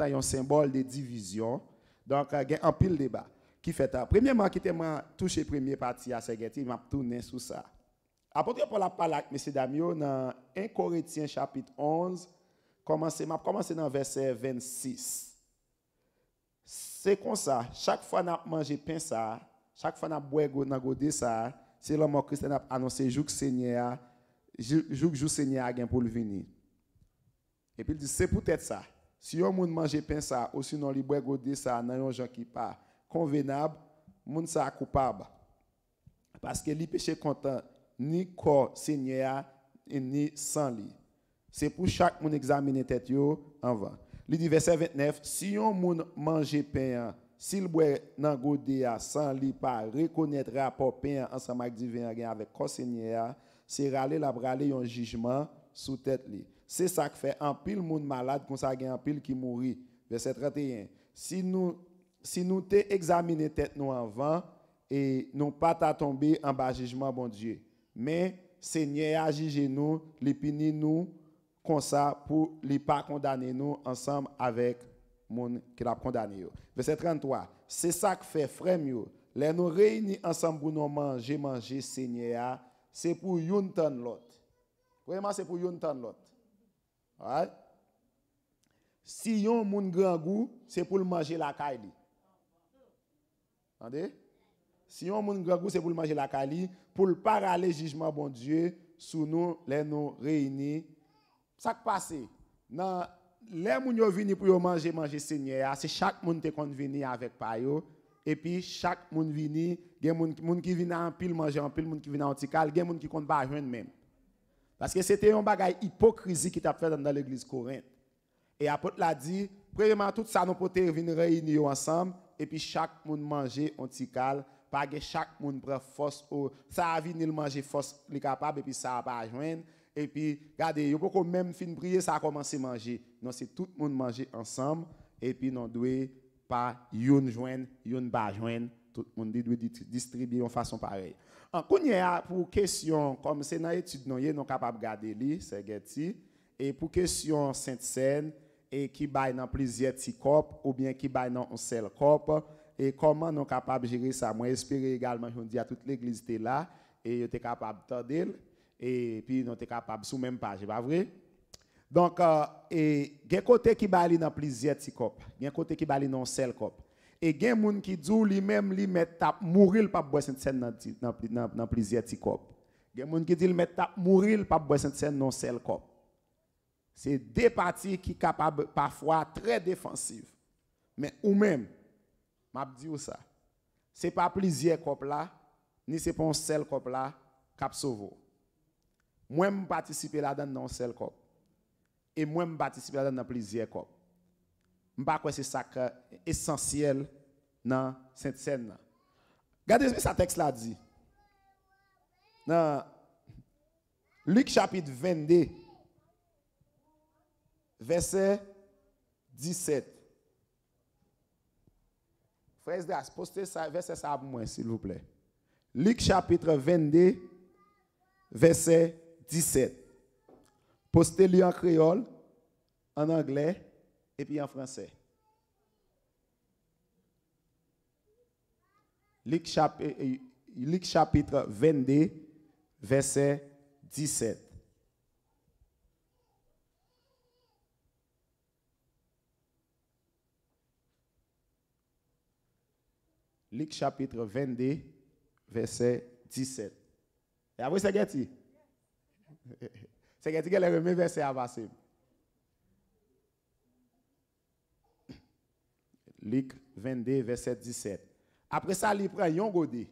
un symbole de division. Donc, a un pile débat. Qui fait Premièrement, qui m'a touché premier partie à ces il m'a tourné sur ça. Après, pour la parler avec M. Damio dans 1 Corinthiens chapitre 11, commencé, m'a commencé dans verset 26. C'est comme ça, chaque fois qu'on mangé pain ça, chaque fois qu'on boit go ça, c'est l'homme Christ a annoncé jour Seigneur jouk jou Seigneur a pour le venir. Et puis il dit, c'est peut-être ça. Si on mange pain ça, ou sinon il boit godé ça, dans un gens qui pas convenable, moun ça coupable. Parce que li péché content, ni corps Seigneur, ni sans li. C'est pour chaque monde examiner tête en vain. Il dit verset 29, si on mange pain, s'il boit dans godé sans lui pas reconnaître rapport pain ensemble avec divin avec corps Seigneur, c'est râler la et un jugement sous tête li. C'est ça qui fait un pile monde malade comme ça un pile qui mourit. Verset 31. Si nous si nous tête nous avant et nous pas t'a tomber en bas jugement bon Dieu. Mais Seigneur a jugé nous, les pini nous comme ça pour les pas condamner nous ensemble avec monde qui l'a condamné. Verset 33. C'est ça qui fait frémir. Les nous réunis ensemble pour nous manger, manger Seigneur c'est pour une tan lot. Vraiment, c'est pour une tan lot? Si yon moun grand goût, c'est pour le manger la kali. Entendez? Si yon moun grand goût, c'est pour le manger la kali pour le parler jugement bon Dieu sous nous, les nous réunis. Ça qui passe, dans les moun yon vini pour yon manger, manger Seigneur, c'est chaque moun te kon vini avec payot et puis chaque monde vini, il y a des gens qui viennent en pile manger en pile, des gens qui viennent en tical, des gens qui comptent pas joindre même. Parce que c'était un bagage hypocrisie qui t'a fait dans l'église Corinthe. Et l'apôtre l'a dit, premièrement tout ça nous pouvons venir réunir ensemble et puis chaque monde manger en tical, pas que chaque monde prend force a ça le manger force les capable et puis ça pas joindre et puis regardez, il faut même fin prier ça a commencé à manger. Non, c'est tout le monde manger ensemble et puis nous devons pas, yon jouen, yon pas jouen, tout le monde distribuer en façon pareille. En a ah, pour question, comme c'est dans l'étude, nous sommes capables de garder, c'est Getty, et pour question sainte scène et qui baille dans plusieurs petits ou bien qui baille dans un seul corps, et comment non sommes capables de gérer ça. Moi, j'espère également, je dis à toute l'église, là, et nous capable capables de et puis non sommes capable, sous même pas page, pas vrai? Donc, il y a un côté qui bali dans plusieurs petits copes, il y a un côté qui bali dans un seul cop. Et il y a des gens qui disent lui-même, lui met tap mourir pas boire sainte scène dans dans plusieurs petits copes. Il y a des gens qui disent met tap mourir pas boire sainte scène dans un seul cop. C'est deux parties qui capable capables parfois très défensives. Mais ou même, m'a dit ça. C'est pas plusieurs copes là, ni c'est pas un seul cop là, cap sauve. Moi, je participe là-dedans dans un seul cop et moi, je participe dans plusieurs plaisir. Je ne sais pas si c'est ça essentiel dans cette scène. Regardez ce que ce texte là dit. Luc chapitre 22, verset 17. Frère de postez ça, verset ça pour moi, s'il vous plaît. Luc chapitre 22, verset 17 postez lui en créole, en anglais et puis en français. Luc chapitre euh, 22, euh, verset 17. Luc chapitre 22, verset 17. Et après, c'est c'est que qu'elle a remis verset à passer. Luc 22, verset 17. Après ça, il prend un godé.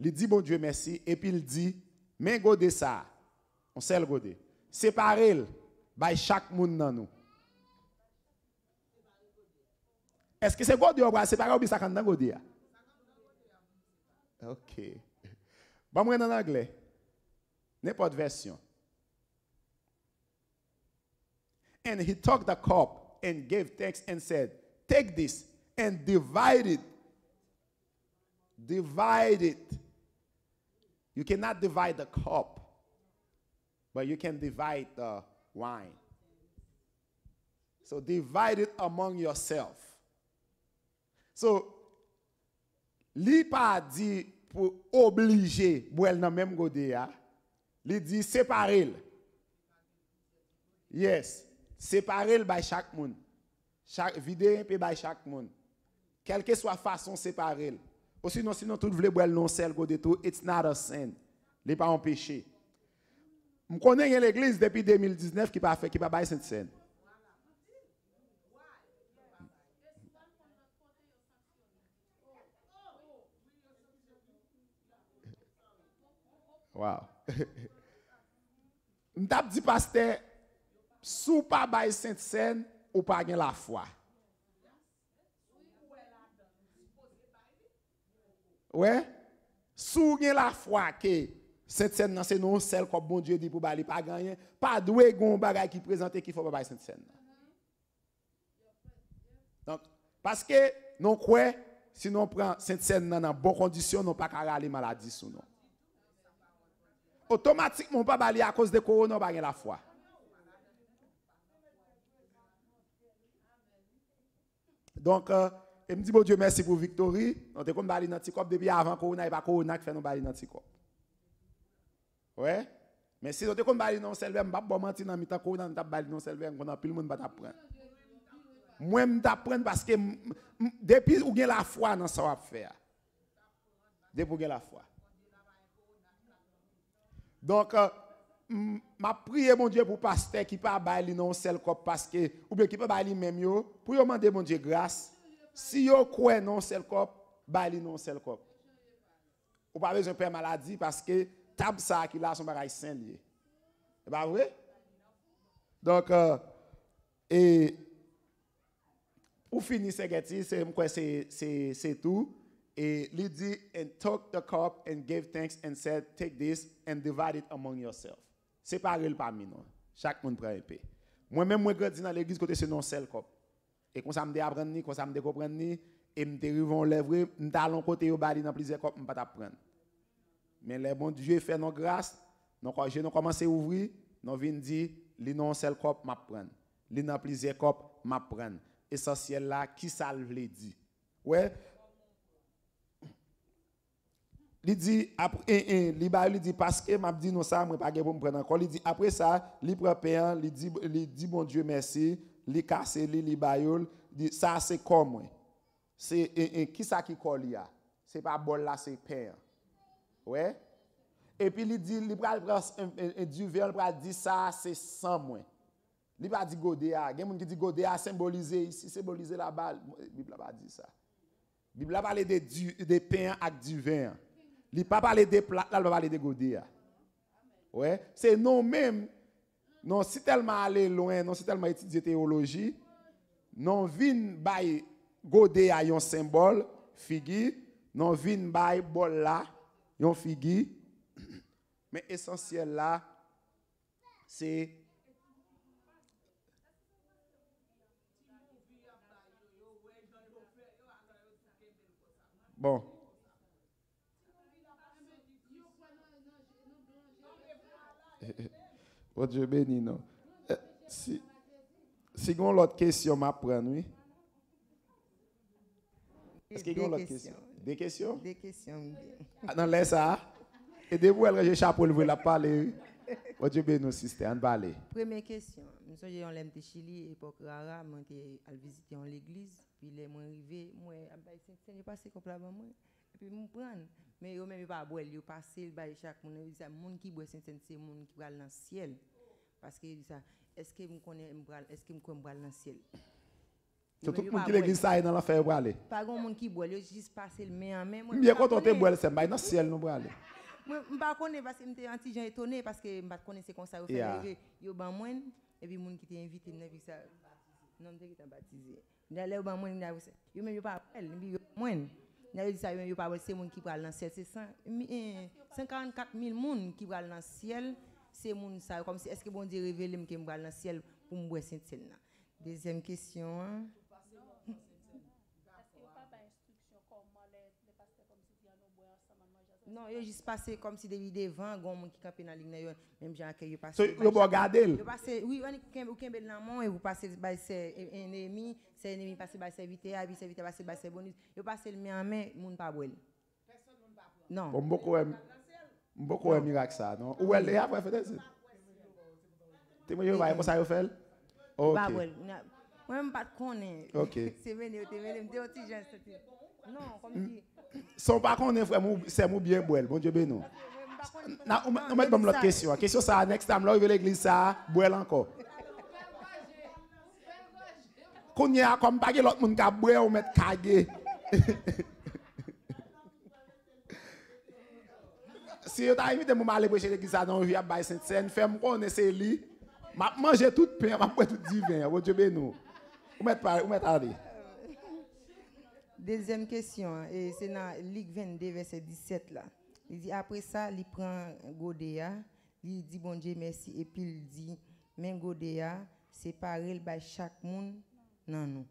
Il dit bon Dieu merci. Et puis il dit, mais godé ça. On sait le godé. Séparez-le. By chaque monde dans Est-ce que c'est godé ou pas? Séparez ou bien ça dans godé? Hein? Ok. Bon, moi en anglais. N'importe version. And he took the cup and gave thanks and said, Take this and divide it. Divide it. You cannot divide the cup, but you can divide the wine. So divide it among yourself. So, li pa di pou oblije bwel nan menm gode ya, li di Yes. séparer le par chaque monde. Chaque vidéo peut par chaque monde. Quelle que soit façon séparer. Ou sinon sinon tout voulez boire non sel go de tout, it's not a sin. n'est pas un péché. Je connais l'église depuis 2019 qui pas fait qui pas bail cette scène. Wow. M'tap dit pasteur Sou pa bayi sentisen ou pa gen la fwa? Sou gen la fwa ke sentisen nan se nou sel kop bon diyo di pou bayi pa genyen, pa dwe goun bagay ki prezante ki fwa pa bayi sentisen nan. Paske nou kwe, si nou pren sentisen nan nan bon kondisyon, nou pa karali maladi sou nou. Otomatik moun pa bayi a kos de koron ou pa gen la fwa. Donk, e euh, mdi bo Diyo mersi pou Victoria, mwen te kon bali nan ti kop, debi avan koron ay pa koron ak fè nou bali nan ti kop. Ouè? Men si mwen te kon bali nan selve, mwen bap bo manti nan mitan koron an tap bali nan selve, mwen apil moun bat apren. Mwen mwen tap apren, baske depi ou gen la fwa nan sa wap fè. Depi ou gen la fwa. Donk, mwen euh, te kon bali nan selve, Ma priye moun diye pou paste ki pa bay li non sel kop Paske oube ki pa bay li menmyo Pou yo mande moun diye gras Si yo kwen non sel kop Bay li non sel kop Ou pa vez yon pe maladi Paske tab sa ki la son bagay sen li E ba vwe Donk e, e, Ou finis segeti Se mwen kwen se tou e Li di And took the cup and gave thanks And said take this and divide it among yourself séparer le parmi nous. Chaque monde prend un peu. Moi-même, moi, grandi dans l'église, côté c'est non seul cop. Et quand ça me apprendre ni, quand ça me comprendre ni, et me dérivons lèvres, me talons côté au bali dans plusieurs copes, me pas t'apprendre. Mais les bon Dieu fait nos grâces, nos je nous commence à ouvrir, nous venons dire, les non seul cop m'apprend, Les dans plusieurs copes m'apprendre. Essentiel là, qui ça le dit? Ouais, Li di apre, e, eh, e, eh, li bayou li di paske, m ap di nou sa mwen pa gen pou m pren an kon. Li di apre sa, li pre pen, li di, li di bon dieu mersi, li kase li, li bayou, di sa se kon mwen. Se, e, e, ki sa ki kon li a? Se pa bol la se pen. Ouè? E pi li di, li pre alpras, e, e, di ven, li pre alpras di sa se san mwen. Li pre di godea, gen moun ki di godea, sembolize isi, sembolize la bal, li pre alpras di sa. Li pre alpras de pen ak di ven an. Il ne pas parler de plat, là, il va parler de godé. Hein. Ouais. C'est nous-mêmes, non, si tellement allé loin, non, si tellement étudié théologie, non, vin bay godé yon symbole, figure, non, vin bay bol la, yon figure. Mais essentiel là, c'est Bon. Bon oh, Dieu béni, non. Euh, si, si avez l'autre question, ma prendre, oui. Est-ce qu'il y a l'autre question? Des questions? Des questions. Ah, non, laisse ça. Et de vous, elle a chapeau, elle la parler. Bon oh, Dieu béni, sister, on parle. Première question. Nous sommes en l'aime de Chili, époque rara, moi, je visiter l'église, puis les moi arrivé, ah, ben, moi, je suis passé complètement, et puis je me prends mais yo même pas boire yo passer bail chaque monde dit ça monde qui boit saint c'est monde qui va dans le ciel parce que ça est-ce que me connaît est-ce que me connais dans le ciel c'est tout le monde qui l'église ça dans l'affaire pour aller pas grand monde qui boit yo juste passer le main en main bien quand on te boit c'est dans le ciel nous pour aller moi pas connait parce que j'étais anti gens étonné parce que m'pas pas connaissais comme ça au fait yo ban moins et puis monde qui était invité n'a dit ça non de baptisé d'aller au ban moins n'a vu yo même pas appel moins il y a 54 000 personnes qui pral dans ciel, c'est pral ciel, c'est comme si est-ce que bon Dieu révèle ce que me pral dans ciel pour me boire sainte Deuxième question. Non, yo jis pase kom si devide 20, gom moun ki kapè nan lig nan yon, mwen jan akè, yo pase... So, yon bo gade l? Yo pase, wè yon wè kèm bel nan moun, yo pase bè se enemi, se enemi pase bè se vitè, a vi se vitè, bè se boni, yo pase l mi an men, moun pa bwè l. Non. Mbok wè mi... Mbok wè mi raksa, non? Ou wè l e ap wè fè dezi? Te mwen yon wè yon sa yo fè l? Ok. Ba bwè l. Mwen pat konen. Ok. Se men yon te men, mwen deyo ti jan se ti. Son pa konen fwe mou se mou bie bwe l, bon diyo ben nou. Mwen met bon lot kèsyon, kèsyon sa next time la ou ve l eglisa, bwe l anko. Konen akwa mwen pake lot moun ka bwe ou met kage. Si yo ta imite mou malè bwe chè l eglisa dan ou vi ap baye sentsen, fè mwen konen se li, ma manje tout pen, ma mwen tout divin, bon diyo ben nou. Mwen met pari, mwen met ardi. Deuxième question, hein, c'est dans Ligue 22, verset 17 là. Il dit, après ça, il prend Godéa, il dit, bon Dieu, merci, et puis il dit, mais Godéa, séparer le par chaque monde, non, non.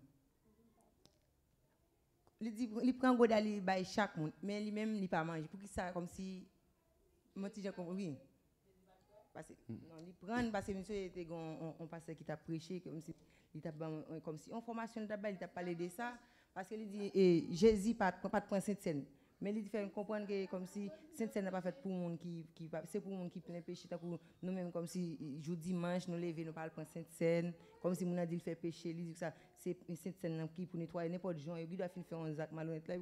Il dit, il prend Godéa, il par chaque monde, mais lui-même, il pas manger. Pour qui ça, comme si, moi, tu compris? Parce, hmm. non, il prend parce que monsieur était un pasteur qui t'a prêché, comme si, il t'a, comme si, en formation, il t'a parlé de ça. Parce qu'il dit, et eh, Jésus pas pas de point Sainte-Seine. Mais il dit, fait comprendre que comme si Sainte-Seine n'est pas faite pour monde qui qui c'est pour monde qui plein péché nous-mêmes comme si eh, jour dimanche nous lever nous parlons prendre Sainte-Seine comme si mon a dit fait péché, il dit que ça c'est Sainte-Seine qui pour nettoyer n'importe gens et il doit finir faire un zac malhonnête là.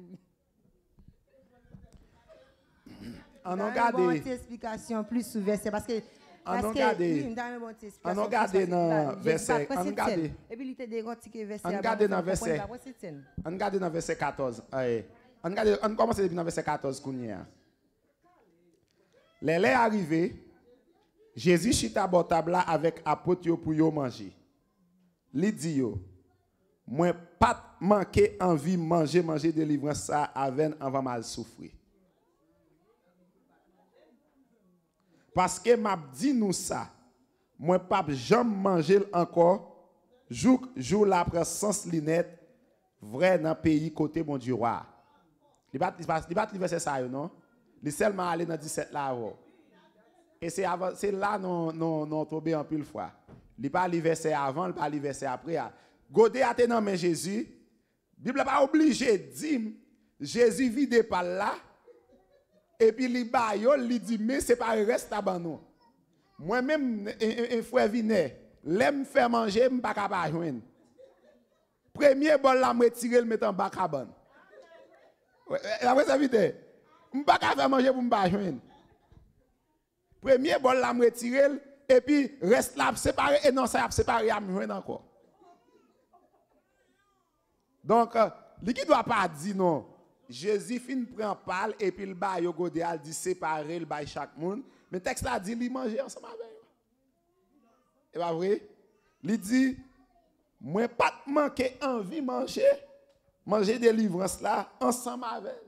Ah, On a une explication plus souveraine, c'est parce que Anon gade nan verse 14. Anon gade nan verse 14. Lele arive, Jezi chita botabla avek apot yo pou yo manji. Li di yo, Mwen pat manke anvi manje manje de livran sa aven anva mal soufri. Parce que m'a dit nous ça. Moi pape jamais manger encore jour jour après sans linette, vrai dans pays côté mon Dieu roi. Il bat il bat verset ça non. Il seulement aller dans 17 là e avant. Et c'est là non non non tombé en pile fois. Il pas le verset avant, il pas le verset après. Godé a été dans Jésus. Bible pas obligé dire Jésus vide pas là. Et puis, li li dit, mais c'est pas reste à abandon. Moi-même, un frère vinet, l'aime faire manger, je ne pas capable joindre. Premier bol, la retirer, le mettre en bas à ban. La vraie serviteur, je ne pas faire manger pour ne pas joindre. Premier bol, la retirer, et puis reste là, séparé, et non, ça, séparé, à me encore. Donc, euh, qui doit pas dire non. Jésus fin prend parler et puis le bail au godé al dit séparer le bail chaque monde. Mais le texte là dit il manger ensemble avec. Et pas vrai? Il dit moi pas manquer envie manger manger délivrance là ensemble avec.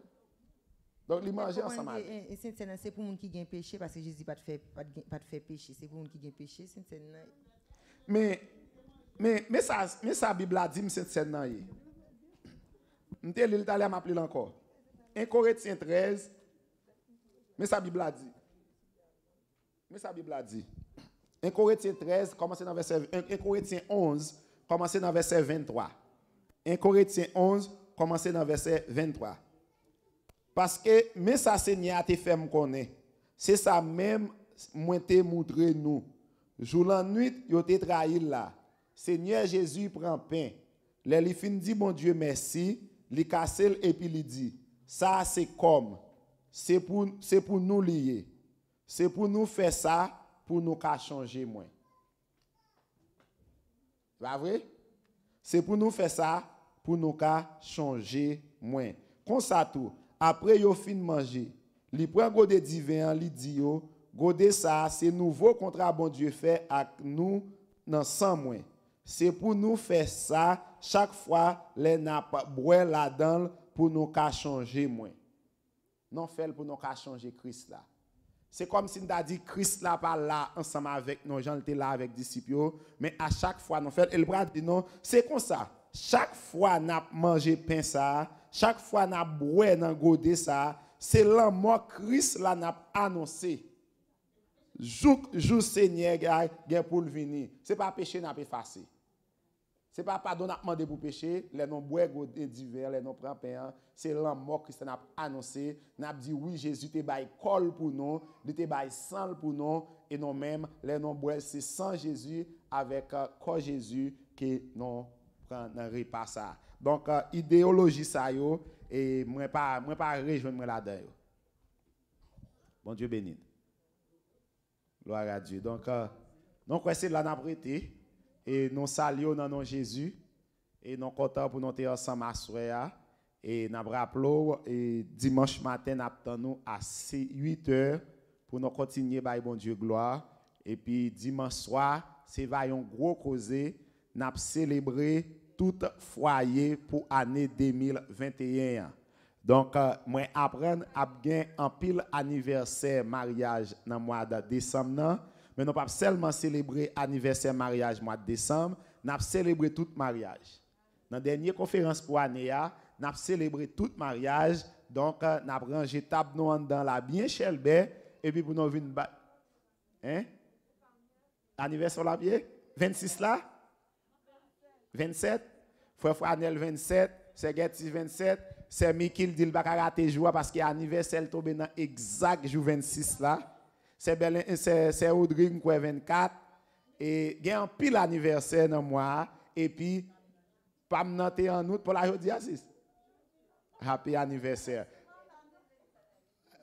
Donc il manger ensemble avec. Et eh, eh, c'est pour monde qui gagne péché parce que Jésus pas fait pas de fait péché, c'est pour monde qui gagne péché, c'est Mais mais mais ça mais ça Bible a dit c'est Nte li lita li a map li lanko. Enkore ti sien trez, mè sa bibla di. Mè sa bibla di. Enkore ti sien trez, komansè nan verse, enkore ti sien onz, komansè nan verse vèntroa. Enkore ti sien onz, komansè nan verse vèntroa. Paske mè sa sènya te fèm konè. Se sa mè mwen te moutre nou. Jou lan nwit yo te trail la. Sènyè Jésus pran pen. Lè li fin di bon Diyo mèsi, Li ka sel epi li di, sa se kom, se pou nou liye, se pou nou fe sa, pou nou ka chanje mwen. La vre? Se pou nou fe sa, pou nou ka chanje mwen. Konsa tou, apre yo fin manje, li pre gode divyan, li di yo, gode sa, se nou vo kontra bon die fe ak nou nan san mwen. c'est pour nous faire ça chaque fois les boit la dedans pour nous changer moins. Non, fait pour nous changer Christ là. C'est comme si nous avons dit Christ là pas là ensemble avec nos gens, était là avec les disciples, mais à chaque fois nous fait. et le dit non, c'est comme ça. Chaque fois nous mangé pain ça, chaque fois nous boit dans godé ça, c'est moi, Christ là n'a annoncé. Jouk, Seigneur, pour le venir. Ce n'est pas péché n'a pas effacé. Se pa pa don ap mande pou peche, le non bwe gode di ver, le non pren pen an, se lan mok ki se nap anonse, nap di oui Jezu te bay kol pou non, de te bay san pou non, e non menm le non bwe se san Jezu avek uh, ko Jezu ki non pren nanri pa sa. Donk uh, ideoloji sa yo, e mwen pa rejwen mwen la den yo. Bon Diyo benin. Lo a radiyo. Donk uh, non wese lan ap retey. Et nous saluons dans nom Jésus. Et nous sommes e contents pour nous ensemble Et nous rappelons, et dimanche matin, nous à 8 heures pour nous continuer, à bon Dieu, gloire. Et puis dimanche soir, c'est un gros causé. Nous célébrer célébré tout foyer pour l'année 2021. Donc, nous euh, moi, apprendre à gagner un pile anniversaire mariage dans le mois de décembre mais nous pas seulement célébrer anniversaire mariage mois de décembre, nous avons célébré tout mariage. Dans la dernière conférence pour l'année, nous avons célébré tout mariage, donc euh, nous avons rangé table dans la bien chelbe, et puis pour nous venir Hein? Anniversaire la bien? 26 là? 27? Frère Anel 27, c'est Getty 27, c'est Mikil dit le parce qu'il anniversaire tombé dans exact jour 26 là c'est Audrey 24. Et il un pile anniversaire dans moi. Et puis, pas me noter en août pour la journée Happy anniversaire.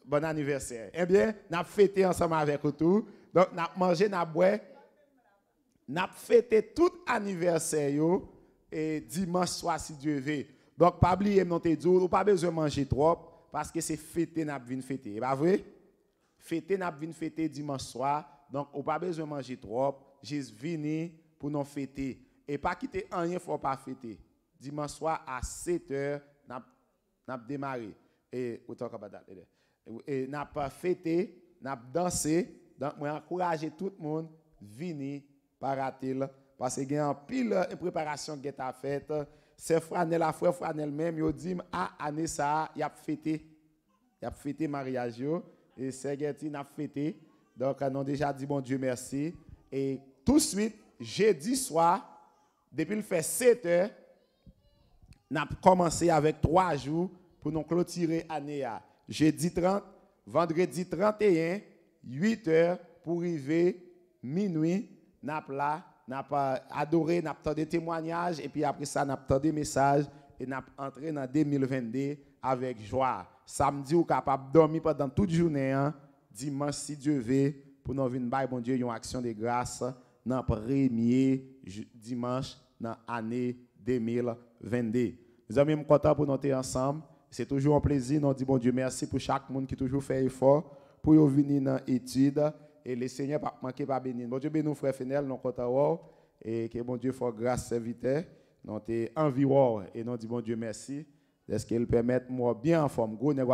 Bon anniversaire. Eh bien, nous avons ensemble avec tout. Donc, nous avons mangé, nous avons tout anniversaire et dimanche soir si Dieu veut. Donc, pas oublier, nous avons dit, pas besoin manger trop parce que c'est fêté, nous avons fêter. pas vrai? fêter, n'a pas fêter dimanche soir. Donc, on pas besoin de manger trop. juste venu pour nous fêter. Et pas quitter rien, faut pas fêter. Dimanche soir à 7 h n'a démarré. Et autant Et n'a pas fêté, n'a dansé. Donc, moi, encourager tout le monde, venir, rater Parce qu'il y a pile euh, une préparation qui est faite. C'est Franel, la frère Franel même, il dit, ah, année ça, il a fêté. Il a fêté mariage. Et c'est n'a fêté. Donc, on a déjà dit bon Dieu merci. Et tout de suite, jeudi soir, depuis le fait 7 heures, on a commencé avec trois jours pour nous clôturer l'année. Jeudi 30, vendredi 31, 8 heures pour arriver minuit, n'a là, n'a pas adoré, n'a entendu des témoignages et puis après ça n'a entendu des messages et n'a entré dans 2022 avec joie samedi ou capable de dormir pendant toute journée, hein. dimanche si Dieu veut, pour nous venir bail bon Dieu, une action de grâce dans premier dimanche dans l'année 2022. Nous sommes contents pour nous ensemble. C'est toujours un plaisir. Nous disons, bon Dieu, merci pour chaque monde qui toujours fait effort pour venir dans l'étude. Et le Seigneur ne manquer pas bénir. Bon Dieu, nous, frères Fenel, nous contents. Et que bon Dieu fasse grâce serviteur. Nous sommes vie. Et nous disons, bon Dieu, merci. Est-ce qu'il permet moi bien en forme, gros nèg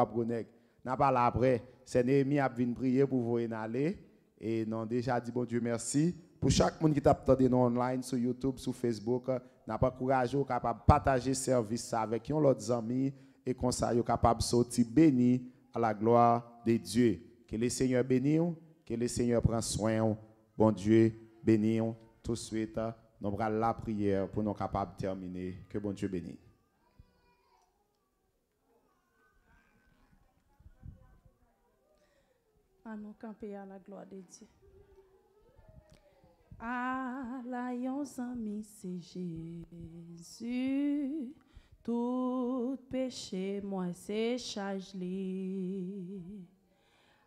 N'a pas là après, c'est Némi qui vient prier pour vous en aller et non déjà dit bon Dieu merci pour chaque monde qui t'a entendu online sur YouTube, sur Facebook, n'a pas courage ou capable partager service avec yon l'autre amis et comme ça yo capable sortir béni à la gloire de Dieu. Que le Seigneur bénisse, que le Seigneur prenne soin. Bon Dieu bénisse tout de suite. Nous la prière pour nous capables terminer. Que bon Dieu bénisse. à nous camper à la gloire de Dieu. À l'alliance amis c'est Jésus. Tout péché, moi, c'est chargé.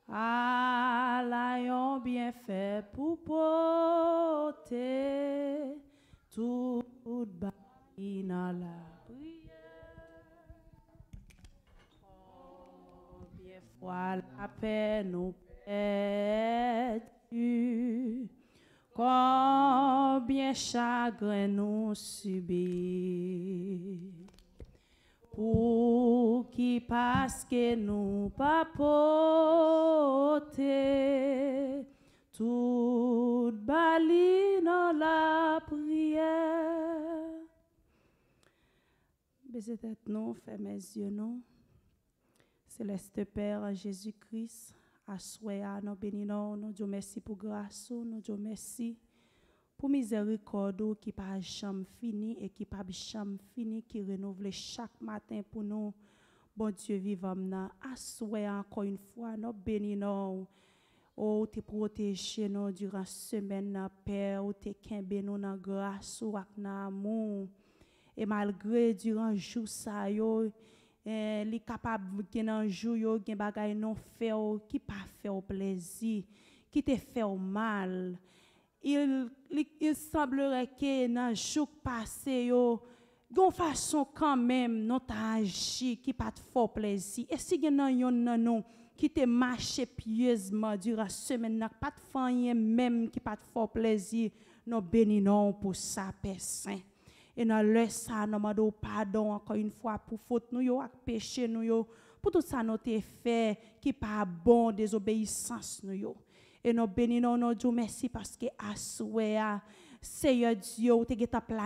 À l'alliance bien fait pour porter tout bain dans la prière. Oh, bien la paix nous et tu Combien chagrin nous subit, Pour qui parce que nous papoter tout baline dans la prière. Baisez tête nous, fermez yeux non, Céleste Père Jésus-Christ, Aswe nou beninou, nou pour mersi pou grasou, nou diyo mersi pou miséricorde ki pa jam fini qui ki pa bi fini qui renouvle chaque matin pour nous. Bon Dieu vivant, assoyez encore une fois, nous bénissons. Oh, te protégé nous durant semaine, Père, oh, te nous dans grâce, ou amour. Et malgré durant jour ça, yo, qui est capable de faire des choses qui ne font pas plaisir, qui te font mal. Il semblerait que dans le jour passé, il y façon quand même de agir qui ne de pas plaisir. Et si vous avez des gens qui te marché pieusement durant la semaine, qui ne font pas plaisir, vous êtes pour ça, Père Saint. Et dans ça, nous pardon encore une fois pour faute nous yo, péché nous pour tout ça nous fait qui pas bon désobéissance nous Et nous bénissons Dieu merci parce que à Seigneur Dieu, tu